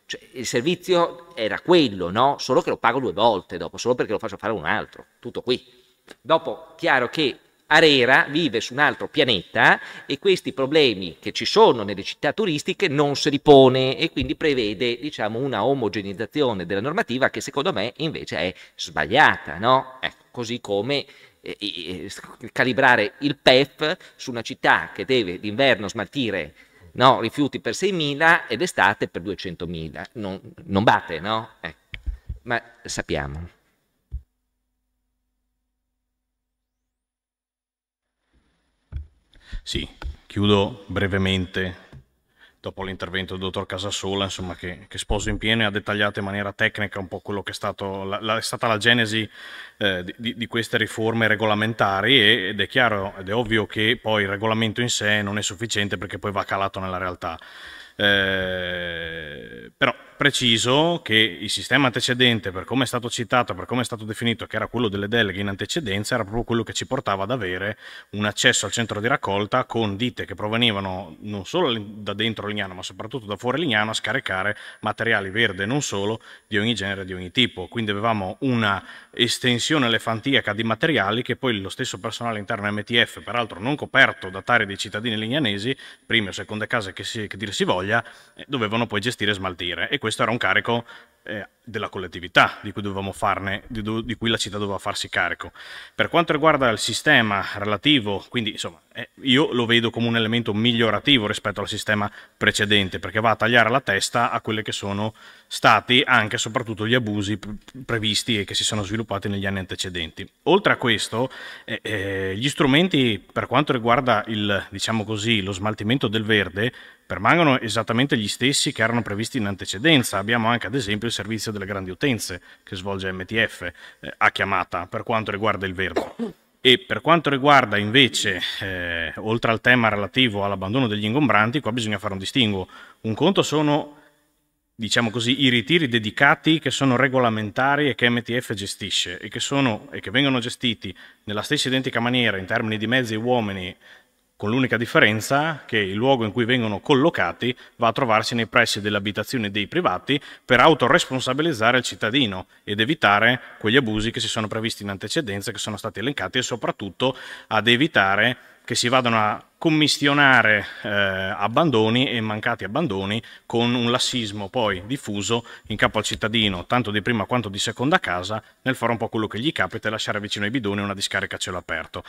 cioè, il servizio era quello, no? Solo che lo pago due volte dopo, solo perché lo faccio fare un altro, tutto qui. Dopo, chiaro che Arera vive su un altro pianeta e questi problemi che ci sono nelle città turistiche non se li pone e quindi prevede diciamo, una omogenizzazione della normativa che secondo me invece è sbagliata, no? ecco, così come eh, eh, calibrare il PEF su una città che deve d'inverno smaltire no, rifiuti per 6.000 ed estate per 200.000, non, non batte, no? Ecco. ma sappiamo. Sì, chiudo brevemente dopo l'intervento del dottor Casasola, insomma, che, che, sposo in pieno e ha dettagliato in maniera tecnica un po' quello che è, stato la, la, è stata la genesi eh, di, di, queste riforme regolamentari e, ed è chiaro ed è ovvio che poi il regolamento in sé non è sufficiente perché poi va calato nella realtà. Eh, però preciso che il sistema antecedente, per come è stato citato, per come è stato definito, che era quello delle deleghe in antecedenza, era proprio quello che ci portava ad avere un accesso al centro di raccolta con ditte che provenivano non solo da dentro Lignano, ma soprattutto da fuori Lignano a scaricare materiali verde e non solo di ogni genere, e di ogni tipo. Quindi avevamo una estensione elefantiaca di materiali che poi lo stesso personale interno MTF, peraltro non coperto da tare dei cittadini lignanesi, prime o seconde case che, si, che dir si voglia, eh, dovevano poi gestire e smaltire. E questo era un carico eh, della collettività di cui, farne, di, do, di cui, la città doveva farsi carico. Per quanto riguarda il sistema relativo, quindi insomma, eh, io lo vedo come un elemento migliorativo rispetto al sistema precedente, perché va a tagliare la testa a quelli che sono stati anche e soprattutto gli abusi pre previsti e che si sono sviluppati negli anni antecedenti. Oltre a questo, eh, eh gli strumenti per quanto riguarda il, diciamo così, lo smaltimento del verde permangono esattamente gli stessi che erano previsti in antecedenza. Abbiamo anche ad esempio il servizio delle grandi utenze che svolge MTF eh, a chiamata per quanto riguarda il verde. E per quanto riguarda invece, eh, oltre al tema relativo all'abbandono degli ingombranti, qua bisogna fare un distinguo. Un conto sono, diciamo così, i ritiri dedicati che sono regolamentari e che MTF gestisce e che, sono, e che vengono gestiti nella stessa identica maniera in termini di mezzi e uomini con l'unica differenza che il luogo in cui vengono collocati va a trovarsi nei pressi delle abitazioni dei privati per autoresponsabilizzare il cittadino ed evitare quegli abusi che si sono previsti in antecedenza, che sono stati elencati e soprattutto ad evitare che si vadano a commissionare eh, abbandoni e mancati abbandoni con un lassismo poi diffuso in capo al cittadino, tanto di prima quanto di seconda casa, nel fare un po' quello che gli capita e lasciare vicino ai bidoni una discarica a cielo aperto.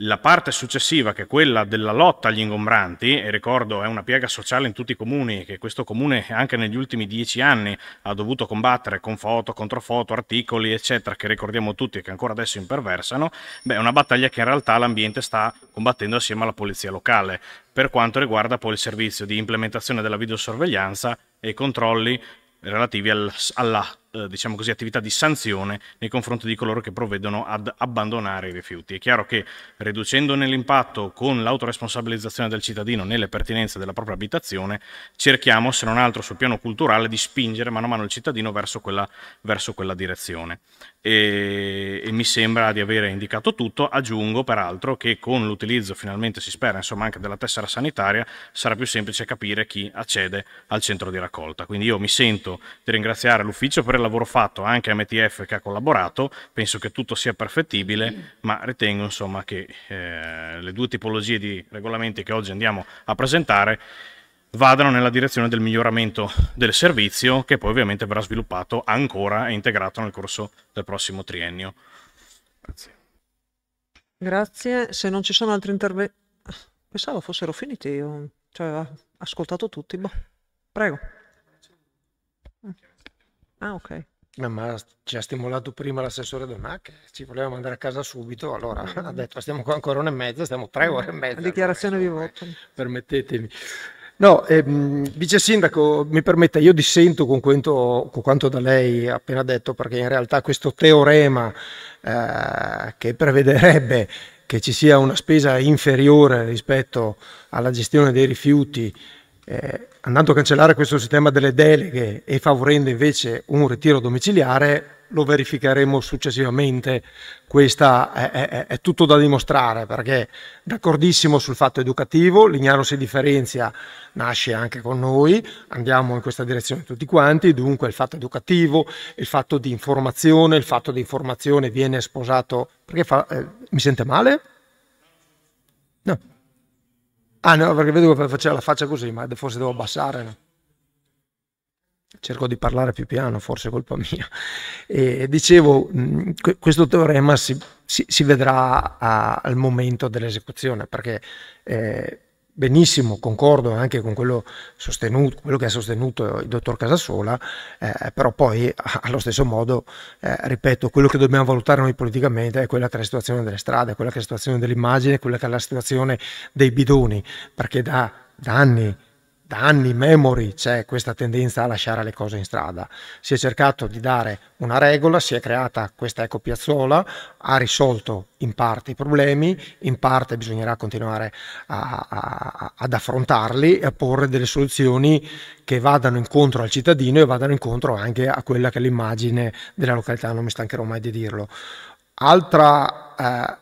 La parte successiva, che è quella della lotta agli ingombranti, e ricordo è una piega sociale in tutti i comuni, che questo comune anche negli ultimi dieci anni ha dovuto combattere con foto, controfoto, articoli, eccetera, che ricordiamo tutti e che ancora adesso imperversano, beh, è una battaglia che in realtà l'ambiente sta combattendo assieme alla polizia locale, per quanto riguarda poi il servizio di implementazione della videosorveglianza e i controlli relativi al, alla eh, diciamo così, attività di sanzione nei confronti di coloro che provvedono ad abbandonare i rifiuti. È chiaro che riducendone l'impatto con l'autoresponsabilizzazione del cittadino nelle pertinenze della propria abitazione, cerchiamo, se non altro sul piano culturale, di spingere mano a mano il cittadino verso quella, verso quella direzione e, e, mi sembra di avere indicato tutto. Aggiungo peraltro che con l'utilizzo finalmente si spera insomma anche della tessera sanitaria sarà più semplice capire chi accede al centro di raccolta. Quindi io mi sento di ringraziare l'ufficio per il lavoro fatto, anche MTF che ha collaborato, penso che tutto sia perfettibile, ma ritengo insomma che eh, le due tipologie di regolamenti che oggi andiamo a presentare vadano nella direzione del miglioramento del servizio che poi ovviamente verrà sviluppato ancora e integrato nel corso del prossimo triennio. Grazie. Grazie, se non ci sono altri interventi... Pensavo fossero finiti, ho cioè, ascoltato tutti. Boh. Prego. Mm. Ah, ok. Ma, ma, ci ha stimolato prima l'assessore Donà che ci voleva mandare a casa subito, allora mm. ha detto stiamo qua ancora un'ora e mezza, stiamo tre ore e mm. mezza. La dichiarazione allora, di voto. Permettetemi. No, ehm, vice sindaco, mi permetta, io dissento con quanto, con quanto, da lei appena detto, perché in realtà questo teorema eh, che prevederebbe che ci sia una spesa inferiore rispetto alla gestione dei rifiuti, eh, andando a cancellare questo sistema delle deleghe e favorendo invece un ritiro domiciliare, lo verificheremo successivamente, questa è, è, è, tutto da dimostrare perché d'accordissimo sul fatto educativo, Lignano si differenzia, nasce anche con noi, andiamo in questa direzione tutti quanti, dunque il fatto educativo, il fatto di informazione, il fatto di informazione viene sposato, perché fa, eh, mi sente male? No. Ah no, perché vedo che faceva la faccia così, ma forse devo abbassare. No? cerco di parlare più piano, forse è colpa mia. E dicevo, questo teorema si, si, si vedrà a, al momento dell'esecuzione, perché eh, benissimo, concordo anche con quello, sostenuto, quello, che ha sostenuto il dottor Casasola, eh, però poi (laughs) allo stesso modo, eh, ripeto, quello che dobbiamo valutare noi politicamente è quella che è la situazione delle strade, quella che è la situazione dell'immagine, quella che è la situazione dei bidoni, perché da, da anni da anni in memory c'è questa tendenza a lasciare le cose in strada. Si è cercato di dare una regola, si è creata questa ecopiazzola, ha risolto in parte i problemi, in parte bisognerà continuare a, a, ad affrontarli e a porre delle soluzioni che vadano incontro al cittadino e vadano incontro anche a quella che è l'immagine della località, non mi stancherò mai di dirlo. Altra eh,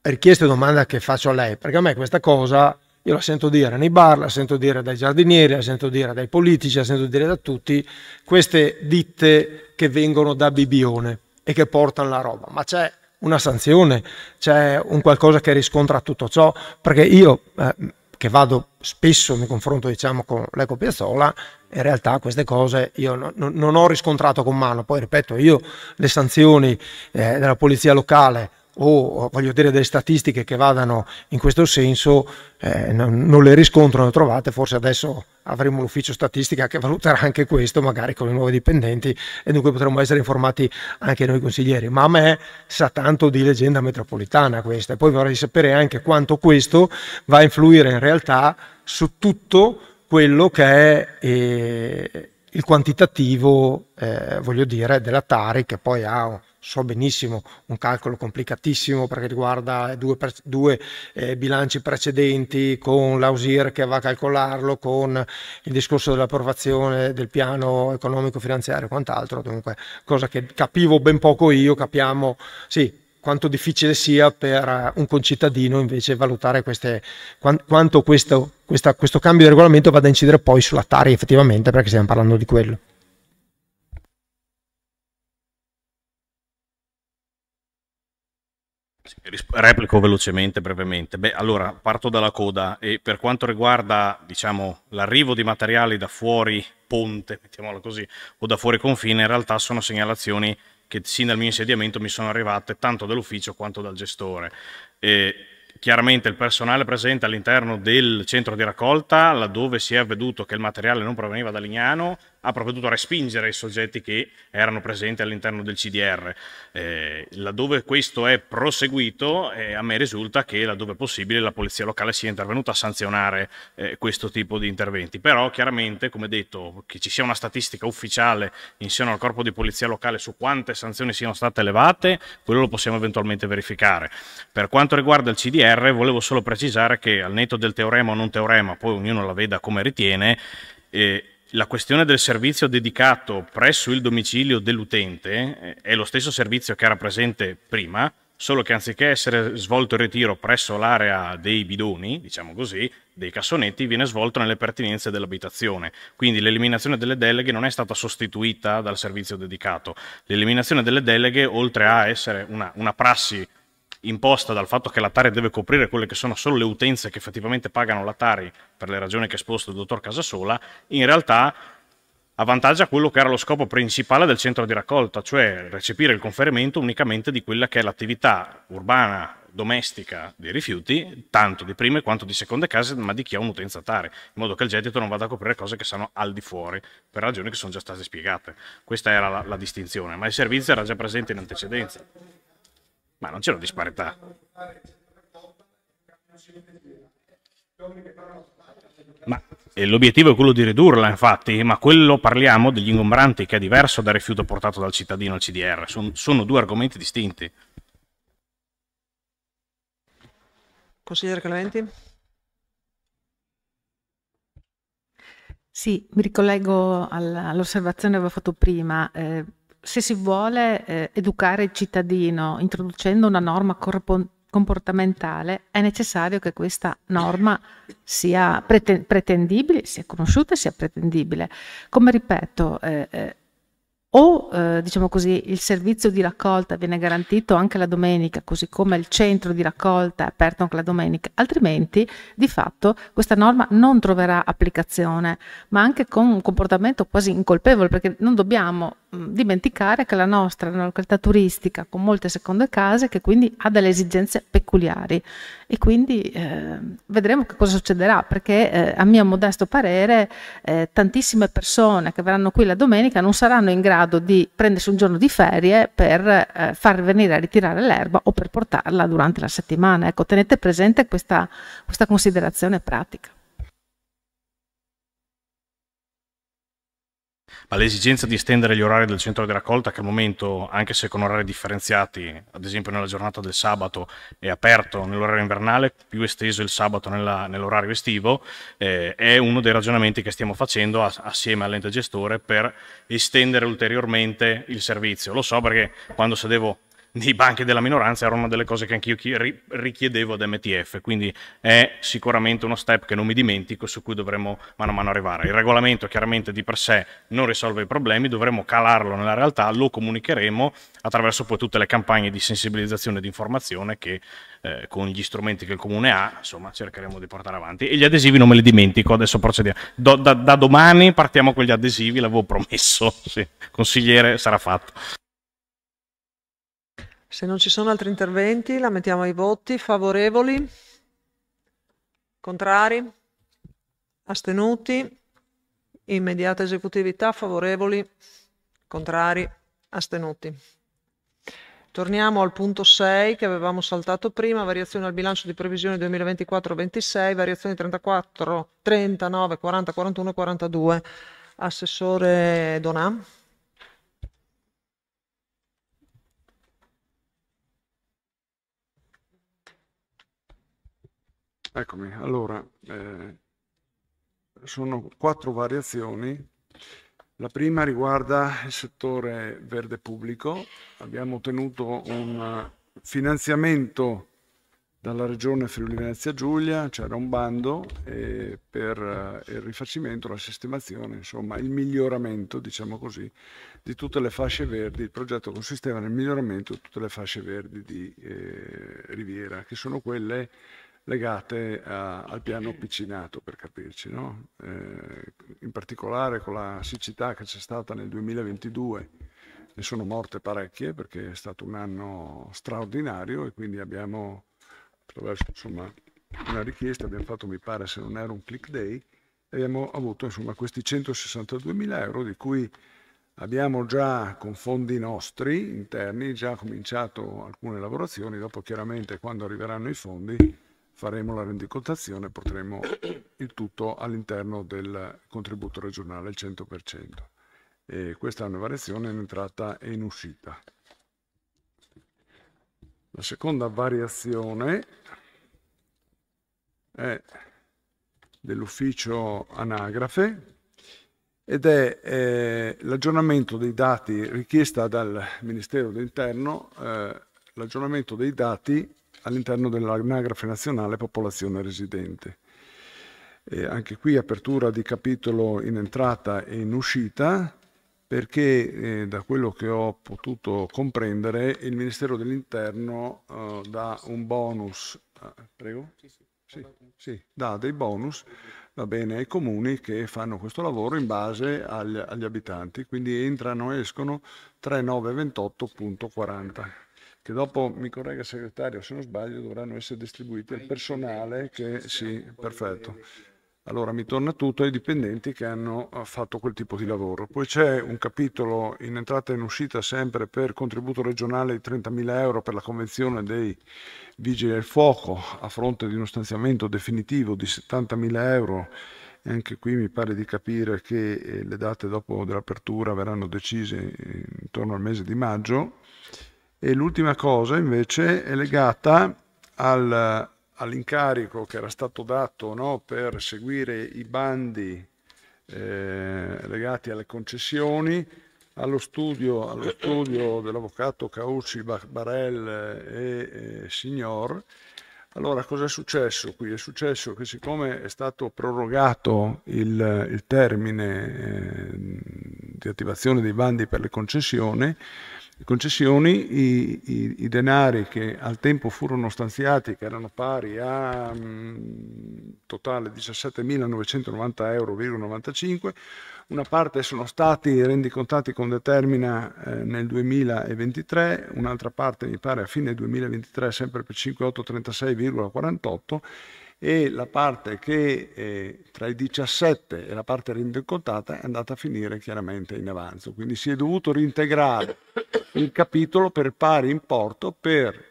richiesta e domanda che faccio a lei, perché a me questa cosa io la sento dire nei bar, la sento dire dai giardinieri, la sento dire dai politici, la sento dire da tutti, queste ditte che vengono da Bibione e che portano la roba. Ma c'è una sanzione, c'è un qualcosa che riscontra tutto ciò, perché io eh, che vado spesso, mi confronto diciamo con l'Eco Piazzola, in realtà queste cose io no, no, non ho riscontrato con mano, poi ripeto io le sanzioni eh, della polizia locale o voglio dire delle statistiche che vadano in questo senso eh, non le riscontro, le trovate, forse adesso avremo l'ufficio statistica che valuterà anche questo, magari con i nuovi dipendenti e dunque potremo essere informati anche noi consiglieri, ma a me sa tanto di leggenda metropolitana questa e poi vorrei sapere anche quanto questo va a influire in realtà su tutto quello che è... Eh, il quantitativo, eh, voglio dire, della Tari che poi ha so benissimo, un calcolo complicatissimo perché riguarda due, due eh, bilanci precedenti con l'Ausir che va a calcolarlo, con il discorso dell'approvazione del piano economico-finanziario e quant'altro, dunque cosa che capivo ben poco io, capiamo, sì, quanto difficile sia per eh, un concittadino invece valutare queste, quanto questo, questa, questo cambio di regolamento vada a incidere poi sulla Tari effettivamente, perché stiamo parlando di quello. Replico velocemente, brevemente. Beh, allora parto dalla coda e per quanto riguarda diciamo, l'arrivo di materiali da fuori ponte, mettiamolo così, o da fuori confine, in realtà sono segnalazioni che sin dal mio insediamento mi sono arrivate tanto dall'ufficio quanto dal gestore. E chiaramente il personale presente all'interno del centro di raccolta, laddove si è avveduto che il materiale non proveniva da Lignano, ha proprio dovuto respingere i soggetti che erano presenti all'interno del CDR. Eh, laddove questo è proseguito, eh, a me risulta che laddove possibile la polizia locale sia intervenuta a sanzionare eh, questo tipo di interventi. Però chiaramente, come detto, che ci sia una statistica ufficiale insieme al corpo di polizia locale su quante sanzioni siano state elevate, quello lo possiamo eventualmente verificare. Per quanto riguarda il CDR, volevo solo precisare che al netto del teorema o non teorema, poi ognuno la veda come ritiene, eh, la questione del servizio dedicato presso il domicilio dell'utente eh, è lo stesso servizio che era presente prima, solo che anziché essere svolto il ritiro presso l'area dei bidoni, diciamo così, dei cassonetti, viene svolto nelle pertinenze dell'abitazione. Quindi l'eliminazione delle deleghe non è stata sostituita dal servizio dedicato. L'eliminazione delle deleghe, oltre a essere una, una prassi imposta dal fatto che l'Atari deve coprire quelle che sono solo le utenze che effettivamente pagano l'Atari per le ragioni che ha esposto il dottor Casasola, in realtà avvantaggia quello che era lo scopo principale del centro di raccolta, cioè recepire il conferimento unicamente di quella che è l'attività urbana domestica dei rifiuti, tanto di prime quanto di seconde case, ma di chi ha un'utenza tare, in modo che il gettito non vada a coprire cose che sono al di fuori, per ragioni che sono già state spiegate. Questa era la, la distinzione, ma il servizio era già presente in antecedenza. Ma non c'è una disparità. Ma l'obiettivo è quello di ridurla, infatti, ma quello parliamo degli ingombranti, che è diverso dal rifiuto portato dal cittadino al CDR. Sono, sono due argomenti distinti. Consigliere Clementi? Sì, mi ricollego all'osservazione che avevo fatto prima. Eh, se si vuole eh, educare il cittadino introducendo una norma comportamentale, è necessario che questa norma sia prete pretendibile, sia conosciuta, sia pretendibile. Come ripeto, eh, eh o eh, diciamo così il servizio di raccolta viene garantito anche la domenica, così come il centro di raccolta è aperto anche la domenica, altrimenti di fatto questa norma non troverà applicazione, ma anche con un comportamento quasi incolpevole, perché non dobbiamo mh, mm, dimenticare che la nostra è una località turistica con molte seconde case che quindi ha delle esigenze peculiari e quindi eh, vedremo che cosa succederà perché eh, a mio modesto parere eh, tantissime persone che verranno qui la domenica non saranno in grado di prendersi un giorno di ferie per eh, far venire a ritirare l'erba o per portarla durante la settimana. Ecco, tenete presente questa, questa considerazione pratica. ma l'esigenza di estendere gli orari del centro di raccolta, che al momento, anche se con orari differenziati, ad esempio nella giornata del sabato è aperto nell'orario invernale, più esteso il sabato nella, nell'orario estivo, eh, è uno dei ragionamenti che stiamo facendo a, assieme all'ente gestore per estendere ulteriormente il servizio. Lo so perché quando sedevo di banchi della minoranza era una delle cose che anch'io richiedevo ad MTF, quindi è sicuramente uno step che non mi dimentico su cui dovremo mano a mano arrivare. Il regolamento chiaramente di per sé non risolve i problemi, dovremo calarlo nella realtà, lo comunicheremo attraverso poi tutte le campagne di sensibilizzazione e di informazione che eh, con gli strumenti che il comune ha, insomma, cercheremo di portare avanti. E gli adesivi non me li dimentico, adesso procediamo. Do, da, da, domani partiamo con gli adesivi, l'avevo promesso, (laughs) sì. consigliere sarà fatto. Se non ci sono altri interventi, la mettiamo ai voti. Favorevoli? Contrari? Astenuti? Immediata esecutività? Favorevoli? Contrari? Astenuti? Torniamo al punto 6 che avevamo saltato prima, variazione al bilancio di previsione 2024-26, variazioni 34, 39, 40, 41 e 42. Assessore Donà. Eccomi, allora, eh, sono quattro variazioni. La prima riguarda il settore verde pubblico. Abbiamo ottenuto un finanziamento dalla regione Friuli Venezia Giulia, c'era un bando eh, per eh, il rifacimento, la sistemazione, insomma il miglioramento, diciamo così, di tutte le fasce verdi. Il progetto consisteva nel miglioramento di tutte le fasce verdi di eh, Riviera, che sono quelle legate a, al piano piccinato, per capirci, no? eh, in particolare con la siccità che c'è stata nel 2022 ne sono morte parecchie perché è stato un anno straordinario e quindi abbiamo, attraverso insomma, una richiesta, abbiamo fatto mi pare se non era un click day, abbiamo avuto insomma, questi 162.000 euro di cui abbiamo già con fondi nostri interni già cominciato alcune lavorazioni, dopo chiaramente quando arriveranno i fondi faremo la rendicontazione e porteremo il tutto all'interno del contributo regionale al 100%. E questa è una variazione in entrata e in uscita. La seconda variazione è dell'ufficio anagrafe ed è eh, l'aggiornamento dei dati richiesta dal Ministero dell'Interno, eh, l'aggiornamento dei dati all'interno dell'anagrafe nazionale popolazione residente. E anche qui apertura di capitolo in entrata e in uscita perché eh, da quello che ho potuto comprendere il Ministero dell'Interno eh, dà un bonus, ah, prego? Sì, sì. dà dei bonus va bene, ai comuni che fanno questo lavoro in base agli, agli abitanti, quindi entrano e escono 3928.40 che dopo mi corregga il segretario se non sbaglio dovranno essere distribuiti al personale che sì, perfetto. Allora mi torna tutto ai dipendenti che hanno eh, fatto quel tipo di lavoro. Poi c'è un capitolo in entrata e in uscita sempre per contributo regionale di 30.000 euro per la convenzione dei vigili del fuoco a fronte di uno stanziamento definitivo di 70.000 euro e anche qui mi pare di capire che eh, le date dopo dell'apertura verranno decise eh, intorno al mese di maggio e l'ultima cosa invece è legata al, all'incarico che era stato dato no, per seguire i bandi eh, legati alle concessioni, allo studio, allo studio dell'avvocato Cauci Barel eh, e, e eh, Signor. Allora, cosa è successo qui? È successo che siccome è stato prorogato il, il termine eh, di attivazione dei bandi per le concessioni, concessioni, i, i, i, denari che al tempo furono stanziati, che erano pari a mh, mm, totale 17.990,95 euro, una parte sono stati rendicontati con determina eh, nel 2023, un'altra parte mi pare a fine 2023 sempre per 5.836,48 e la parte che eh, tra i 17 e la parte rendicontata è andata a finire chiaramente in avanzo, quindi si è dovuto reintegrare il capitolo per pari importo per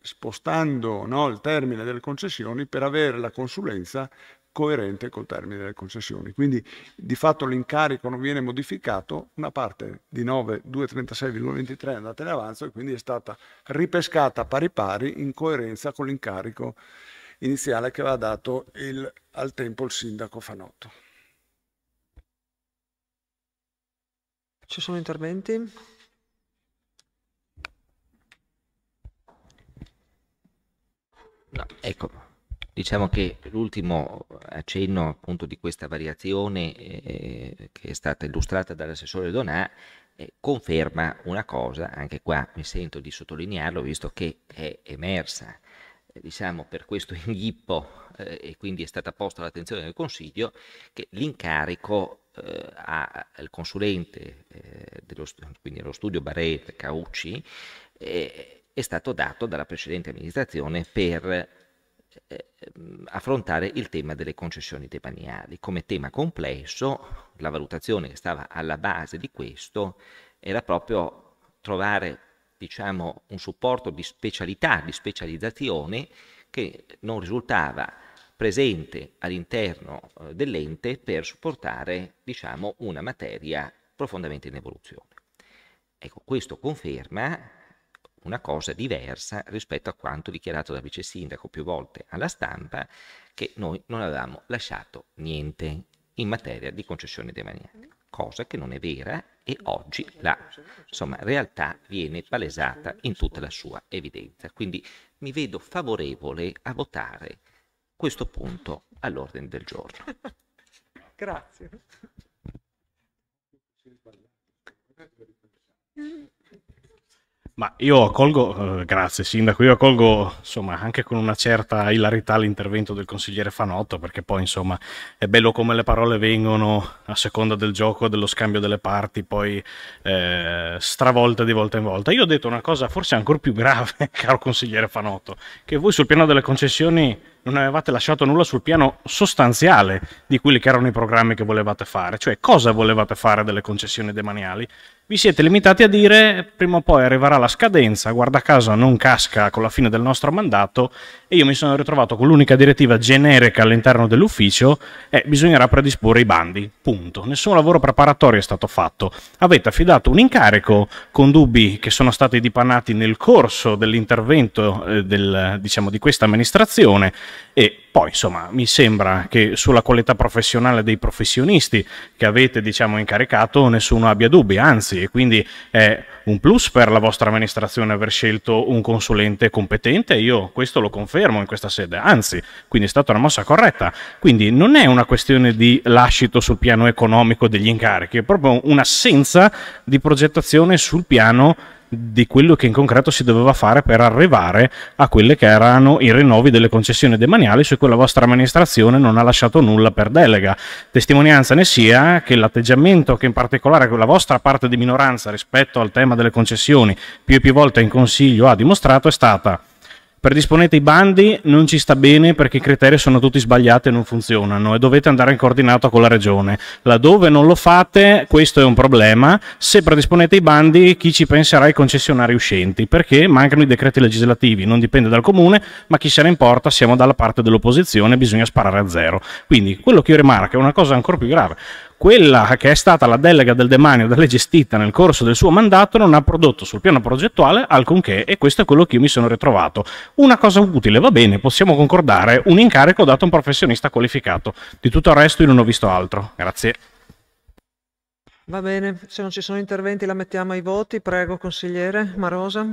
spostando no, il termine delle concessioni per avere la consulenza coerente col termine delle concessioni. Quindi di fatto l'incarico non viene modificato, una parte di 9.236,23 è andata in avanzo e quindi è stata ripescata pari pari in coerenza con l'incarico iniziale che aveva dato il, al tempo il sindaco Fanotto. Ci sono interventi? No, ecco. Diciamo che l'ultimo accenno appunto di questa variazione eh, che è stata illustrata dall'assessore Donà eh, conferma una cosa, anche qua mi sento di sottolinearlo visto che è emersa diciamo, per questo inghippo eh, e quindi è stata posta l'attenzione del Consiglio che l'incarico eh, al consulente, eh, dello, quindi allo studio Barrett Caucci, eh, è stato dato dalla precedente amministrazione per eh, ehm, affrontare il tema delle concessioni demaniali. Come tema complesso, la valutazione che stava alla base di questo era proprio trovare diciamo, un supporto di specialità, di specializzazione che non risultava presente all'interno eh, dell'ente per supportare diciamo, una materia profondamente in evoluzione. Ecco, questo conferma una cosa diversa rispetto a quanto dichiarato dal vice sindaco più volte alla stampa, che noi non avevamo lasciato niente in materia di concessioni demaniali, cosa che non è vera e oggi la insomma, realtà viene palesata in tutta la sua evidenza. Quindi mi vedo favorevole a votare questo punto all'ordine del giorno. (laughs) Grazie. Ma io accolgo, eh, grazie Sindaco, io accolgo insomma anche con una certa hilarità l'intervento del consigliere Fanotto perché poi insomma è bello come le parole vengono a seconda del gioco, dello scambio delle parti, poi eh, stravolta di volta in volta. Io ho detto una cosa forse ancora più grave, (laughs) caro consigliere Fanotto, che voi sul piano delle concessioni non avevate lasciato nulla sul piano sostanziale di quelli che erano i programmi che volevate fare, cioè cosa volevate fare delle concessioni demaniali vi siete limitati a dire prima o poi arriverà la scadenza, guarda caso non casca con la fine del nostro mandato e io mi sono ritrovato con l'unica direttiva generica all'interno dell'ufficio e bisognerà predisporre i bandi, punto. Nessun lavoro preparatorio è stato fatto. Avete affidato un incarico con dubbi che sono stati dipanati nel corso dell'intervento eh, del, diciamo, di questa amministrazione e poi insomma mi sembra che sulla qualità professionale dei professionisti che avete diciamo, incaricato nessuno abbia dubbi, anzi prezzi e quindi è un plus per la vostra amministrazione aver scelto un consulente competente, io questo lo confermo in questa sede, anzi, quindi è stata una mossa corretta. Quindi non è una questione di lascito sul piano economico degli incarichi, è proprio un'assenza di progettazione sul piano di quello che in concreto si doveva fare per arrivare a quelli che erano i rinnovi delle concessioni demaniali su cui la vostra amministrazione non ha lasciato nulla per delega. Testimonianza ne sia che l'atteggiamento che in particolare la vostra parte di minoranza rispetto al tema delle concessioni più e più volte in Consiglio ha dimostrato è stata predisponete i bandi, non ci sta bene perché i criteri sono tutti sbagliati e non funzionano e dovete andare in coordinato con la regione. Laddove non lo fate, questo è un problema. Se predisponete i bandi, chi ci penserà i concessionari uscenti? Perché mancano i decreti legislativi, non dipende dal comune, ma chi se ne importa, siamo dalla parte dell'opposizione, bisogna sparare a zero. Quindi quello che io rimarco è una cosa ancora più grave quella che è stata la delega del demanio da lei gestita nel corso del suo mandato non ha prodotto sul piano progettuale alcunché e questo è quello che io mi sono ritrovato. Una cosa utile, va bene, possiamo concordare, un incarico dato a un professionista qualificato. Di tutto il resto io non ho visto altro. Grazie. Va bene, se non ci sono interventi la mettiamo ai voti, prego consigliere Marosa.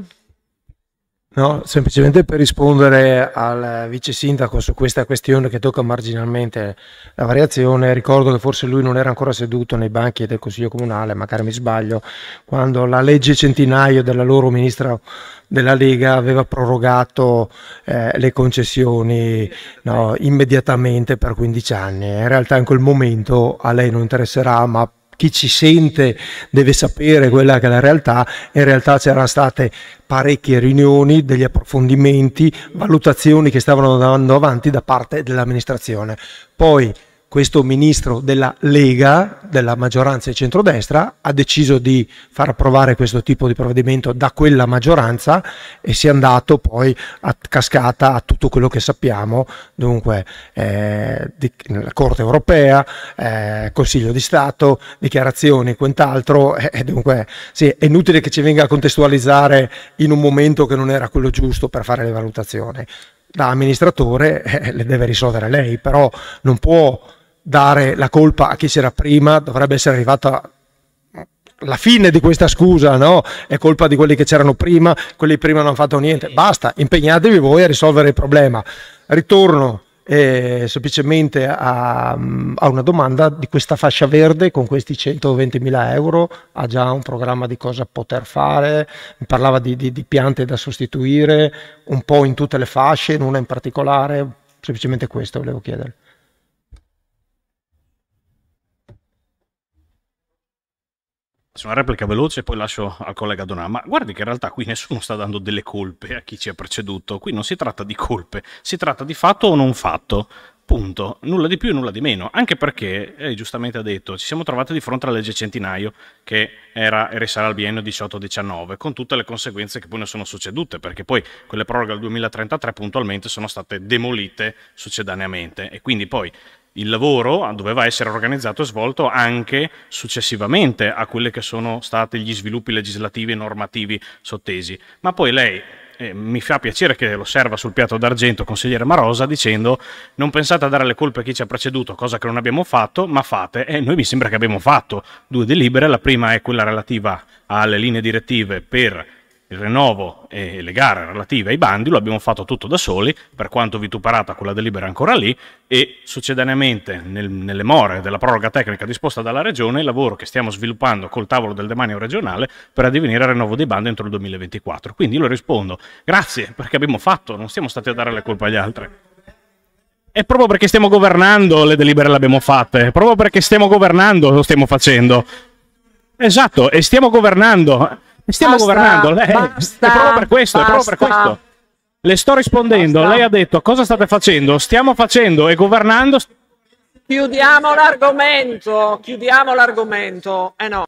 No, semplicemente per rispondere al vice sindaco su questa questione che tocca marginalmente la variazione, ricordo che forse lui non era ancora seduto nei banchi del Consiglio Comunale, magari mi sbaglio, quando la legge centinaio della loro ministra della Lega aveva prorogato eh, le concessioni no, immediatamente per 15 anni. In realtà in quel momento a lei non interesserà, ma chi ci sente deve sapere quella che è la realtà, in realtà c'erano state parecchie riunioni, degli approfondimenti, valutazioni che stavano andando avanti da parte dell'amministrazione. Poi questo ministro della Lega, della maggioranza di centrodestra, ha deciso di far approvare questo tipo di provvedimento da quella maggioranza e si è andato poi a cascata a tutto quello che sappiamo, dunque eh, di, la Corte Europea, eh, Consiglio di Stato, dichiarazioni, e quant'altro, (laughs) eh, dunque sì, è inutile che ci venga a contestualizzare in un momento che non era quello giusto per fare le valutazioni. Da amministratore eh, le deve risolvere lei, però non può dare la colpa a chi c'era prima, dovrebbe essere arrivata la fine di questa scusa, no? È colpa di quelli che c'erano prima, quelli prima non hanno fatto niente. Basta, impegnatevi voi a risolvere il problema. Ritorno eh, semplicemente a, a, una domanda di questa fascia verde con questi 120.000 euro ha già un programma di cosa poter fare mi parlava di, di, di piante da sostituire un po' in tutte le fasce in una in particolare semplicemente questo volevo chiedere una replica veloce e poi lascio al collega Donà, ma guardi che in realtà qui nessuno sta dando delle colpe a chi ci ha preceduto, qui non si tratta di colpe, si tratta di fatto o non fatto. Punto, nulla di più e nulla di meno, anche perché, eh, giustamente ha detto, ci siamo trovati di fronte alla legge centinaio che era e risale al biennio 18-19, con tutte le conseguenze che poi ne sono succedute, perché poi quelle proroghe al 2033 puntualmente sono state demolite succedaneamente e quindi poi il lavoro doveva essere organizzato e svolto anche successivamente a quelli che sono stati gli sviluppi legislativi e normativi sottesi. Ma poi lei, eh, mi fa piacere che lo serva sul piatto d'argento, consigliere Marosa, dicendo non pensate a dare le colpe a chi ci ha preceduto, cosa che non abbiamo fatto, ma fate, e noi mi sembra che abbiamo fatto due delibere, la prima è quella relativa alle linee direttive per il rinnovo e le gare relative ai bandi lo abbiamo fatto tutto da soli, per quanto vituperata quella delibera è ancora lì e succedaneamente nel, nelle more della proroga tecnica disposta dalla Regione il lavoro che stiamo sviluppando col tavolo del demanio regionale per addivenire al rinnovo dei bandi entro il 2024. Quindi io rispondo grazie perché abbiamo fatto, non siamo stati a dare le colpe agli altri. E proprio perché stiamo governando le delibere le abbiamo fatte, proprio perché stiamo governando lo stiamo facendo. Esatto, e stiamo governando stiamo basta, governando. Lei, (laughs) basta, è proprio per questo, basta. è proprio per questo. Le sto rispondendo. Basta. Lei ha detto cosa state facendo? Stiamo facendo e governando. Chiudiamo l'argomento. Chiudiamo l'argomento. Eh no.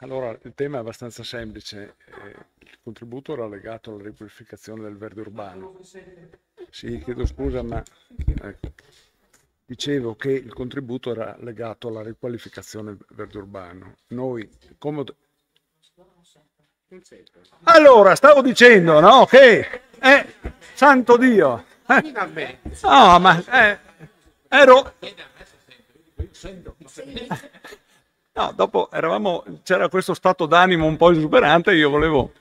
Allora, il tema è abbastanza semplice. Eh, il contributo era legato alla riqualificazione del verde urbano. Sì, chiedo scusa, ma ecco. dicevo che il contributo era legato alla riqualificazione del verde urbano. Noi, come... Allora, stavo dicendo, no, che... Eh, santo Dio! Eh. No, ah, ma... Eh, ero... No, dopo eravamo, c'era questo stato d'animo un po' esuberante, io volevo...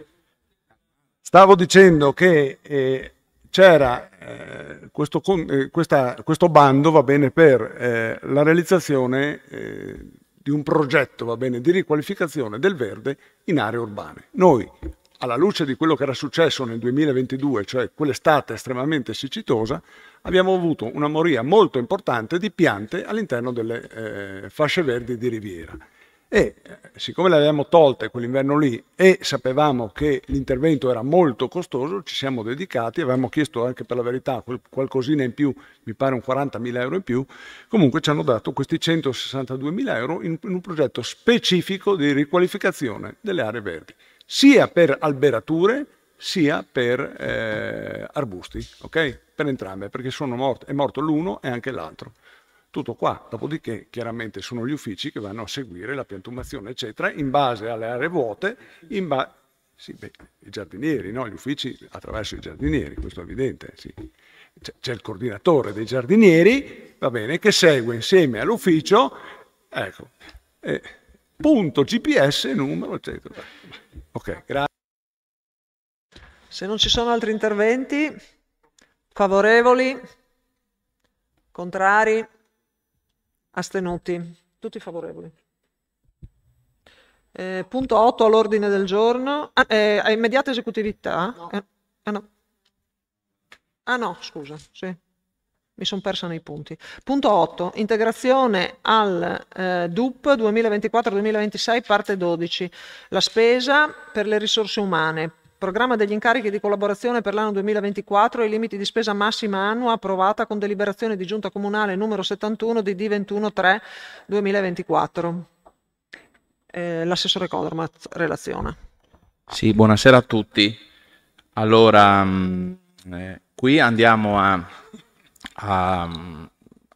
Stavo dicendo che eh, c'era eh, questo, eh, questa, questo, bando, va bene, per eh, la realizzazione eh, di un progetto, va bene, di riqualificazione del verde in aree urbane. Noi, alla luce di quello che era successo nel 2022, cioè quell'estate estremamente siccitosa, abbiamo avuto una moria molto importante di piante all'interno delle eh, fasce verdi di riviera. E eh, siccome le avevamo tolte quell'inverno lì e sapevamo che l'intervento era molto costoso, ci siamo dedicati, avevamo chiesto anche per la verità qualcosina in più, mi pare un 40.000 euro in più, comunque ci hanno dato questi 162.000 euro in, un progetto specifico di riqualificazione delle aree verdi, sia per alberature sia per eh, arbusti. Okay? per entrambe, perché morte, è morto l'uno e anche l'altro. Tutto qua, dopodiché chiaramente sono gli uffici che vanno a seguire la piantumazione, eccetera, in base alle aree vuote, in base... Sì, beh, i giardinieri, no? gli uffici attraverso i giardinieri, questo è evidente. Sì. C'è il coordinatore dei giardinieri, va bene, che segue insieme all'ufficio, ecco, eh, punto GPS, numero, eccetera. Ok, grazie. Se non ci sono altri interventi, Favorevoli? Contrari? Astenuti? Tutti favorevoli. Eh, punto 8 all'ordine del giorno. Ah, eh, a immediata esecutività? No. Eh, ah, no. ah no, scusa, sì. Mi sono persa nei punti. Punto 8. Integrazione al eh, DUP 2024-2026, parte 12. La spesa per le risorse umane Programma degli incarichi di collaborazione per l'anno 2024 e i limiti di spesa massima annua approvata con deliberazione di giunta comunale numero 71 di D213 2024. Eh, l'assessore Codormat relaziona. Sì, buonasera a tutti. Allora, mh, mm, eh, qui andiamo a, a mm,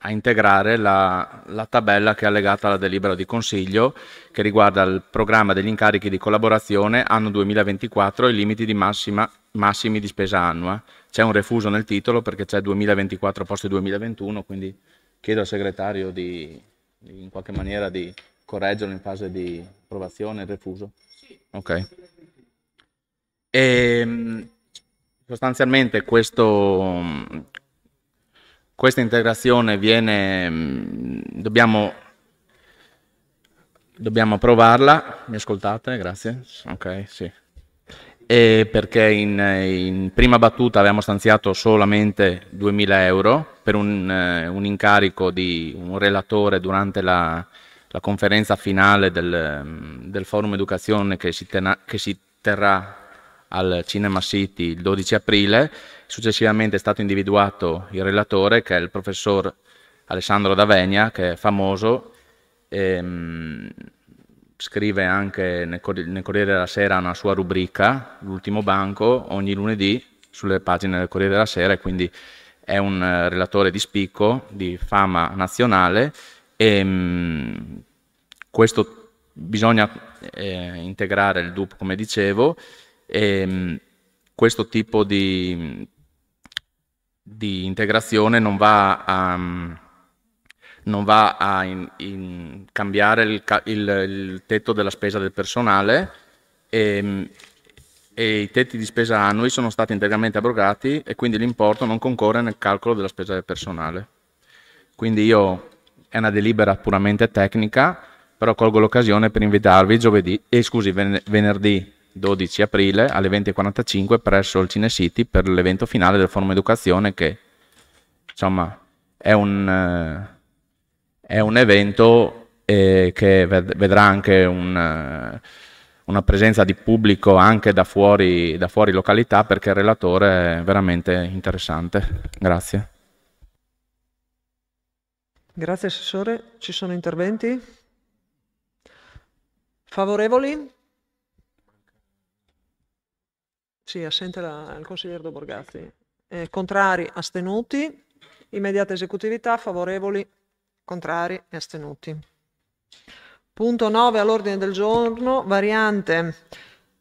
a integrare la, la, tabella che è allegata alla delibera di Consiglio che riguarda il programma degli incarichi di collaborazione anno 2024 e i limiti di massima, massimi di spesa annua. C'è un refuso nel titolo perché c'è 2024 posto 2021, quindi chiedo al segretario di, di, in qualche maniera di correggerlo in fase di approvazione il refuso. Ok. E, ehm, sostanzialmente questo, questa integrazione viene, mm, dobbiamo, dobbiamo provarla, mi ascoltate? Grazie. Ok, sì. E perché in, in, prima battuta abbiamo stanziato solamente 2.000 euro per un, eh, un incarico di un relatore durante la, la conferenza finale del, mm, del forum educazione che si, tena, che si, terrà al Cinema City il 12 aprile Successivamente è stato individuato il relatore, che è il professor Alessandro D'Avegna, che è famoso, ehm, scrive anche nel, nel Corriere della Sera una sua rubrica, L'ultimo banco, ogni lunedì sulle pagine del Corriere della Sera e quindi è un relatore di spicco, di fama nazionale e ehm, mh, questo bisogna eh, integrare il DUP come dicevo e ehm, mh, questo tipo di, di integrazione non va a, mm, non va a in, in cambiare il, il, il, tetto della spesa del personale e, ehm, e i tetti di spesa annui sono stati integralmente abrogati e quindi l'importo non concorre nel calcolo della spesa del personale. Quindi io è una delibera puramente tecnica, però colgo l'occasione per invitarvi giovedì, eh, scusi, venerdì 12 aprile alle 20.45 presso il Cinecity per l'evento finale del forum educazione che insomma è un, eh, è un evento eh, che vedrà anche un, eh, una presenza di pubblico anche da fuori, da fuori località perché il relatore è veramente interessante. Grazie. Grazie Assessore. Ci sono interventi? Favorevoli? Sì, assente la, il consigliere Do Borgazzi. Ecco. Eh, contrari, astenuti. Immediata esecutività, favorevoli, contrari e astenuti. Punto 9 all'ordine del giorno, variante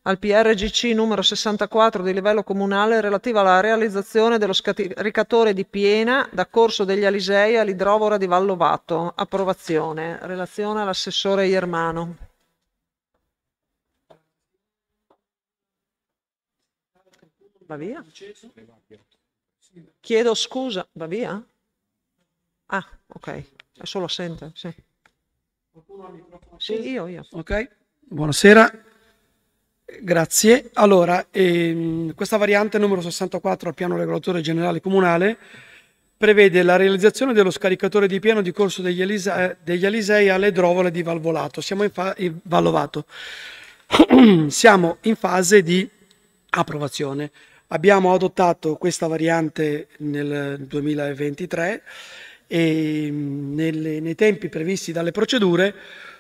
al PRGC numero 64 di livello comunale relativa alla realizzazione dello scaricatore di piena da Corso degli Alisei all'idrovora di Vallovato. Approvazione. Relazione all'assessore Iermano. Va via. Chiedo scusa. Va via? Ah, ok. È solo assente, sì. Sì, io, io. Ok, buonasera. Grazie. Allora, ehm, questa variante numero 64 al piano regolatore generale comunale prevede la realizzazione dello scaricatore di pieno di corso degli, Elisa- eh, degli Alisei alle drovole di Valvolato. Siamo in, fa- in Vallovato. (clears throat) Siamo in fase di approvazione. Abbiamo adottato questa variante nel 2023 e mm, nelle, nei tempi previsti dalle procedure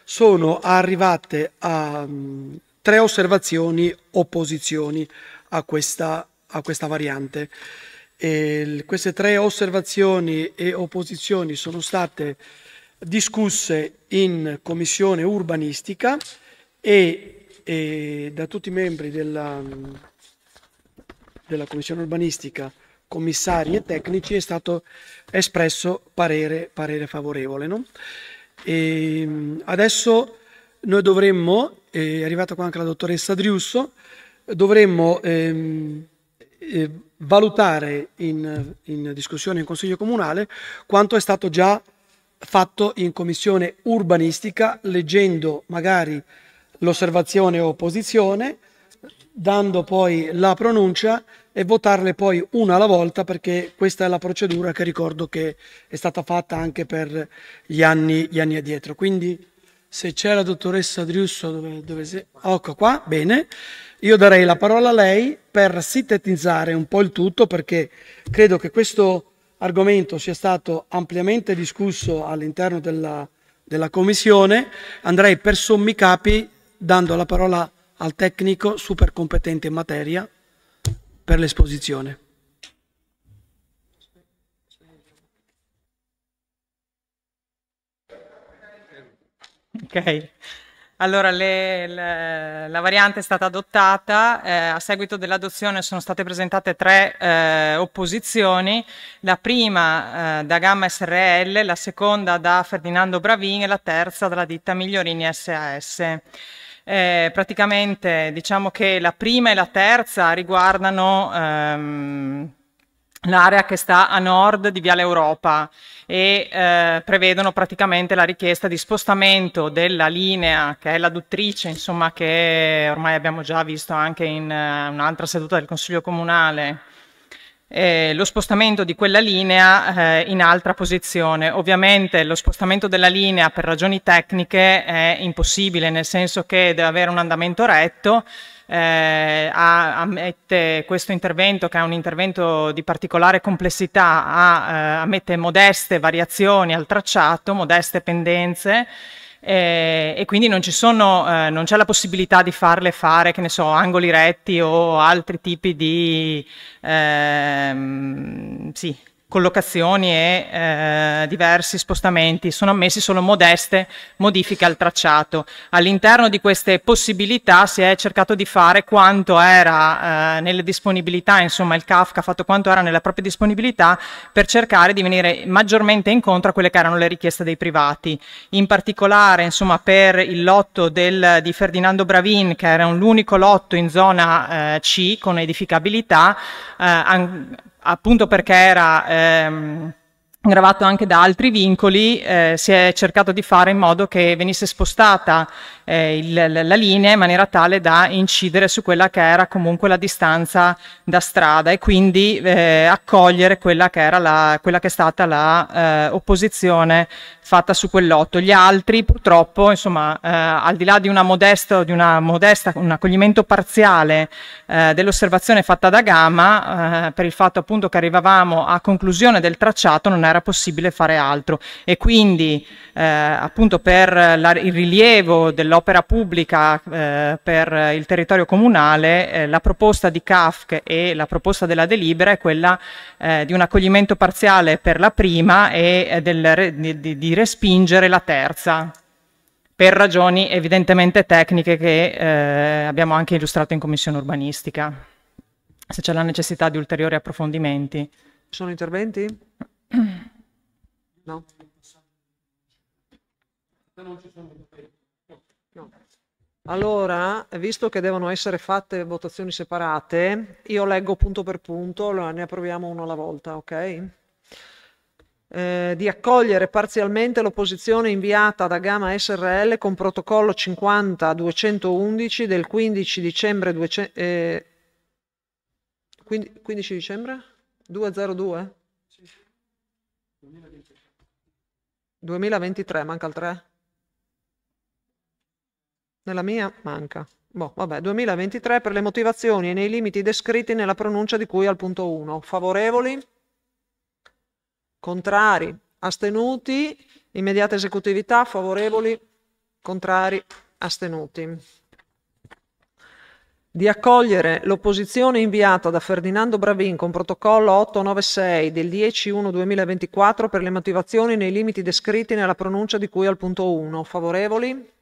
sono arrivate a mm, tre osservazioni opposizioni a questa, a questa variante. E queste tre osservazioni e opposizioni sono state discusse in commissione urbanistica e, e da tutti i membri della mm, della Commissione Urbanistica, commissari e tecnici, è stato espresso parere, parere favorevole. No? Ehm, adesso noi dovremmo, eh, è arrivata qua anche la dottoressa Driusso, dovremmo ehm, eh, valutare in, in discussione in Consiglio Comunale quanto è stato già fatto in Commissione Urbanistica, leggendo magari l'osservazione o opposizione, dando poi la pronuncia e votarle poi una alla volta perché questa è la procedura che ricordo che è stata fatta anche per gli anni, gli anni addietro. Quindi se c'è la dottoressa Driusso, dove, dove si... Ah, ecco qua, bene, io darei la parola a lei per sintetizzare un po' il tutto perché credo che questo argomento sia stato ampiamente discusso all'interno della, della Commissione. Andrei per sommi capi dando la parola a al tecnico super competente in materia per l'esposizione. Ok, allora le, le, la variante è stata adottata, eh, a seguito dell'adozione sono state presentate tre eh, opposizioni, la prima eh, da Gamma SRL, la seconda da Ferdinando Bravin e la terza dalla ditta Migliorini SAS. Eh, praticamente diciamo che la prima e la terza riguardano ehm, l'area che sta a nord di Viale Europa e eh, prevedono praticamente la richiesta di spostamento della linea che è la duttrice, insomma, che ormai abbiamo già visto anche in uh, un'altra seduta del Consiglio Comunale eh, lo spostamento di quella linea eh, in altra posizione. Ovviamente lo spostamento della linea per ragioni tecniche è impossibile, nel senso che deve avere un andamento retto, eh, ammette questo intervento che è un intervento di particolare complessità, ha, eh, ammette modeste variazioni al tracciato, modeste pendenze, eh, e quindi non, ci sono, eh, non, c'è la possibilità di farle fare, che ne so, angoli retti o altri tipi di, ehm, sì, collocazioni e eh, diversi spostamenti, sono ammessi solo modeste modifiche al tracciato. All'interno di queste possibilità si è cercato di fare quanto era eh, nelle disponibilità, insomma il Kafka ha fatto quanto era nella propria disponibilità per cercare di venire maggiormente incontro a quelle che erano le richieste dei privati. In particolare insomma per il lotto del, di Ferdinando Bravin che era l'unico lotto in zona eh, C con edificabilità, eh, appunto perché era... Ehm, gravato anche da altri vincoli, eh, si è cercato di fare in modo che venisse spostata eh, il, la linea in maniera tale da incidere su quella che era comunque la distanza da strada e quindi eh, accogliere quella che, era la, quella che è stata la eh, opposizione fatta su quell'otto. Gli altri purtroppo, insomma, eh, al di là di una modesta, di una modesta un accoglimento parziale eh, dell'osservazione fatta da Gama, per il fatto appunto che arrivavamo a conclusione del tracciato, non è era possibile fare altro e quindi eh, appunto per la, il rilievo dell'opera pubblica eh, per il territorio comunale eh, la proposta di CAFC e la proposta della delibera è quella eh, di un accoglimento parziale per la prima e eh, del, di, di respingere la terza per ragioni evidentemente tecniche che eh, abbiamo anche illustrato in commissione urbanistica, se c'è la necessità di ulteriori approfondimenti. Ci sono interventi? No? Allora, visto che devono essere fatte votazioni separate, io leggo punto per punto, ne approviamo uno alla volta, ok? Eh, di accogliere parzialmente l'opposizione inviata da Gama SRL con protocollo 50-211 del 15 dicembre, 200, eh, 15 dicembre 202 2023 manca il 3. Nella mia manca. Boh, vabbè, 2023 per le motivazioni e nei limiti descritti nella pronuncia di cui al punto 1. Favorevoli? Contrari? Astenuti? Immediata esecutività? Favorevoli? Contrari? Astenuti? di accogliere l'opposizione inviata da Ferdinando Bravin con protocollo 896 del 10-1-2024 per le motivazioni nei limiti descritti nella pronuncia di cui al punto 1. Favorevoli?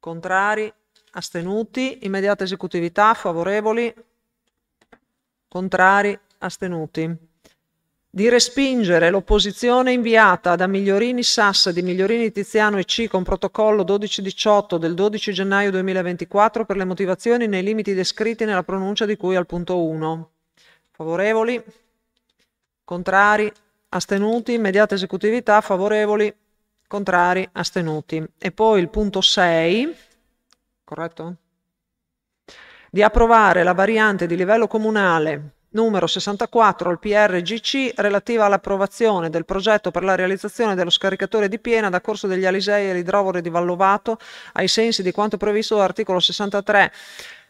Contrari? Astenuti? Immediata esecutività? Favorevoli? Contrari? Astenuti? di respingere l'opposizione inviata da Migliorini Sassa di Migliorini Tiziano e C con protocollo 1218 del 12 gennaio 2024 per le motivazioni nei limiti descritti nella pronuncia di cui al punto 1. Favorevoli? Contrari? Astenuti? Immediata esecutività? Favorevoli? Contrari? Astenuti? E poi il punto 6, corretto? Di approvare la variante di livello comunale numero 64 al PRGC relativa all'approvazione del progetto per la realizzazione dello scaricatore di piena da Corso degli Alisei e l'idrovore di Vallovato ai sensi di quanto previsto dall'articolo 63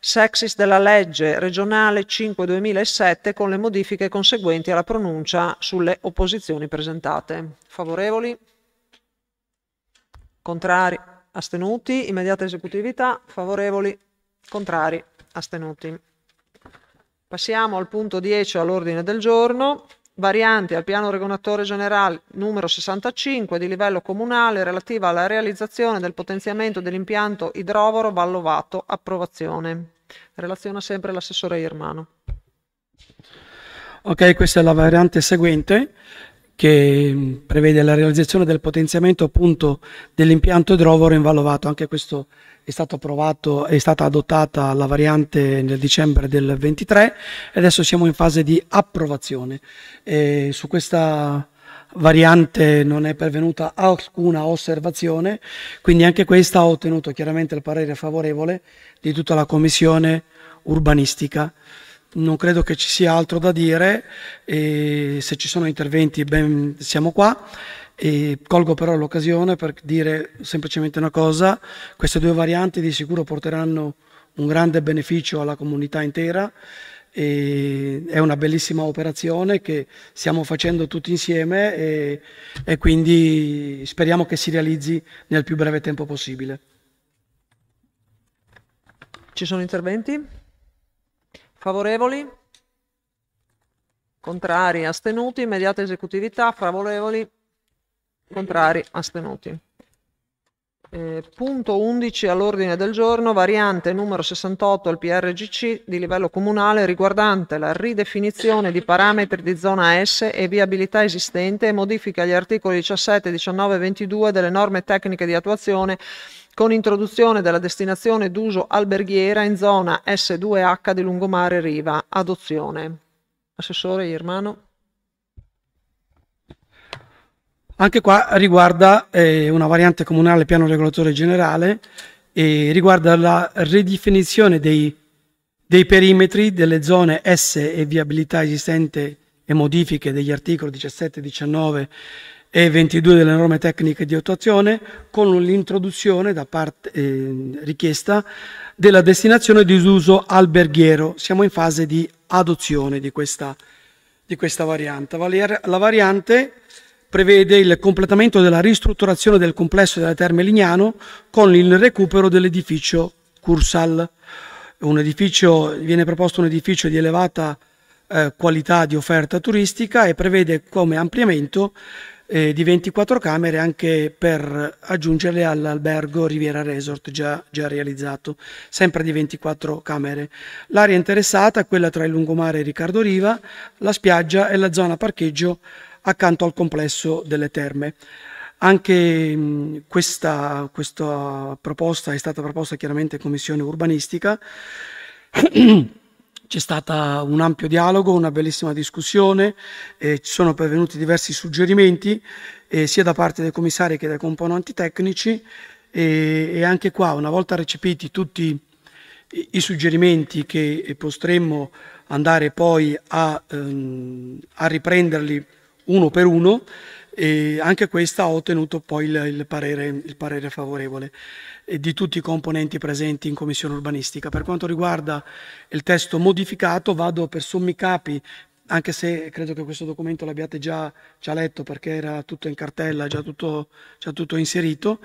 sexis della legge regionale 5-2007 con le modifiche conseguenti alla pronuncia sulle opposizioni presentate. Favorevoli? Contrari? Astenuti? Immediata esecutività? Favorevoli? Contrari? Astenuti? Passiamo al punto 10 all'ordine del giorno. Varianti al piano regolatore generale numero 65 di livello comunale relativa alla realizzazione del potenziamento dell'impianto idrovoro Vallovato. Approvazione. Relaziona sempre l'assessore Irmano. Ok, questa è la variante seguente che mm, prevede la realizzazione del potenziamento appunto dell'impianto idrovoro in Vallovato. Anche questo è, approvato, è stata adottata la variante nel dicembre del 23 e adesso siamo in fase di approvazione. E su questa variante non è pervenuta alcuna osservazione, quindi anche questa ha ottenuto chiaramente il parere favorevole di tutta la commissione urbanistica. Non credo che ci sia altro da dire, se ci sono interventi ben siamo qua. E colgo però l'occasione per dire semplicemente una cosa, queste due varianti di sicuro porteranno un grande beneficio alla comunità intera e è una bellissima operazione che stiamo facendo tutti insieme e, e quindi speriamo che si realizzi nel più breve tempo possibile. Ci sono interventi? Favorevoli? Contrari? Astenuti? Immediata esecutività? Favorevoli? Contrari, astenuti. Eh, punto 11 all'ordine del giorno, variante numero 68 al PRGC di livello comunale riguardante la ridefinizione di parametri di zona S e viabilità esistente e modifica gli articoli 17, 19 e 22 delle norme tecniche di attuazione con introduzione della destinazione d'uso alberghiera in zona S2H di lungomare Riva. Adozione. Assessore Irmano. Anche qua riguarda eh, una variante comunale piano regolatore generale e riguarda la ridefinizione dei, dei perimetri delle zone S e viabilità esistente e modifiche degli articoli 17, 19 e 22 delle norme tecniche di attuazione con l'introduzione da parte eh, richiesta della destinazione di uso alberghiero. Siamo in fase di adozione di questa, di questa variante. La variante prevede il completamento della ristrutturazione del complesso della Terme Lignano con il recupero dell'edificio Cursal. Edificio, viene proposto un edificio di elevata eh, qualità di offerta turistica e prevede come ampliamento eh, di 24 camere anche per aggiungerle all'albergo Riviera Resort già, già realizzato, sempre di 24 camere. L'area interessata è quella tra il lungomare e Riccardo Riva, la spiaggia e la zona parcheggio accanto al complesso delle terme. Anche questa, questa proposta è stata proposta chiaramente in Commissione Urbanistica. (clears throat) C'è stato un ampio dialogo, una bellissima discussione, eh, ci sono pervenuti diversi suggerimenti eh, sia da parte dei commissari che dai componenti tecnici e, e anche qua una volta recepiti tutti i, i suggerimenti che potremmo andare poi a, ehm, a riprenderli uno per uno e anche questa ho ottenuto poi il, il, parere, il parere, favorevole eh, di tutti i componenti presenti in Commissione Urbanistica. Per quanto riguarda il testo modificato vado per sommi capi anche se credo che questo documento l'abbiate già, già, letto perché era tutto in cartella, già tutto, già tutto inserito,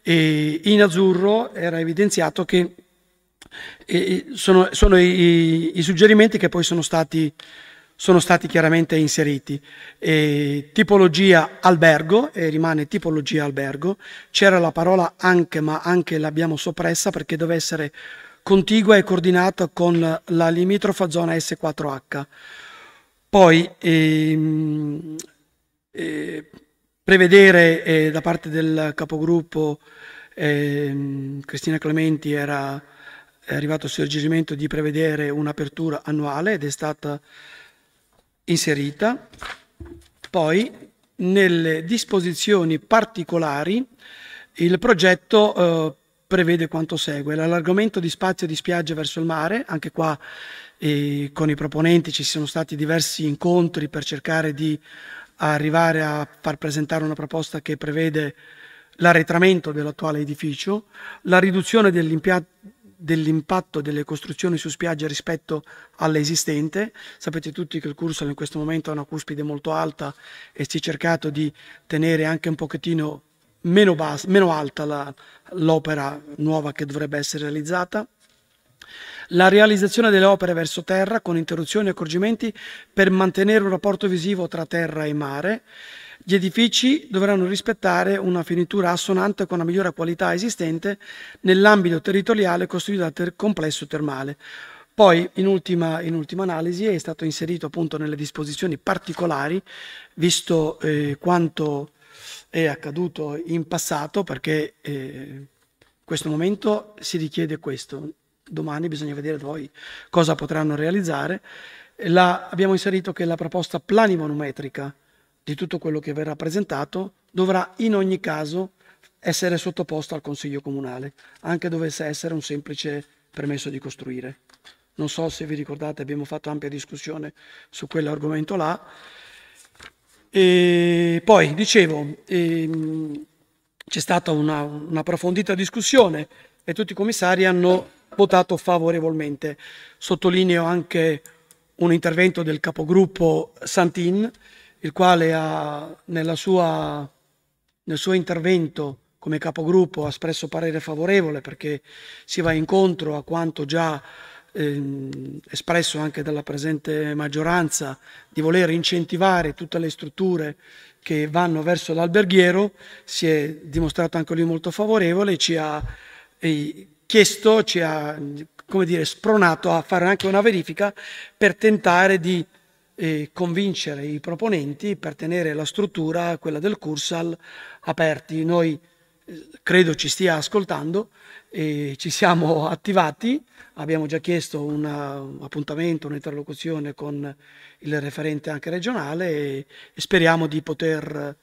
e in azzurro era evidenziato che eh, sono, sono i, i, suggerimenti che poi sono stati sono stati chiaramente inseriti. E tipologia albergo, e rimane tipologia albergo, c'era la parola anche, ma anche l'abbiamo soppressa perché deve essere contigua e coordinata con la limitrofa zona S4H. Poi ehm, eh, prevedere eh, da parte del capogruppo ehm, Cristina Clementi era è arrivato il suggerimento di prevedere un'apertura annuale ed è stata inserita poi nelle disposizioni particolari il progetto eh, prevede quanto segue. L'allargamento di spazio di spiagge verso il mare, anche qua eh, con i proponenti ci sono stati diversi incontri per cercare di arrivare a far presentare una proposta che prevede l'arretramento dell'attuale edificio, la riduzione dell'impianto dell'impatto delle costruzioni su spiaggia rispetto all'esistente. Sapete tutti che il Cursal in questo momento ha una cuspide molto alta e si è cercato di tenere anche un pochettino meno, bas- meno alta l'opera nuova che dovrebbe essere realizzata. La realizzazione delle opere verso terra con interruzioni e accorgimenti per mantenere un rapporto visivo tra terra e mare gli edifici dovranno rispettare una finitura assonante con la migliore qualità esistente nell'ambito territoriale costruito dal ter complesso termale. Poi, in ultima, in ultima, analisi, è stato inserito appunto nelle disposizioni particolari, visto eh, quanto è accaduto in passato, perché eh, in questo momento si richiede questo. Domani bisogna vedere poi cosa potranno realizzare. La, abbiamo inserito che la proposta planimonometrica di tutto quello che verrà presentato dovrà in ogni caso essere sottoposto al Consiglio Comunale, anche dovesse essere un semplice permesso di costruire. Non so se vi ricordate, abbiamo fatto ampia discussione su quell'argomento là. E poi, dicevo, ehm, c'è stata una, approfondita discussione e tutti i commissari hanno votato favorevolmente. Sottolineo anche un intervento del capogruppo Santin, il quale ha, sua, nel suo intervento come capogruppo ha espresso parere favorevole perché si va incontro a quanto già ehm, espresso anche dalla presente maggioranza di voler incentivare tutte le strutture che vanno verso l'alberghiero, si è dimostrato anche lui molto favorevole, e ci ha eh, chiesto, ci ha come dire, spronato a fare anche una verifica per tentare di eh, convincere i proponenti per tenere la struttura, quella del Cursal, aperti. Noi eh, credo ci stia ascoltando, eh, ci siamo (laughs) attivati, abbiamo già chiesto un appuntamento, un'interlocuzione con il referente anche regionale e speriamo di poter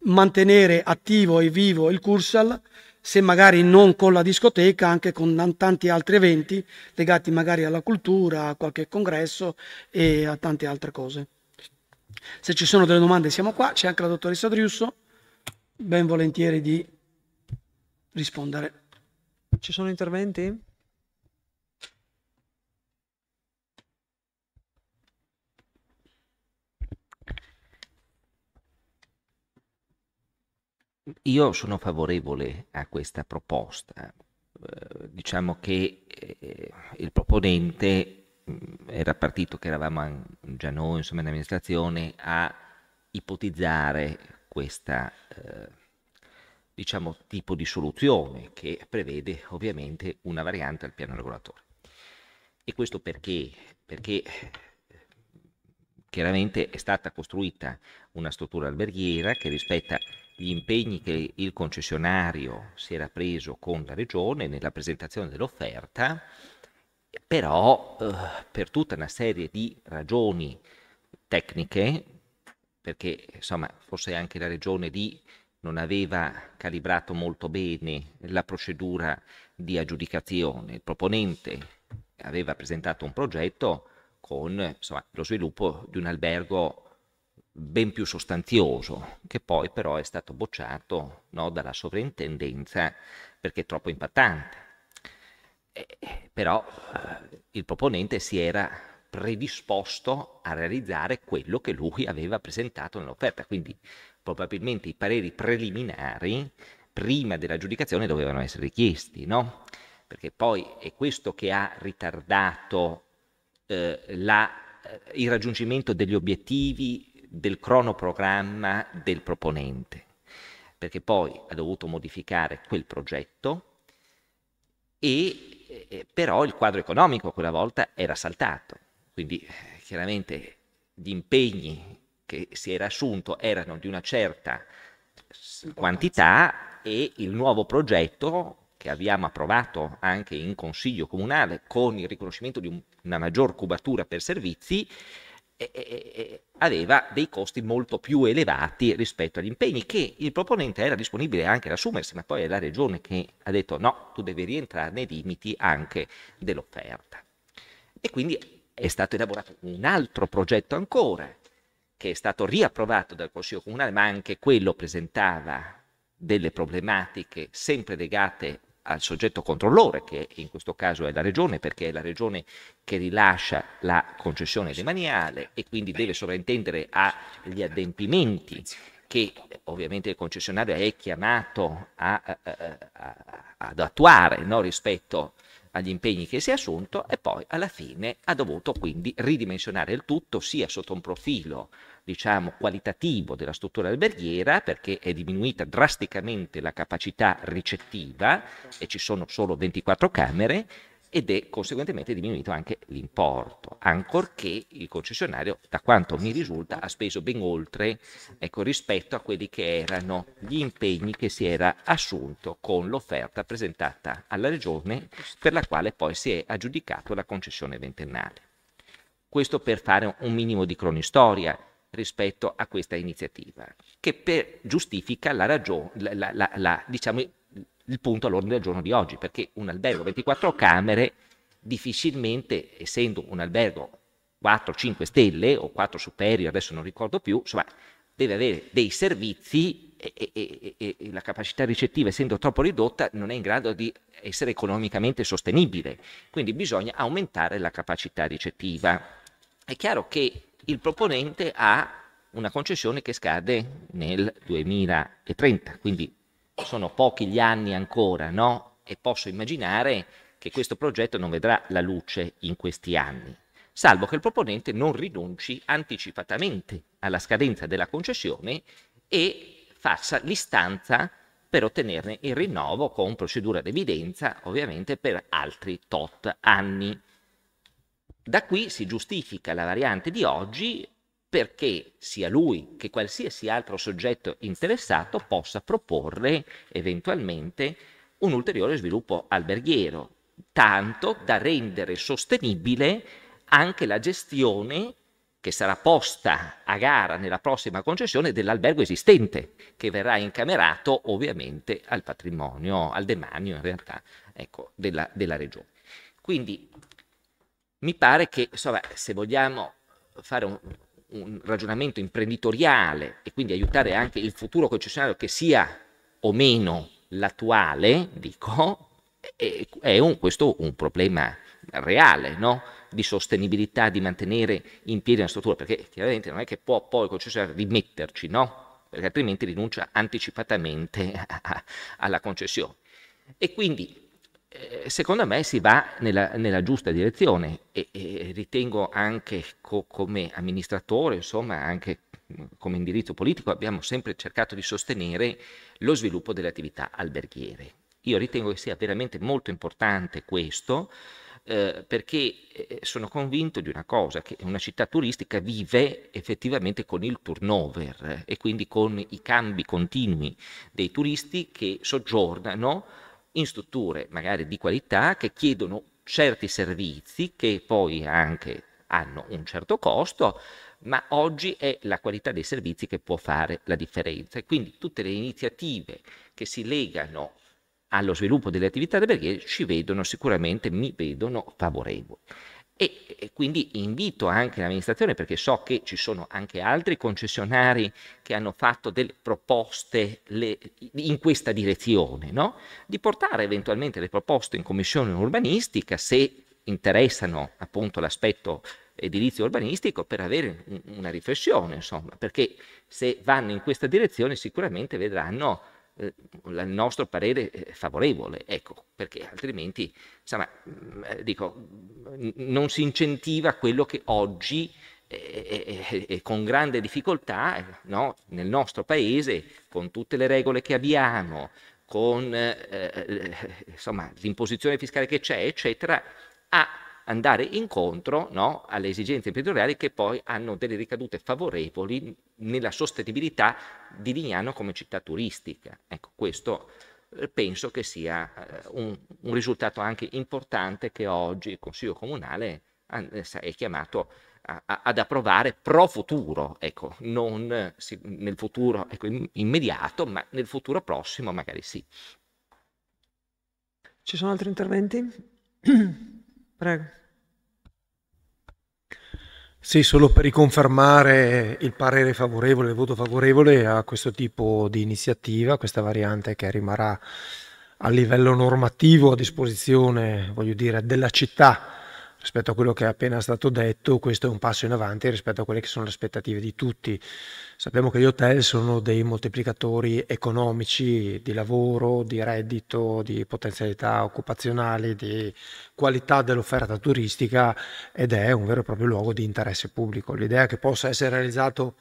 mantenere attivo e vivo il Cursal se magari non con la discoteca, anche con tanti altri eventi legati magari alla cultura, a qualche congresso e a tante altre cose. Se ci sono delle domande siamo qua, c'è anche la dottoressa Driusso, ben volentieri di rispondere. Ci sono interventi? Io sono favorevole a questa proposta. Eh, diciamo che eh, il proponente mm, era partito che eravamo già noi, insomma, in amministrazione, a ipotizzare questa, eh, diciamo, tipo di soluzione che prevede ovviamente una variante al piano regolatore. E questo perché? Perché chiaramente è stata costruita una struttura alberghiera che rispetta gli impegni che il concessionario si era preso con la regione nella presentazione dell'offerta, però eh, per tutta una serie di ragioni tecniche, perché insomma forse anche la regione lì non aveva calibrato molto bene la procedura di aggiudicazione, il proponente aveva presentato un progetto con insomma, lo sviluppo di un albergo ben più sostanzioso, che poi però è stato bocciato no, dalla sovrintendenza perché è troppo impattante. Eh, però il proponente si era predisposto a realizzare quello che lui aveva presentato nell'offerta, quindi probabilmente i pareri preliminari prima della giudicazione dovevano essere richiesti, no? Perché poi è questo che ha ritardato eh, la, eh, il raggiungimento degli obiettivi del cronoprogramma del proponente, perché poi ha dovuto modificare quel progetto e eh, però il quadro economico quella volta era saltato, quindi eh, chiaramente gli impegni che si era assunto erano di una certa quantità e il nuovo progetto che abbiamo approvato anche in consiglio comunale con il riconoscimento di un, una maggior cubatura per servizi eh, eh, aveva dei costi molto più elevati rispetto agli impegni che il proponente era disponibile anche ad assumersi, ma poi è la regione che ha detto no, tu devi rientrare nei limiti anche dell'offerta. E quindi è stato elaborato un altro progetto ancora, che è stato riapprovato dal Consiglio Comunale, ma anche quello presentava delle problematiche sempre legate al soggetto controllore, che in questo caso è la regione, perché è la regione che rilascia la concessione demaniale e quindi deve sovraintendere agli adempimenti che ovviamente il concessionario è chiamato a, a, eh, a, eh, ad attuare no, rispetto agli impegni che si è assunto e poi alla fine ha dovuto quindi ridimensionare il tutto sia sotto un profilo diciamo, qualitativo della struttura alberghiera perché è diminuita drasticamente la capacità ricettiva e ci sono solo 24 camere ed è conseguentemente diminuito anche l'importo, ancorché il concessionario, da quanto mi risulta, ha speso ben oltre ecco, rispetto a quelli che erano gli impegni che si era assunto con l'offerta presentata alla Regione, per la quale poi si è aggiudicato la concessione ventennale. Questo per fare un minimo di cronistoria, rispetto a questa iniziativa, che per, giustifica la ragione, la, la, la, diciamo, il punto all'ordine del giorno di oggi, perché un albergo 24 camere difficilmente, essendo un albergo 4-5 stelle o 4 superiori, adesso non ricordo più, insomma, deve avere dei servizi e, e, e, e, la capacità ricettiva, essendo troppo ridotta, non è in grado di essere economicamente sostenibile. Quindi bisogna aumentare la capacità ricettiva. È chiaro che il proponente ha una concessione che scade nel 2030, quindi sono pochi gli anni ancora, no? E posso immaginare che questo progetto non vedrà la luce in questi anni, salvo che il proponente non rinunci anticipatamente alla scadenza della concessione e faccia l'istanza per ottenerne il rinnovo con procedura d'evidenza, ovviamente per altri tot anni. Da qui si giustifica la variante di oggi perché sia lui che qualsiasi altro soggetto interessato possa proporre eventualmente un ulteriore sviluppo alberghiero, tanto da rendere sostenibile anche la gestione che sarà posta a gara nella prossima concessione dell'albergo esistente, che verrà incamerato ovviamente al patrimonio, al demanio in realtà, ecco, della, della regione. Quindi mi pare che insomma, se vogliamo fare un, un, ragionamento imprenditoriale e quindi aiutare anche il futuro concessionario che sia o meno l'attuale, dico, è, è un, questo un problema reale, no? di sostenibilità, di mantenere in piedi una struttura, perché chiaramente non è che può poi il concessionario rimetterci, no? perché altrimenti rinuncia anticipatamente (laughs) a, a, alla concessione. E quindi eh, secondo me si va nella, nella giusta direzione e, e ritengo anche co, come amministratore, insomma anche come indirizzo politico, abbiamo sempre cercato di sostenere lo sviluppo delle attività alberghiere. Io ritengo che sia veramente molto importante questo eh, perché eh, sono convinto di una cosa, che una città turistica vive effettivamente con il turnover eh, e quindi con i cambi continui dei turisti che soggiornano in strutture magari di qualità che chiedono certi servizi che poi anche hanno un certo costo, ma oggi è la qualità dei servizi che può fare la differenza. E quindi tutte le iniziative che si legano allo sviluppo delle attività alberghiere ci vedono sicuramente, mi vedono favorevoli. E, e quindi invito anche l'amministrazione, perché so che ci sono anche altri concessionari che hanno fatto delle proposte le, in questa direzione, no? di portare eventualmente le proposte in commissione urbanistica se interessano appunto l'aspetto edilizio urbanistico per avere una riflessione, insomma, perché se vanno in questa direzione sicuramente vedranno eh, il nostro parere eh, favorevole, ecco, perché altrimenti insomma, mm, eh, dico, mm, non si incentiva quello che oggi e, e, e, con grande difficoltà eh, no? nel nostro paese, con tutte le regole che abbiamo, con eh, insomma, l'imposizione fiscale che c'è, eccetera, ha andare incontro no, alle esigenze imprenditoriali che poi hanno delle ricadute favorevoli nella sostenibilità di Lignano come città turistica. Ecco, questo eh, penso che sia eh, un, un risultato anche importante che oggi il Consiglio Comunale eh, è chiamato ad approvare pro futuro, ecco, non nel futuro ecco, immediato, ma nel futuro prossimo magari sì. Ci sono altri interventi? (clears throat) Prego. Sì, solo per riconfermare il parere favorevole, il voto favorevole a questo tipo di iniziativa, questa variante che rimarrà a livello normativo a disposizione, voglio dire, della città rispetto a quello che è appena stato detto, questo è un passo in avanti rispetto a quelle che sono le aspettative di tutti. Sappiamo che gli hotel sono dei moltiplicatori economici di lavoro, di reddito, di potenzialità occupazionali, di qualità dell'offerta turistica ed è un vero e proprio luogo di interesse pubblico. L'idea che possa essere realizzato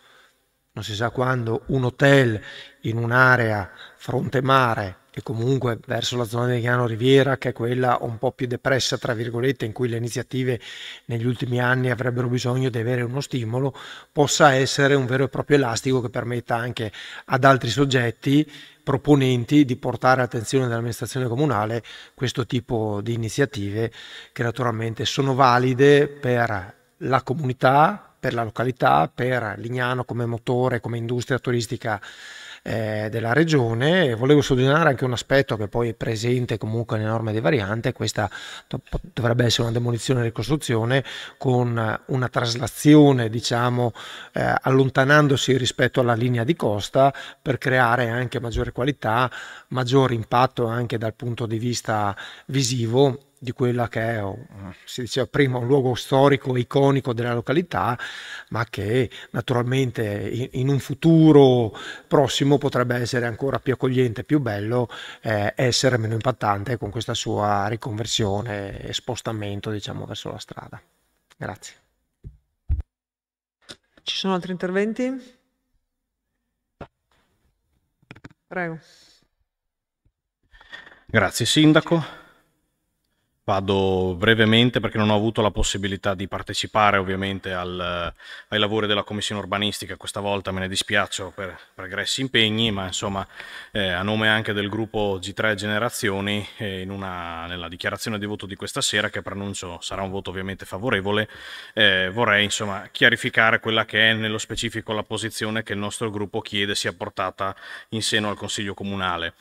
non si sa quando un hotel in un'area fronte mare e comunque verso la zona di Milano Riviera, che è quella un po' più depressa, tra virgolette, in cui le iniziative negli ultimi anni avrebbero bisogno di avere uno stimolo, possa essere un vero e proprio elastico che permetta anche ad altri soggetti proponenti di portare attenzione dell'amministrazione comunale questo tipo di iniziative che naturalmente sono valide per la comunità, per la località, per Lignano come motore, come industria turistica eh, della regione. Volevo sottolineare anche un aspetto che poi è presente comunque nelle norme di variante, questa dovrebbe essere una demolizione e ricostruzione con eh, una traslazione, diciamo, eh, allontanandosi rispetto alla linea di costa per creare anche maggiore qualità, maggior impatto anche dal punto di vista visivo di quella che è, si diceva prima, un luogo storico e iconico della località, ma che naturalmente in, un futuro prossimo potrebbe essere ancora più accogliente, più bello, eh, essere meno impattante con questa sua riconversione e spostamento diciamo, verso la strada. Grazie. Ci sono altri interventi? Prego. Grazie Sindaco. Vado brevemente perché non ho avuto la possibilità di partecipare ovviamente al, ai lavori della Commissione Urbanistica, questa volta me ne dispiaccio per, per impegni, ma insomma eh, a nome anche del gruppo G3 Generazioni, eh, una, nella dichiarazione di voto di questa sera, che pronuncio sarà un voto ovviamente favorevole, eh, vorrei insomma chiarificare quella che è nello specifico la posizione che il nostro gruppo chiede sia portata in seno al Consiglio Comunale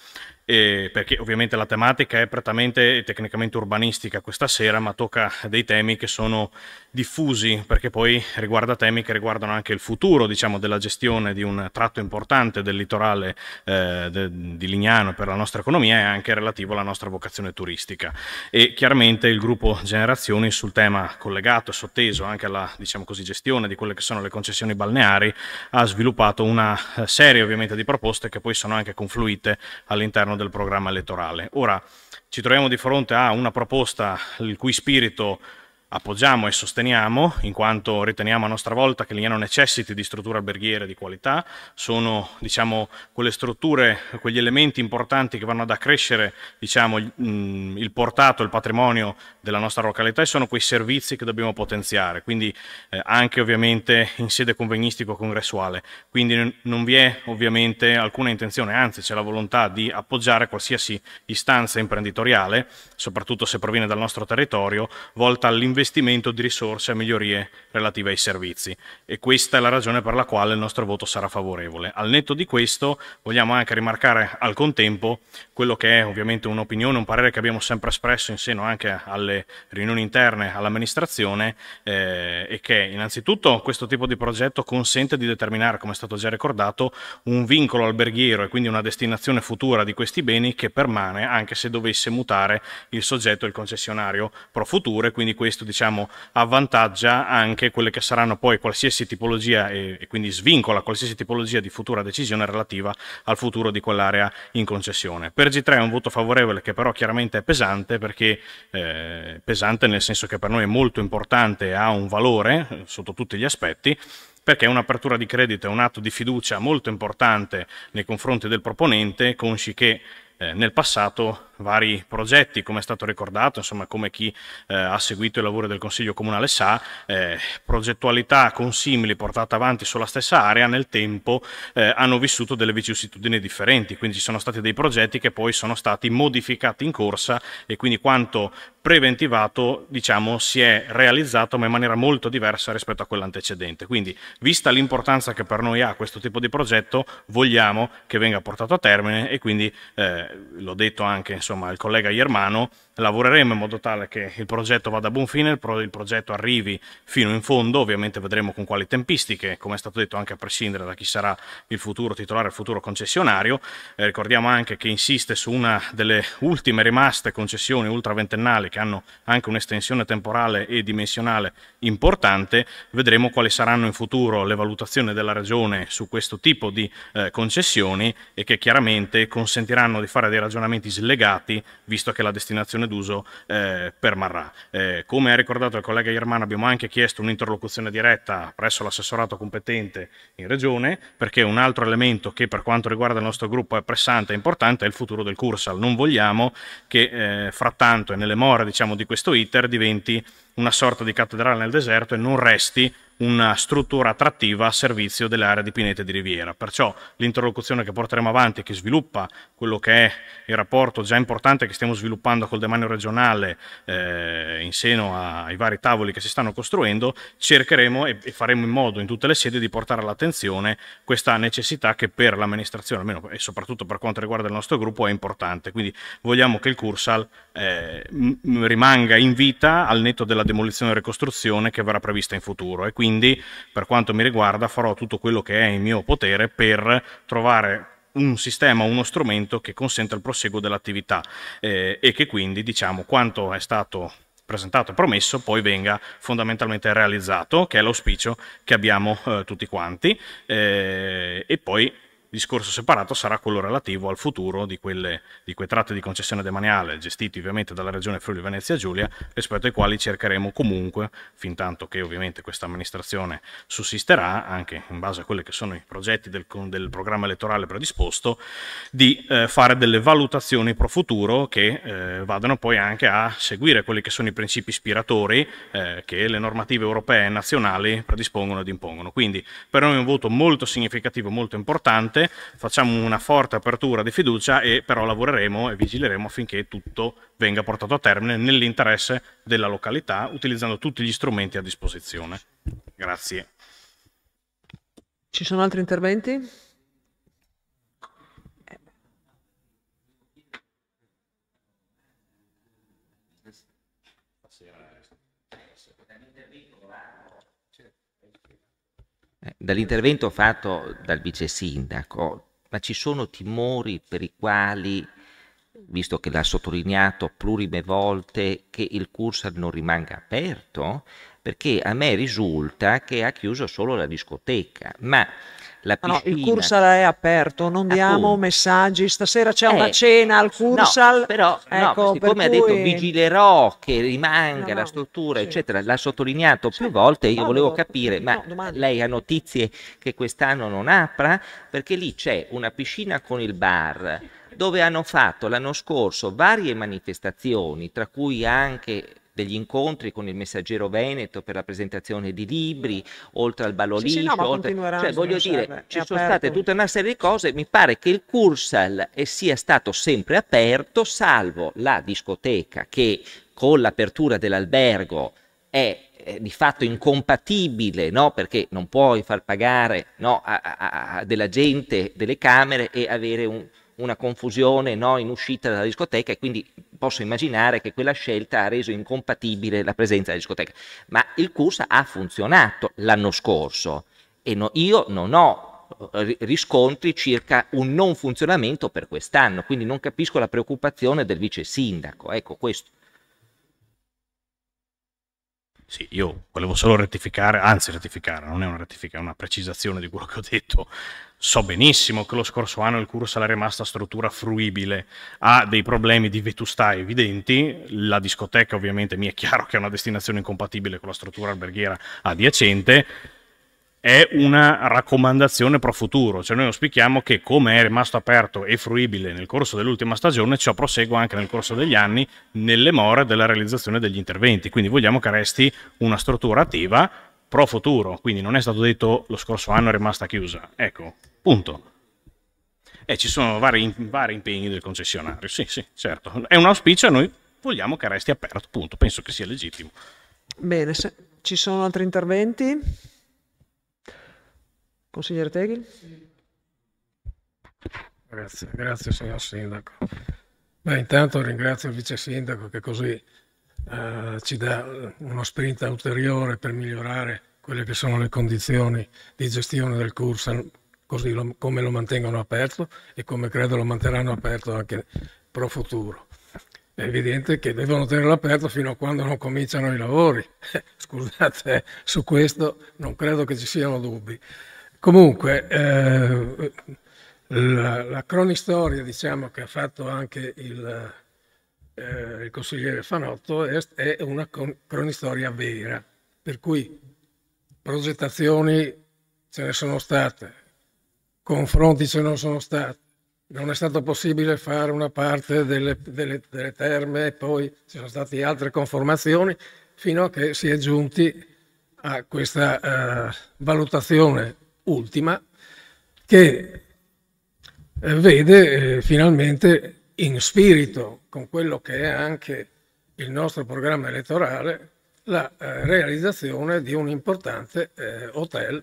eh, perché ovviamente la tematica è prettamente tecnicamente urbanistica questa sera, ma tocca dei temi che sono diffusi perché poi riguarda temi che riguardano anche il futuro diciamo, della gestione di un tratto importante del litorale eh, de, di Lignano per la nostra economia e anche relativo alla nostra vocazione turistica e chiaramente il gruppo Generazioni sul tema collegato e sotteso anche alla diciamo così, gestione di quelle che sono le concessioni balneari ha sviluppato una eh, serie ovviamente di proposte che poi sono anche confluite all'interno del programma elettorale. Ora ci troviamo di fronte a una proposta il cui spirito appoggiamo e sosteniamo, in quanto riteniamo a nostra volta che Lignano necessiti di strutture alberghiere di qualità, sono diciamo, quelle strutture, quegli elementi importanti che vanno ad accrescere diciamo, mm, il portato, il patrimonio della nostra località e sono quei servizi che dobbiamo potenziare, quindi eh, anche ovviamente in sede convegnistico-congressuale. Quindi non vi è ovviamente alcuna intenzione, anzi c'è la volontà di appoggiare qualsiasi istanza imprenditoriale, soprattutto se proviene dal nostro territorio, volta all'investimento investimento di risorse a migliorie relative ai servizi e questa è la ragione per la quale il nostro voto sarà favorevole. Al netto di questo vogliamo anche rimarcare al contempo quello che è ovviamente un'opinione, un parere che abbiamo sempre espresso in seno anche alle riunioni interne all'amministrazione eh, e che innanzitutto questo tipo di progetto consente di determinare, come è stato già ricordato, un vincolo alberghiero e quindi una destinazione futura di questi beni che permane anche se dovesse mutare il soggetto, il concessionario pro futuro e quindi questo questo diciamo, avvantaggia anche quelle che saranno poi qualsiasi tipologia e, e quindi svincola qualsiasi tipologia di futura decisione relativa al futuro di quell'area in concessione. Per G3 è un voto favorevole che però chiaramente è pesante perché eh, pesante nel senso che per noi è molto importante, e ha un valore eh, sotto tutti gli aspetti perché un'apertura di credito è un atto di fiducia molto importante nei confronti del proponente, consci che eh, nel passato vari progetti, come è stato ricordato, insomma come chi eh, ha seguito i lavori del Consiglio Comunale sa, eh, progettualità consimili portate avanti sulla stessa area nel tempo eh, hanno vissuto delle vicissitudini differenti, quindi ci sono stati dei progetti che poi sono stati modificati in corsa e quindi quanto preventivato diciamo, si è realizzato ma in maniera molto diversa rispetto a quella antecedente. Quindi, vista l'importanza che per noi ha questo tipo di progetto, vogliamo che venga portato a termine e quindi, eh, l'ho detto anche insomma, il collega Germano, lavoreremo in modo tale che il progetto vada a buon fine, il, pro il progetto arrivi fino in fondo, ovviamente vedremo con quali tempistiche, come è stato detto anche a prescindere da chi sarà il futuro titolare, il futuro concessionario. Eh, ricordiamo anche che insiste su una delle ultime rimaste concessioni ultraventennali che hanno anche un'estensione temporale e dimensionale importante, vedremo quali saranno in futuro le valutazioni della Regione su questo tipo di eh, concessioni e che chiaramente consentiranno di fare dei ragionamenti slegati, visto che la destinazione condizione d'uso eh, permarrà. Eh, come ha ricordato il collega Iermano abbiamo anche chiesto un'interlocuzione diretta presso l'assessorato competente in regione perché un altro elemento che per quanto riguarda il nostro gruppo è pressante e importante è il futuro del Cursal. Non vogliamo che eh, frattanto e nelle more diciamo, di questo iter diventi una sorta di cattedrale nel deserto e non resti una struttura attrattiva a servizio dell'area di Pinete di Riviera. Perciò l'interlocuzione che porteremo avanti e che sviluppa quello che è il rapporto già importante che stiamo sviluppando col demanio regionale eh, in seno a, ai vari tavoli che si stanno costruendo, cercheremo e, e faremo in modo in tutte le sedi di portare all'attenzione questa necessità che per l'amministrazione, almeno e soprattutto per quanto riguarda il nostro gruppo, è importante. Quindi vogliamo che il Cursal eh, rimanga in vita al netto della demolizione e ricostruzione che verrà prevista in futuro. E quindi quindi per quanto mi riguarda farò tutto quello che è in mio potere per trovare un sistema, uno strumento che consenta il proseguo dell'attività eh, e che quindi diciamo quanto è stato presentato e promesso poi venga fondamentalmente realizzato, che è l'auspicio che abbiamo eh, tutti quanti eh, e poi discorso separato sarà quello relativo al futuro di quelle, di quei tratti di concessione demaniale gestiti ovviamente dalla regione Friuli Venezia Giulia, rispetto ai quali cercheremo comunque, fin tanto che ovviamente questa amministrazione sussisterà, anche in base a quelli che sono i progetti del, del programma elettorale predisposto, di eh, fare delle valutazioni pro futuro che eh, vadano poi anche a seguire quelli che sono i principi ispiratori eh, che le normative europee e nazionali predispongono ed impongono. Quindi per noi è un voto molto significativo, molto importante, facciamo una forte apertura di fiducia e però lavoreremo e vigileremo affinché tutto venga portato a termine nell'interesse della località utilizzando tutti gli strumenti a disposizione. Grazie. Ci sono altri interventi? Dall'intervento fatto dal vice sindaco, ma ci sono timori per i quali, visto che l'ha sottolineato plurime volte, che il cursor non rimanga aperto? Perché a me risulta che ha chiuso solo la discoteca, ma la piscina. No, il Cursal è aperto, non ah, diamo Appunto. messaggi, stasera c'è eh, una cena al Cursal. No, però, ecco, no, come per ha detto, vigilerò che rimanga no, la struttura, sì. eccetera, l'ha sottolineato sì. più volte, io volevo capire, ma lei ha notizie che quest'anno non apra? Perché lì c'è una piscina con il bar dove hanno fatto l'anno scorso varie manifestazioni, tra cui anche degli incontri con il messaggero Veneto per la presentazione di libri, oltre al Baloliscio, sì, sì, no, oltre... cioè voglio dire, ci sono aperto. state tutta una serie di cose, mi pare che il Cursal eh, sia stato sempre aperto, salvo la discoteca che con l'apertura dell'albergo è eh, di fatto incompatibile, no? perché non puoi far pagare no, a, a, a della gente delle camere e avere un, una confusione no, in uscita dalla discoteca e quindi posso immaginare che quella scelta ha reso incompatibile la presenza della discoteca. Ma il CURSA ha funzionato l'anno scorso e no, io non ho eh, riscontri circa un non funzionamento per quest'anno, quindi non capisco la preoccupazione del vice sindaco, ecco questo. Sì, io volevo solo rettificare, anzi rettificare, non è una rettifica, è una precisazione di quello che ho detto So benissimo che lo scorso anno il Cursa alla rimasta struttura fruibile ha dei problemi di vetustà evidenti, la discoteca ovviamente mi è chiaro che è una destinazione incompatibile con la struttura alberghiera adiacente, è una raccomandazione pro futuro, cioè noi auspichiamo che come è rimasto aperto e fruibile nel corso dell'ultima stagione, ciò prosegua anche nel corso degli anni nelle more della realizzazione degli interventi, quindi vogliamo che resti una struttura attiva pro futuro, quindi non è stato detto lo scorso anno è rimasta chiusa. Ecco, punto. E ci sono vari, vari impegni del concessionario, sì, sì, certo. È un auspicio e noi vogliamo che resti aperto, punto. Penso che sia legittimo. Bene, se ci sono altri interventi? Consigliere Teghi? Grazie, grazie signor Sindaco. Beh, intanto ringrazio il Vice Sindaco che così eh, ci dà uno sprint ulteriore per migliorare quelle che sono le condizioni di gestione del corso, così lo, come lo mantengono aperto e come credo lo manterranno aperto anche pro futuro. È evidente che devono tenerlo aperto fino a quando non cominciano i lavori. (laughs) Scusate, su questo non credo che ci siano dubbi. Comunque, eh, la, la cronistoria diciamo, che ha fatto anche il eh, il consigliere Fanotto è, è una con, cronistoria vera, per cui progettazioni ce ne sono state, confronti ce ne sono stati, non è stato possibile fare una parte delle, delle, delle terme, poi ci sono state altre conformazioni, fino a che si è giunti a questa eh, valutazione ultima che eh, vede eh, finalmente in spirito con quello che è anche il nostro programma elettorale, la eh, realizzazione di un importante eh, hotel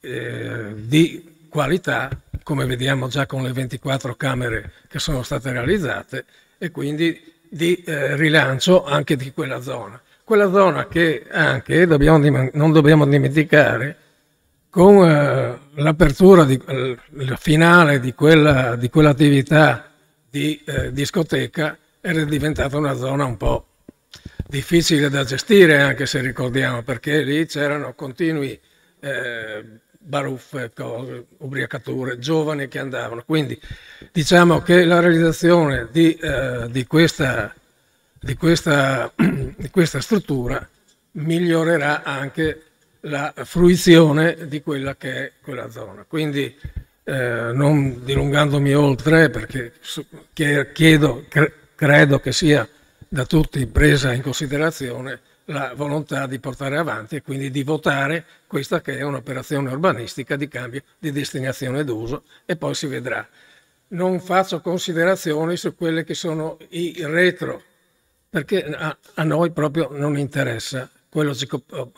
eh, di qualità, come vediamo già con le 24 camere che sono state realizzate, e quindi di eh, rilancio anche di quella zona. Quella zona che anche, dobbiamo, non dobbiamo dimenticare, con eh, l'apertura, la finale di, quella, di quell'attività di eh, discoteca era diventata una zona un po' difficile da gestire, anche se ricordiamo, perché lì c'erano continui eh, baruffe, ubriacature, giovani che andavano. Quindi diciamo che la realizzazione di, eh, di, questa, di, questa, (clears throat) di questa struttura migliorerà anche la fruizione di quella che è quella zona. Quindi eh, non dilungandomi oltre perché chiedo, cre credo che sia da tutti presa in considerazione la volontà di portare avanti e quindi di votare questa che è un'operazione urbanistica di cambio di destinazione d'uso e poi si vedrà. Non faccio considerazioni su quelli che sono i retro, perché a, a noi proprio non interessa, quello ci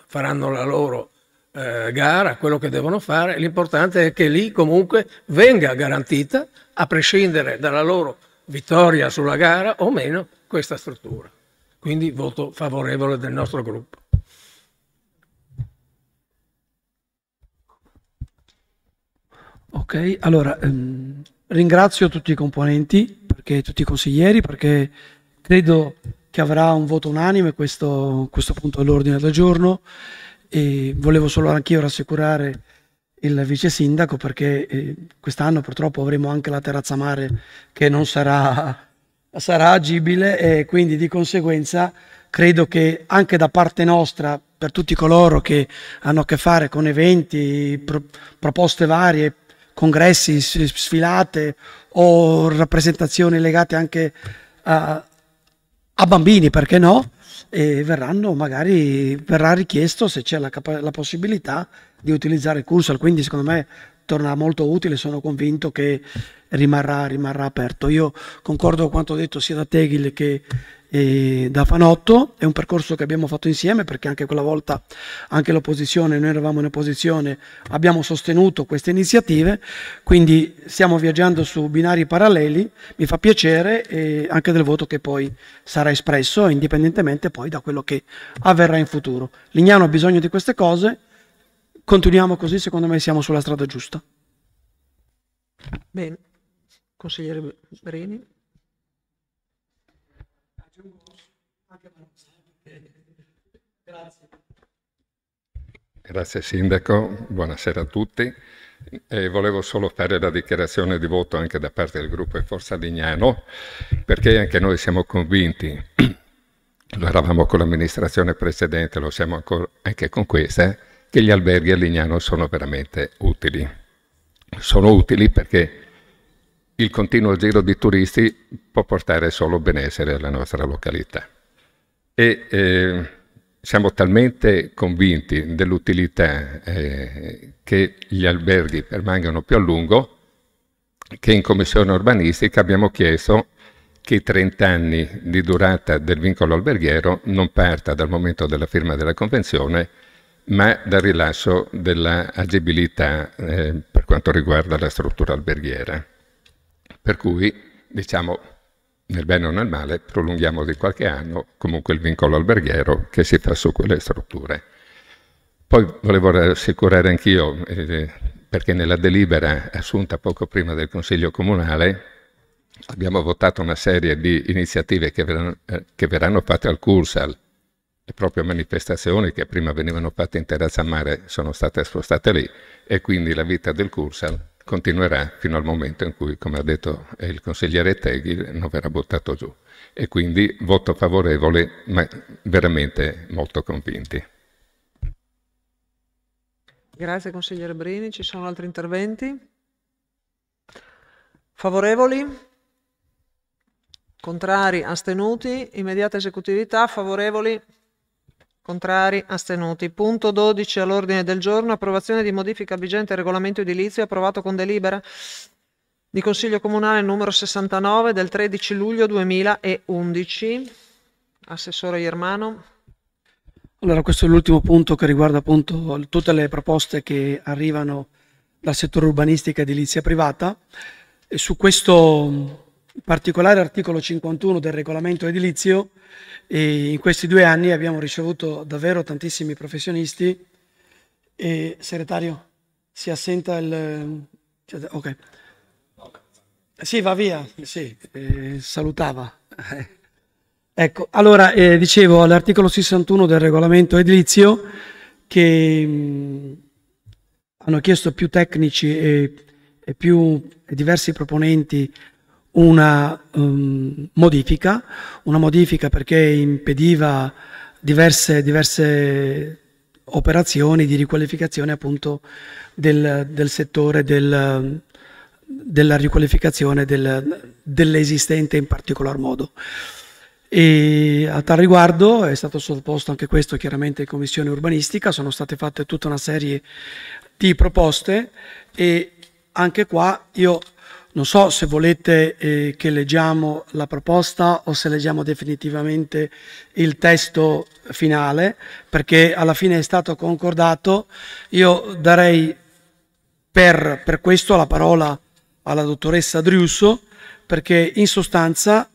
faranno la loro eh, gara, quello che devono fare, l'importante è che lì comunque venga garantita, a prescindere dalla loro vittoria sulla gara o meno, questa struttura. Quindi voto favorevole del nostro gruppo. Ok, allora ehm, ringrazio tutti i componenti, perché, tutti i consiglieri, perché credo che avrà un voto unanime questo, questo punto all'ordine del giorno e volevo solo anch'io rassicurare il vice sindaco perché eh, quest'anno purtroppo avremo anche la terrazza mare che non sarà, sarà agibile e quindi di conseguenza credo che anche da parte nostra per tutti coloro che hanno a che fare con eventi, pro, proposte varie, congressi, sfilate o rappresentazioni legate anche a, a bambini, perché no? e verranno magari verrà richiesto se c'è la, la possibilità di utilizzare Cursal quindi secondo me tornerà molto utile, sono convinto che rimarrà, rimarrà aperto. Io concordo con quanto detto sia da Tegil che eh, da Fanotto, è un percorso che abbiamo fatto insieme perché anche quella volta anche l'opposizione, noi eravamo in opposizione, abbiamo sostenuto queste iniziative, quindi stiamo viaggiando su binari paralleli, mi fa piacere eh, anche del voto che poi sarà espresso indipendentemente poi da quello che avverrà in futuro. Lignano ha bisogno di queste cose continuiamo così, secondo me siamo sulla strada giusta. Bene, consigliere Breni. Grazie. Grazie Sindaco, buonasera a tutti. E volevo solo fare la dichiarazione di voto anche da parte del gruppo Forza Lignano, perché anche noi siamo convinti, lo eravamo con l'amministrazione precedente, lo siamo ancora anche con questa, che gli alberghi a Lignano sono veramente utili. Sono utili perché il continuo giro di turisti può portare solo benessere alla nostra località. E eh, siamo talmente convinti dell'utilità eh, che gli alberghi permangano più a lungo che in Commissione Urbanistica abbiamo chiesto che i 30 anni di durata del vincolo alberghiero non parta dal momento della firma della Convenzione, ma dal rilascio dell'agibilità eh, per quanto riguarda la struttura alberghiera. Per cui, diciamo, nel bene o nel male, prolunghiamo di qualche anno comunque il vincolo alberghiero che si fa su quelle strutture. Poi volevo rassicurare anch'io, eh, perché nella delibera assunta poco prima del Consiglio Comunale abbiamo votato una serie di iniziative che verranno, eh, che verranno fatte al Cursal le proprie manifestazioni che prima venivano fatte in terrazza a mare sono state spostate lì e quindi la vita del Cursal continuerà fino al momento in cui, come ha detto il consigliere Teghi, non verrà buttato giù. E quindi voto favorevole, ma veramente molto convinti. Grazie consigliere Brini. Ci sono altri interventi? Favorevoli? Contrari? Astenuti? Immediata esecutività? Favorevoli? Contrari? Astenuti. Punto 12 all'ordine del giorno. Approvazione di modifica vigente al regolamento edilizio approvato con delibera di Consiglio Comunale numero 69 del 13 luglio 2011. Assessore Iermano. Allora, questo è l'ultimo punto che riguarda appunto tutte le proposte che arrivano dal settore urbanistica edilizia privata. E su questo particolare articolo 51 del regolamento edilizio e in questi due anni abbiamo ricevuto davvero tantissimi professionisti. E, segretario, si assenta il... Cioè, ok. Sì, va via, sì, eh, salutava. (laughs) ecco, allora, eh, dicevo, all'articolo 61 del regolamento edilizio che mh, mm, hanno chiesto più tecnici e, e più e diversi proponenti una um, modifica, una modifica perché impediva diverse, diverse operazioni di riqualificazione appunto del, del settore del, della riqualificazione del, dell'esistente in particolar modo. E a tal riguardo è stato sottoposto anche questo chiaramente in commissione urbanistica, sono state fatte tutta una serie di proposte e anche qua io non so se volete eh, che leggiamo la proposta o se leggiamo definitivamente il testo finale, perché alla fine è stato concordato. Io darei per, per questo la parola alla dottoressa Driusso, perché in sostanza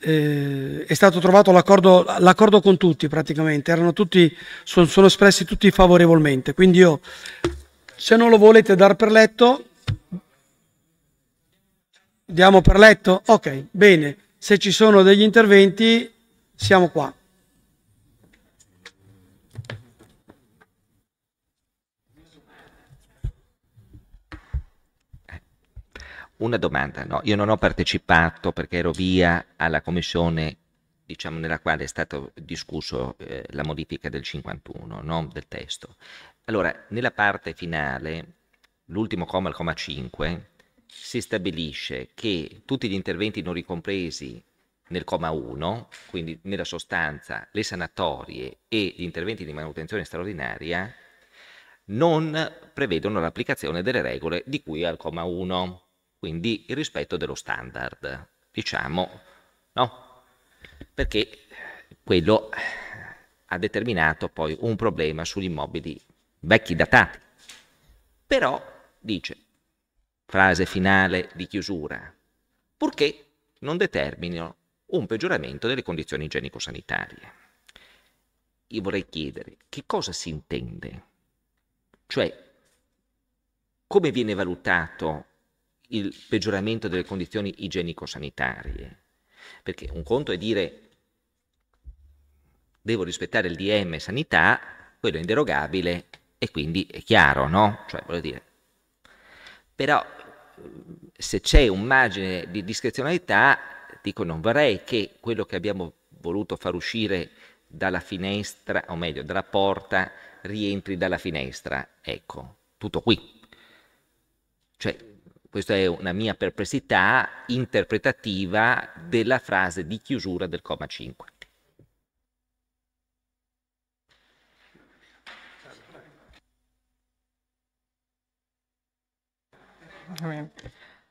eh, è stato trovato l'accordo, con tutti praticamente, tutti, sono, sono espressi tutti favorevolmente. Quindi io, se non lo volete dar per letto, Diamo per letto? Ok, bene. Se ci sono degli interventi, siamo qua. Una domanda, no, io non ho partecipato perché ero via alla commissione diciamo, nella quale è stato discusso eh, la modifica del 51, no? del testo. Allora, nella parte finale, l'ultimo comma, il comma 5, si stabilisce che tutti gli interventi non ricompresi nel comma 1, quindi nella sostanza le sanatorie e gli interventi di manutenzione straordinaria, non prevedono l'applicazione delle regole di cui al comma 1, quindi il rispetto dello standard, diciamo, no? Perché quello ha determinato poi un problema sugli immobili vecchi datati. Però dice frase finale di chiusura, purché non determinino un peggioramento delle condizioni igienico-sanitarie. Io vorrei chiedere che cosa si intende, cioè come viene valutato il peggioramento delle condizioni igienico-sanitarie, perché un conto è dire devo rispettare il DM sanità, quello è inderogabile e quindi è chiaro, no? Cioè, voglio dire. Però se c'è un margine di discrezionalità, dico non vorrei che quello che abbiamo voluto far uscire dalla finestra, o meglio, dalla porta, rientri dalla finestra. Ecco, tutto qui. Cioè, questa è una mia perplessità interpretativa della frase di chiusura del comma 5.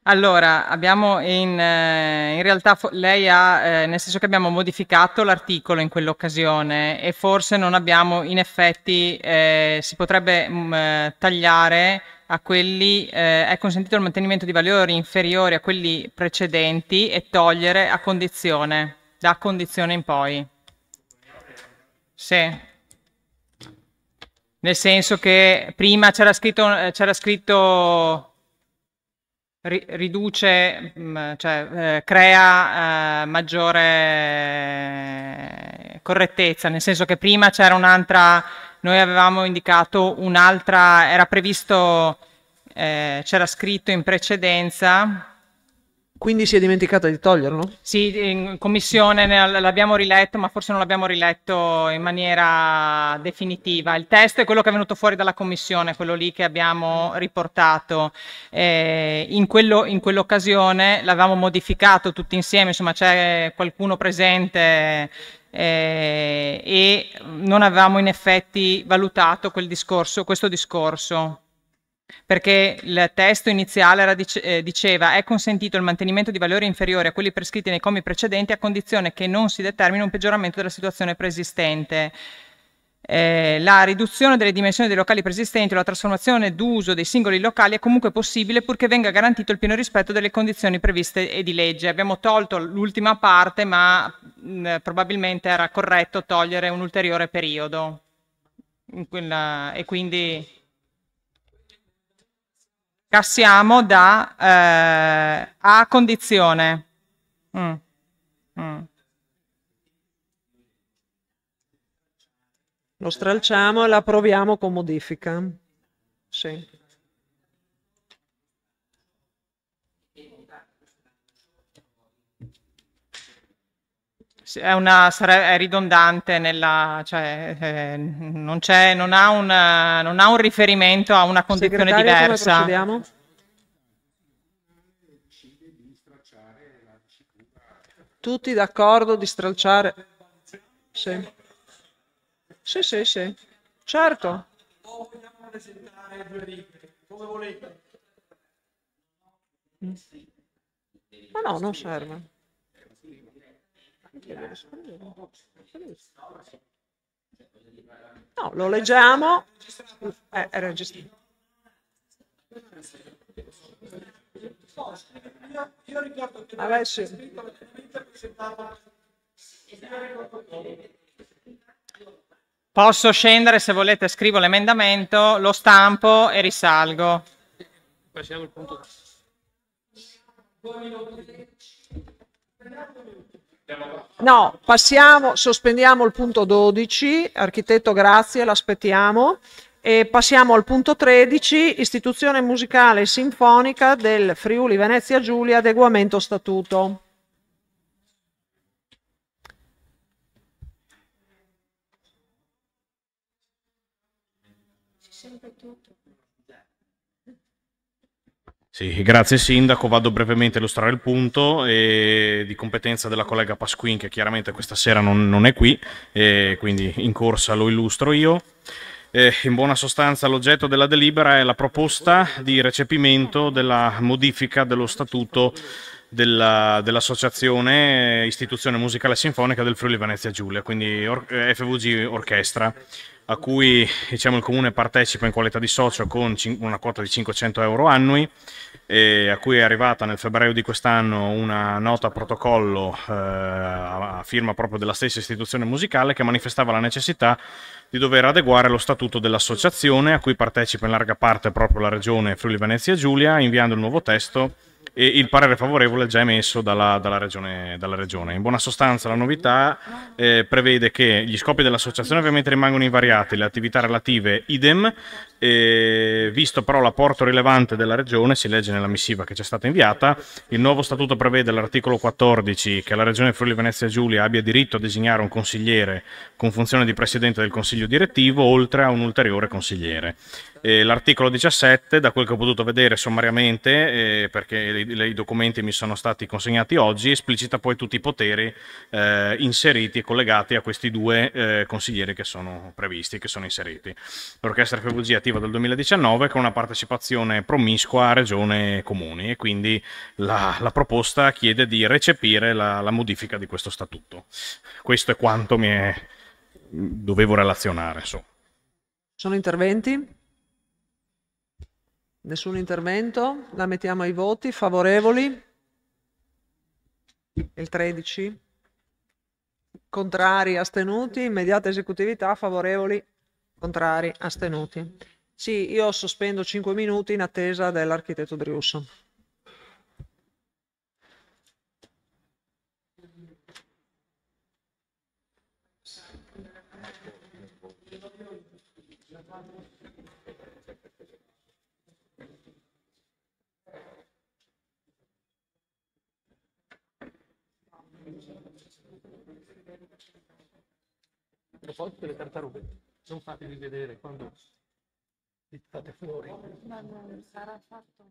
Allora, abbiamo in, eh, in realtà lei ha, eh, nel senso che abbiamo modificato l'articolo in quell'occasione e forse non abbiamo, in effetti, eh, si potrebbe mh, mm, eh, tagliare a quelli, eh, è consentito il mantenimento di valori inferiori a quelli precedenti e togliere a condizione, da condizione in poi. Sì nel senso che prima c'era scritto, c'era scritto, ri- riduce, mh, mm, cioè eh, crea eh, maggiore eh, correttezza, nel senso che prima c'era un'altra, noi avevamo indicato un'altra, era previsto, eh, c'era scritto in precedenza quindi si è dimenticata di toglierlo? Sì, in commissione l'abbiamo riletto, ma forse non l'abbiamo riletto in maniera definitiva. Il testo è quello che è venuto fuori dalla commissione, quello lì che abbiamo riportato. Eh, in, quello, in quell'occasione l'avevamo modificato tutti insieme, insomma c'è qualcuno presente eh, e non avevamo in effetti valutato discorso, questo discorso perché il testo iniziale dice, eh, diceva è consentito il mantenimento di valori inferiori a quelli prescritti nei comi precedenti a condizione che non si determini un peggioramento della situazione preesistente. Eh, la riduzione delle dimensioni dei locali preesistenti o la trasformazione d'uso dei singoli locali è comunque possibile purché venga garantito il pieno rispetto delle condizioni previste e di legge. Abbiamo tolto l'ultima parte, ma mh, mm, probabilmente era corretto togliere un ulteriore periodo. Quella, e quindi Passiamo da eh, a condizione. Mm. Mm. Lo stralciamo e la proviamo con modifica. Sì. è, una, è ridondante, nella, cioè, eh, non, non, ha un, non, ha un, riferimento a una condizione Segretario, diversa. Come procediamo? Tutti d'accordo di stralciare? Sì. Sì, sì, sì. Certo. come volete. Ma no, non serve. No, lo leggiamo. Eh, è registrato. Io ricordo che Vabbè, scritto Posso scendere se volete, scrivo l'emendamento, lo stampo e risalgo. Passiamo al punto. Due minuti. No, passiamo, sospendiamo il punto 12, architetto grazie, l'aspettiamo, e passiamo al punto 13, istituzione musicale sinfonica del Friuli Venezia Giulia, adeguamento statuto. Sì, grazie Sindaco. Vado brevemente a illustrare il punto eh, di competenza della collega Pasquin, che chiaramente questa sera non, non è qui, eh, quindi in corsa lo illustro io. Eh, in buona sostanza l'oggetto della delibera è la proposta di recepimento della modifica dello statuto della, dell'associazione Istituzione Musicale Sinfonica del Friuli Venezia Giulia, quindi or- eh, FVG Orchestra, a cui diciamo, il comune partecipa in qualità di socio con una quota di 500 euro annui, a cui è arrivata nel febbraio di quest'anno una nota protocollo eh, a firma proprio della stessa istituzione musicale che manifestava la necessità di dover adeguare lo statuto dell'associazione, a cui partecipa in larga parte proprio la regione Friuli Venezia Giulia, inviando il nuovo testo e il parere favorevole è già emesso dalla, dalla, regione, dalla regione, In buona sostanza la novità eh, prevede che gli scopi dell'associazione ovviamente rimangono invariati, le attività relative idem, eh, visto però l'apporto rilevante della regione, si legge nella missiva che ci è stata inviata, il nuovo statuto prevede all'articolo 14 che la regione Friuli Venezia Giulia abbia diritto a designare un consigliere con funzione di presidente del consiglio direttivo, oltre a un ulteriore consigliere. Eh, l'articolo 17, da quel che ho potuto vedere sommariamente, eh, perché i documenti mi sono stati consegnati oggi, esplicita poi tutti i poteri eh, inseriti e collegati a questi due eh, consiglieri che sono previsti, che sono inseriti. L'orchestra FVG è attiva dal 2019 con una partecipazione promiscua a regione e comuni e quindi la, la proposta chiede di recepire la, la modifica di questo statuto. Questo è quanto mi è dovevo relazionare. So. Sono interventi? Nessun intervento? La mettiamo ai voti. Favorevoli? Il 13. Contrari, astenuti. Immediata esecutività, favorevoli, contrari, astenuti. Sì, io sospendo 5 minuti in attesa dell'architetto Driusso. proposito delle tartarughe, non fatevi vedere quando li fate fuori. Ma non sarà fatto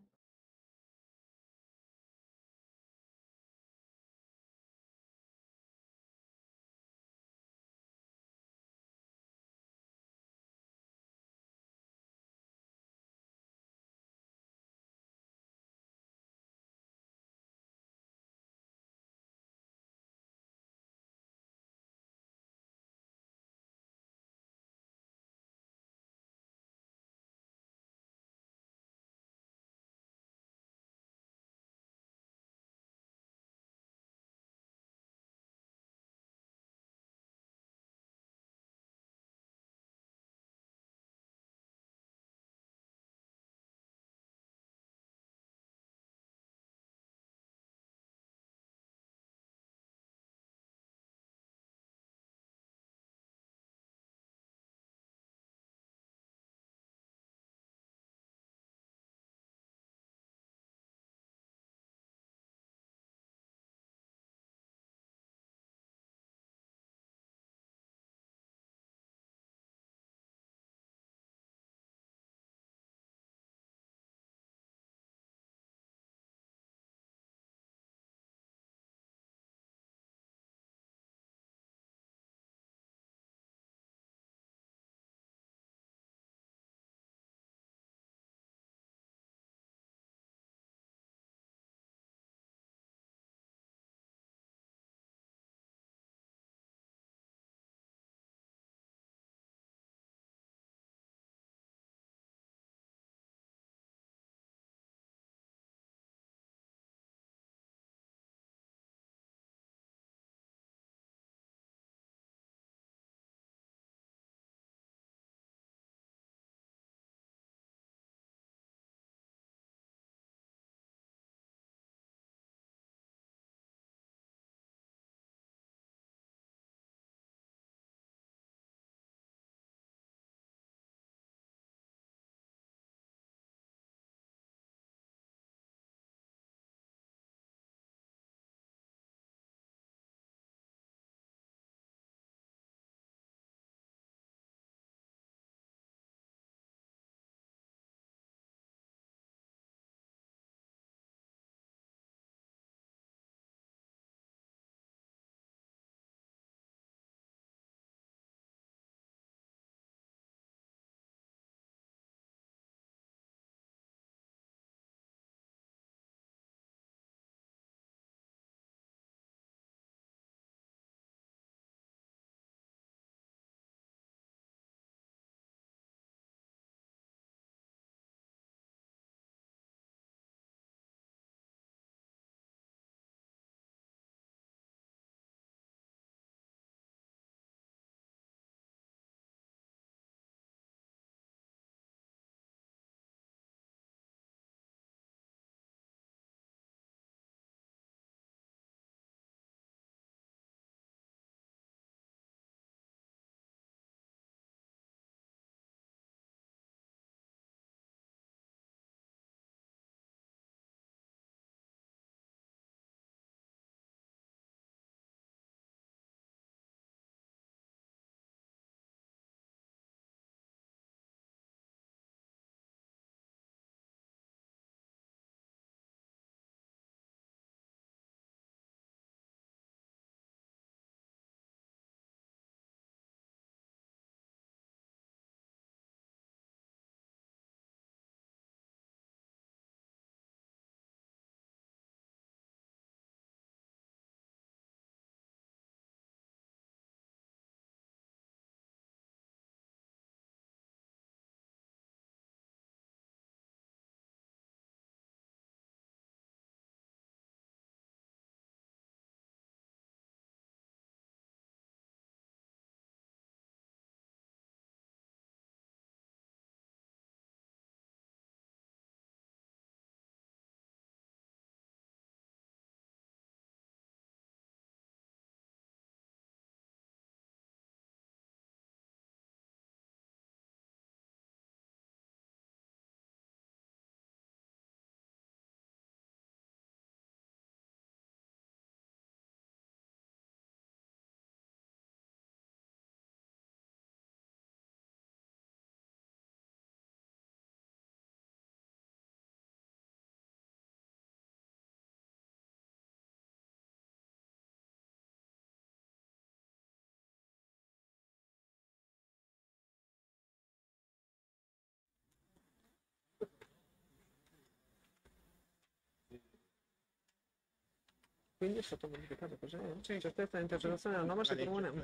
quindi è stato modificato così. C'è incertezza dell'interpretazione della norma si propone...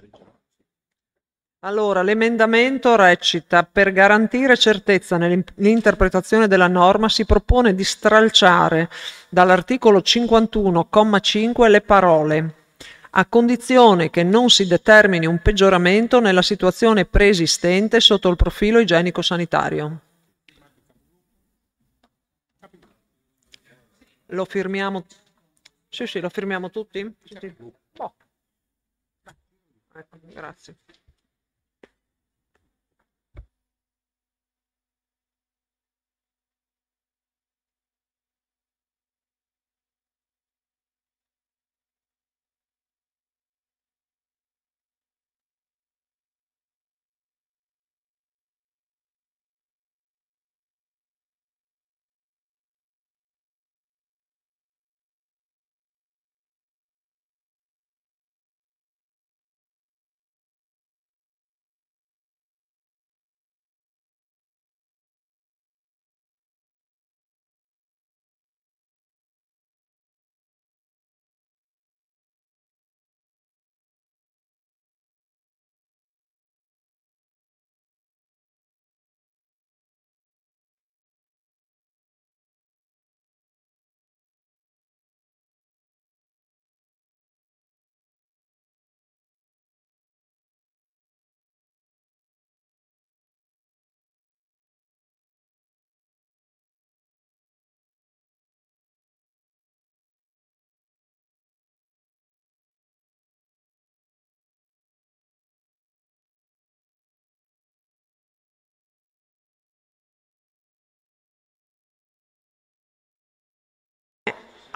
Allora, l'emendamento recita: Per garantire certezza nell'interpretazione della norma si propone di stralciare dall'articolo 51,5 le parole a condizione che non si determini un peggioramento nella situazione preesistente sotto il profilo igienico-sanitario. Lo firmiamo sì, sì, lo firmiamo tutti? Sì. Oh. Ecco, grazie.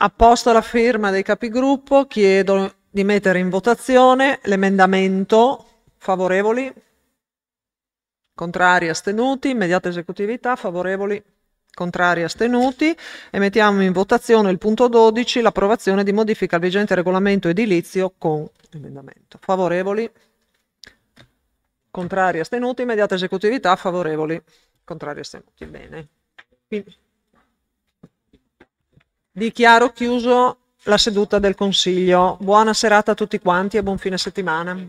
Apposta la firma dei capigruppo, chiedo di mettere in votazione l'emendamento favorevoli, contrari, astenuti, immediata esecutività, favorevoli, contrari, astenuti e mettiamo in votazione il punto 12, l'approvazione di modifica al vigente regolamento edilizio con emendamento. Favorevoli, contrari, astenuti, immediata esecutività, favorevoli, contrari, astenuti. Bene. Quindi, Dichiaro chiuso la seduta del Consiglio. Buona serata a tutti quanti e buon fine settimana.